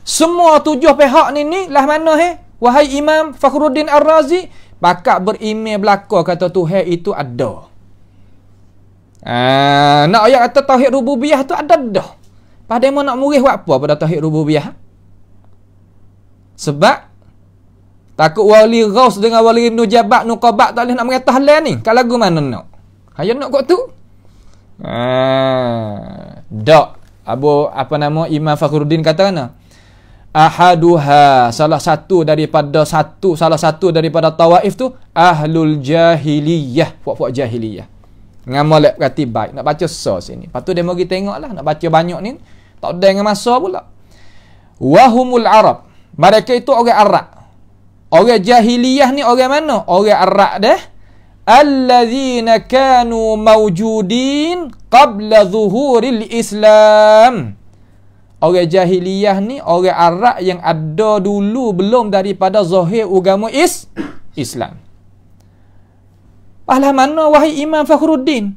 Semua tujuh pihak ni ni lah mana he? Wahai Imam Fakhruddin Ar-Razi, pakak berimeh belaka kata Tuhan itu ada. Ah, nak ayat kata tauhid rububiyah tu ada dah. Padahal mana nak murih buat apa pada tauhid rububiyah? Sebab takut wali ghaus dengan wali nu jabat nu qabat tak boleh nak mengatah lain ni. Kat lagu mana nak? Hayo nak kok tu? Ah, dak. Abu apa nama Imam Fakhruddin kata kena. Ahaduha salah satu daripada satu salah satu daripada tawaif tu ahlul jahiliyah, puak-puak jahiliyah. Dengan molek berhati baik. Nak baca so sini. Lepas tu dia pergi tengok lah. Nak baca banyak ni. Tak ada dengan masa pula. Wahumul Arab. Mereka itu orang Arab. Orang jahiliyah ni orang mana? Orang Arab deh. Alladzina kanu mawjudin qabla zuhuril Islam. Orang jahiliyah ni orang Arab yang ada dulu belum daripada zahir ugamu is Islam. Pahala mana wahai Imam Fakhruddin?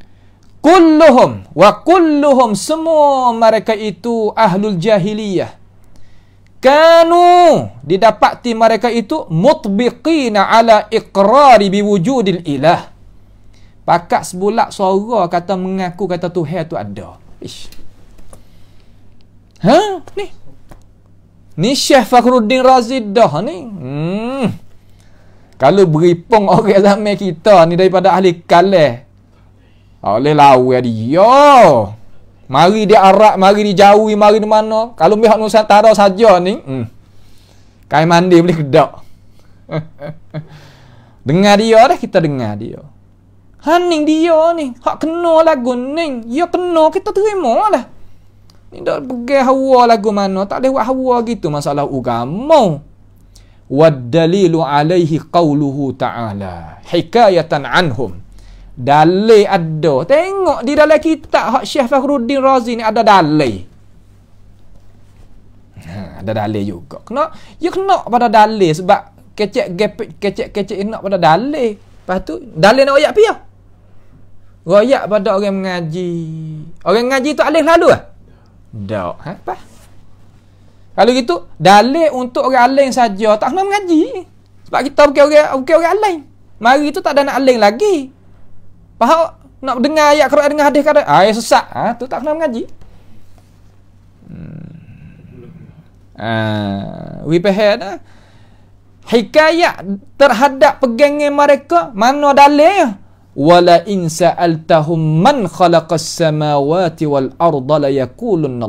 Kulluhum wa kulluhum semua mereka itu ahlul jahiliyah. Kanu didapati mereka itu mutbiqina ala iqrari biwujudil ilah. Pakat sebulat suara kata mengaku kata Tuhan tu ada. Ish. Ha? Ni. Ni Syekh Fakhruddin Razid dah ni. Hmm. Kalau beripong orang zaman kita ni daripada ahli kalah. Oleh lawa ya dia. Mari di arak, mari di Jawi, mari di mana. Kalau mihak Nusantara saja ni. Hmm. Kai mandi boleh kedak. <laughs> dengar dia dah kita dengar dia. Haning dia ni. Hak kena lagu ni. Ya kena kita terima lah. Ni dah pergi hawa lagu mana. Tak boleh buat hawa gitu masalah ugamu. Waddalilu alaihi qawluhu ta'ala Hikayatan anhum Dalai ada Tengok di dalam kitab Hak Syekh Fakhruddin Razi ni ada dalai ha, Ada dalai juga Kena Ya kena pada dalai Sebab kecek gepek kecek kecek nak pada dalil lepas tu dalil nak ayat pia lah. royak pada orang mengaji orang mengaji tu alih lalu ah dak ha apa kalau gitu, dalil untuk orang alim saja tak kena mengaji. Sebab kita bukan orang bukan orang alim. Mari itu tak ada nak alim lagi. Faham? Nak dengar ayat Quran dengan hadis kada. Ah, sesak. Ah, ha, tu tak kena mengaji. Hmm. Ah, we behead ah. Hikayat terhadap pegangan mereka mana dalilnya? Wala in sa'altahum man khalaqas samawati wal arda la yaqulunna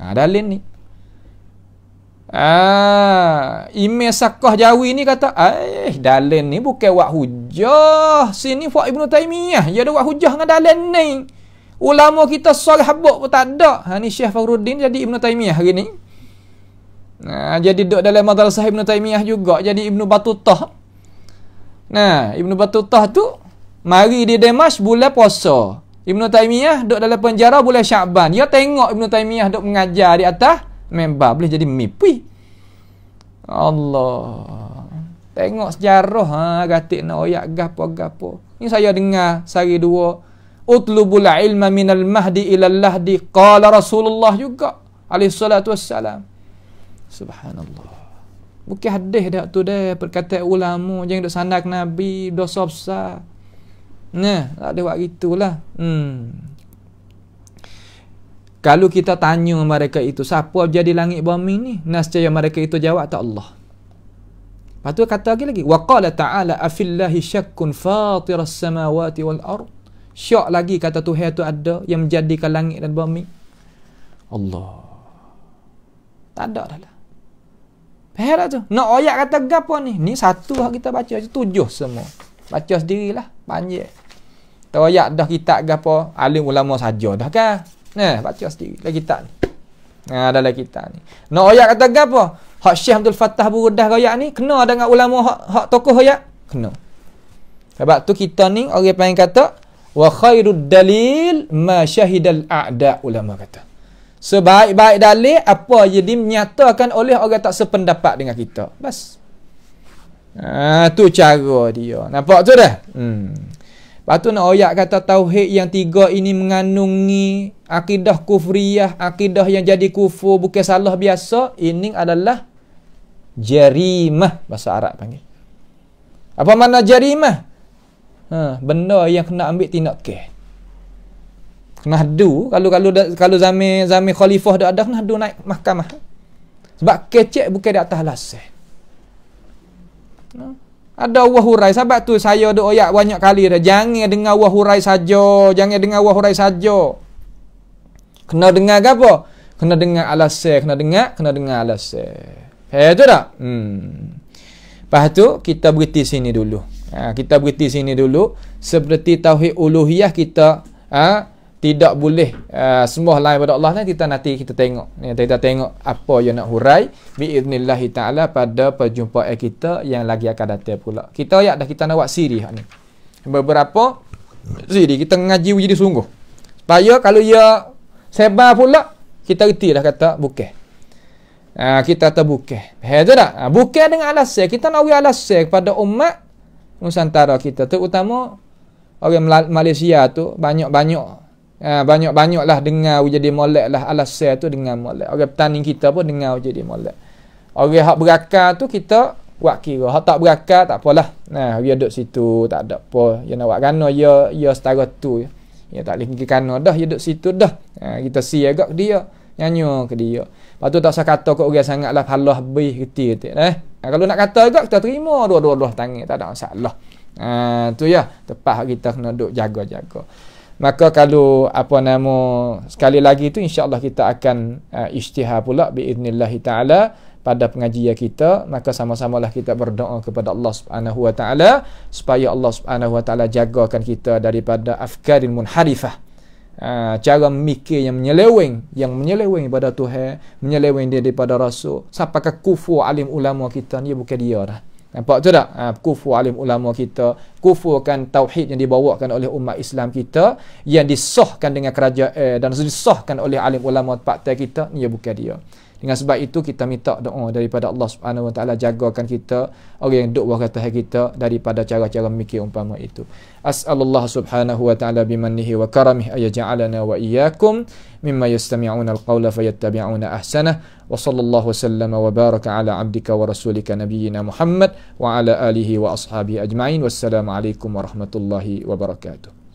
Ah, dalil ni. Ah, Imam Sakah Jawi ni kata, "Eh, dalil ni bukan wak hujah. Sini Fuad Ibnu Taimiyah, dia ada wak hujah dengan dalil ni." Ulama kita soleh habuk pun tak ada. Ha ni Syekh Fakhruddin jadi Ibnu Taimiyah hari ni. Nah, jadi duduk dalam madrasah Ibnu Taimiyah juga jadi Ibnu Battutah. Nah, Ibnu Battutah tu mari di Damas bulan puasa. Ibnu Taimiyah duduk dalam penjara bulan Syaban. Dia tengok Ibnu Taimiyah duduk mengajar di atas member boleh jadi mipi Allah tengok sejarah ha gatik nak oyak gapo gapo Ini saya dengar sehari dua utlubul ilma minal mahdi ila lahdi qala rasulullah juga alaihi salatu wassalam subhanallah bukan hadis dak tu dah perkataan ulama jangan duk sandak nabi dosa besar nah ada buat gitulah hmm kalau kita tanya mereka itu siapa jadi langit bumi ni? Nescaya mereka itu jawab tak Allah. Lepas tu kata lagi lagi, wa qala ta'ala afillahi syakkun fatir as-samawati wal ar Syak lagi kata Tuhan tu ada yang menjadikan langit dan bumi. Allah. Tak ada dah lah. Pera tu. Nak no, kata gapo ni? Ni satu hak kita baca je tujuh semua. Baca sendirilah, panjang. Tahu ayat dah kita gapo? Alim ulama saja dah kan? Nah, eh, baca sendiri. Lagi tak ni. Ha, ada lagi kita ni. Nak no, oyak kata apa? Hak Syekh Abdul Fattah Burudah oyak ni, kena dengan ulama hak, hak tokoh oyak? Kena. Sebab tu kita ni, orang panggil kata, wa khairud dalil ma syahidal a'da ulama kata. Sebaik-baik dalil, apa jadi menyatakan oleh orang tak sependapat dengan kita. Bas. Ha, tu cara dia. Nampak tu dah? Hmm. Lepas tu nak oyak kata tauhid yang tiga ini mengandungi akidah kufriyah, akidah yang jadi kufur bukan salah biasa, ini adalah jerimah bahasa Arab panggil. Apa mana jerimah? Ha, benda yang kena ambil tindak ke. Kena hadu kalau kalau kalau zaman zaman khalifah dah ada kena hadu naik mahkamah. Sebab kecek bukan di atas lasih. Nah. Ha? Ada wahurai sebab tu saya ada oyak banyak kali dah. Jangan dengar wahurai saja, jangan dengar wahurai saja. Kena dengar ke apa? Kena dengar alasan, kena dengar, kena dengar alasan. Eh tu tak? Hmm. Lepas tu kita berhenti sini dulu. Ha, kita berhenti sini dulu seperti tauhid uluhiyah kita ha, tidak boleh uh, semua lain pada Allah ni kita nanti kita tengok ni ya, kita tengok apa yang nak hurai biiznillah taala pada perjumpaan kita yang lagi akan datang pula kita ya dah kita nak buat siri ni beberapa siri kita ngaji uji sungguh supaya kalau ia sebar pula kita reti dah kata bukan ah, Ha, kita terbuka. Hei tak? Ha, ah, buka dengan alasnya. Kita nak wujud alasnya kepada umat Nusantara kita. Terutama orang Malaysia tu banyak-banyak Ha, banyak-banyaklah dengar ujadi molek lah Alas saya tu dengar molek. Orang petani kita pun dengar ujadi molek. Orang hak berakar tu kita buat kira. Hak tak berakar tak apalah. Nah, ha, dia duduk situ tak ada apa. Dia nak buat kanan dia, ya, dia ya setara tu. Dia ya, tak boleh pergi kanan dah, dia duduk situ dah. Ha, kita si juga ke dia. nyanyi ke dia. Lepas tu tak usah kata kok orang lah. palah habis reti tu. Eh. Ha, kalau nak kata juga kita terima dua-dua-dua tangan tak ada masalah. Ha, tu ya tepat kita kena duduk jaga-jaga maka kalau apa nama sekali lagi itu insyaallah kita akan uh, ijtihad pula biiznillahi taala pada pengajian kita maka sama-samalah kita berdoa kepada Allah Subhanahu wa taala supaya Allah Subhanahu wa taala jagakan kita daripada afkarin munharifah uh, cara memikir yang menyeleweng yang menyeleweng daripada Tuhan menyeleweng daripada Rasul siapakah kufur alim ulama kita ni bukan dia dah Nampak tu tak? Ha, kufur alim ulama kita, kufurkan tauhid yang dibawakan oleh umat Islam kita, yang disohkan dengan kerajaan eh, dan disohkan oleh alim ulama partai kita, ni bukan dia. Dengan sebab itu kita minta doa daripada Allah Subhanahu Wa Taala jagakan kita orang yang duk kata kita daripada cara-cara mikir umpama itu. As'alullah Subhanahu Wa Taala bimanihi wa karamihi ayaj'alana wa iyyakum mimma yastami'una al-qawla fayattabi'una ahsana wa sallallahu sallama wa baraka ala 'abdika wa rasulika nabiyyina Muhammad wa ala alihi wa ashabihi ajma'in wassalamu alaikum warahmatullahi wabarakatuh.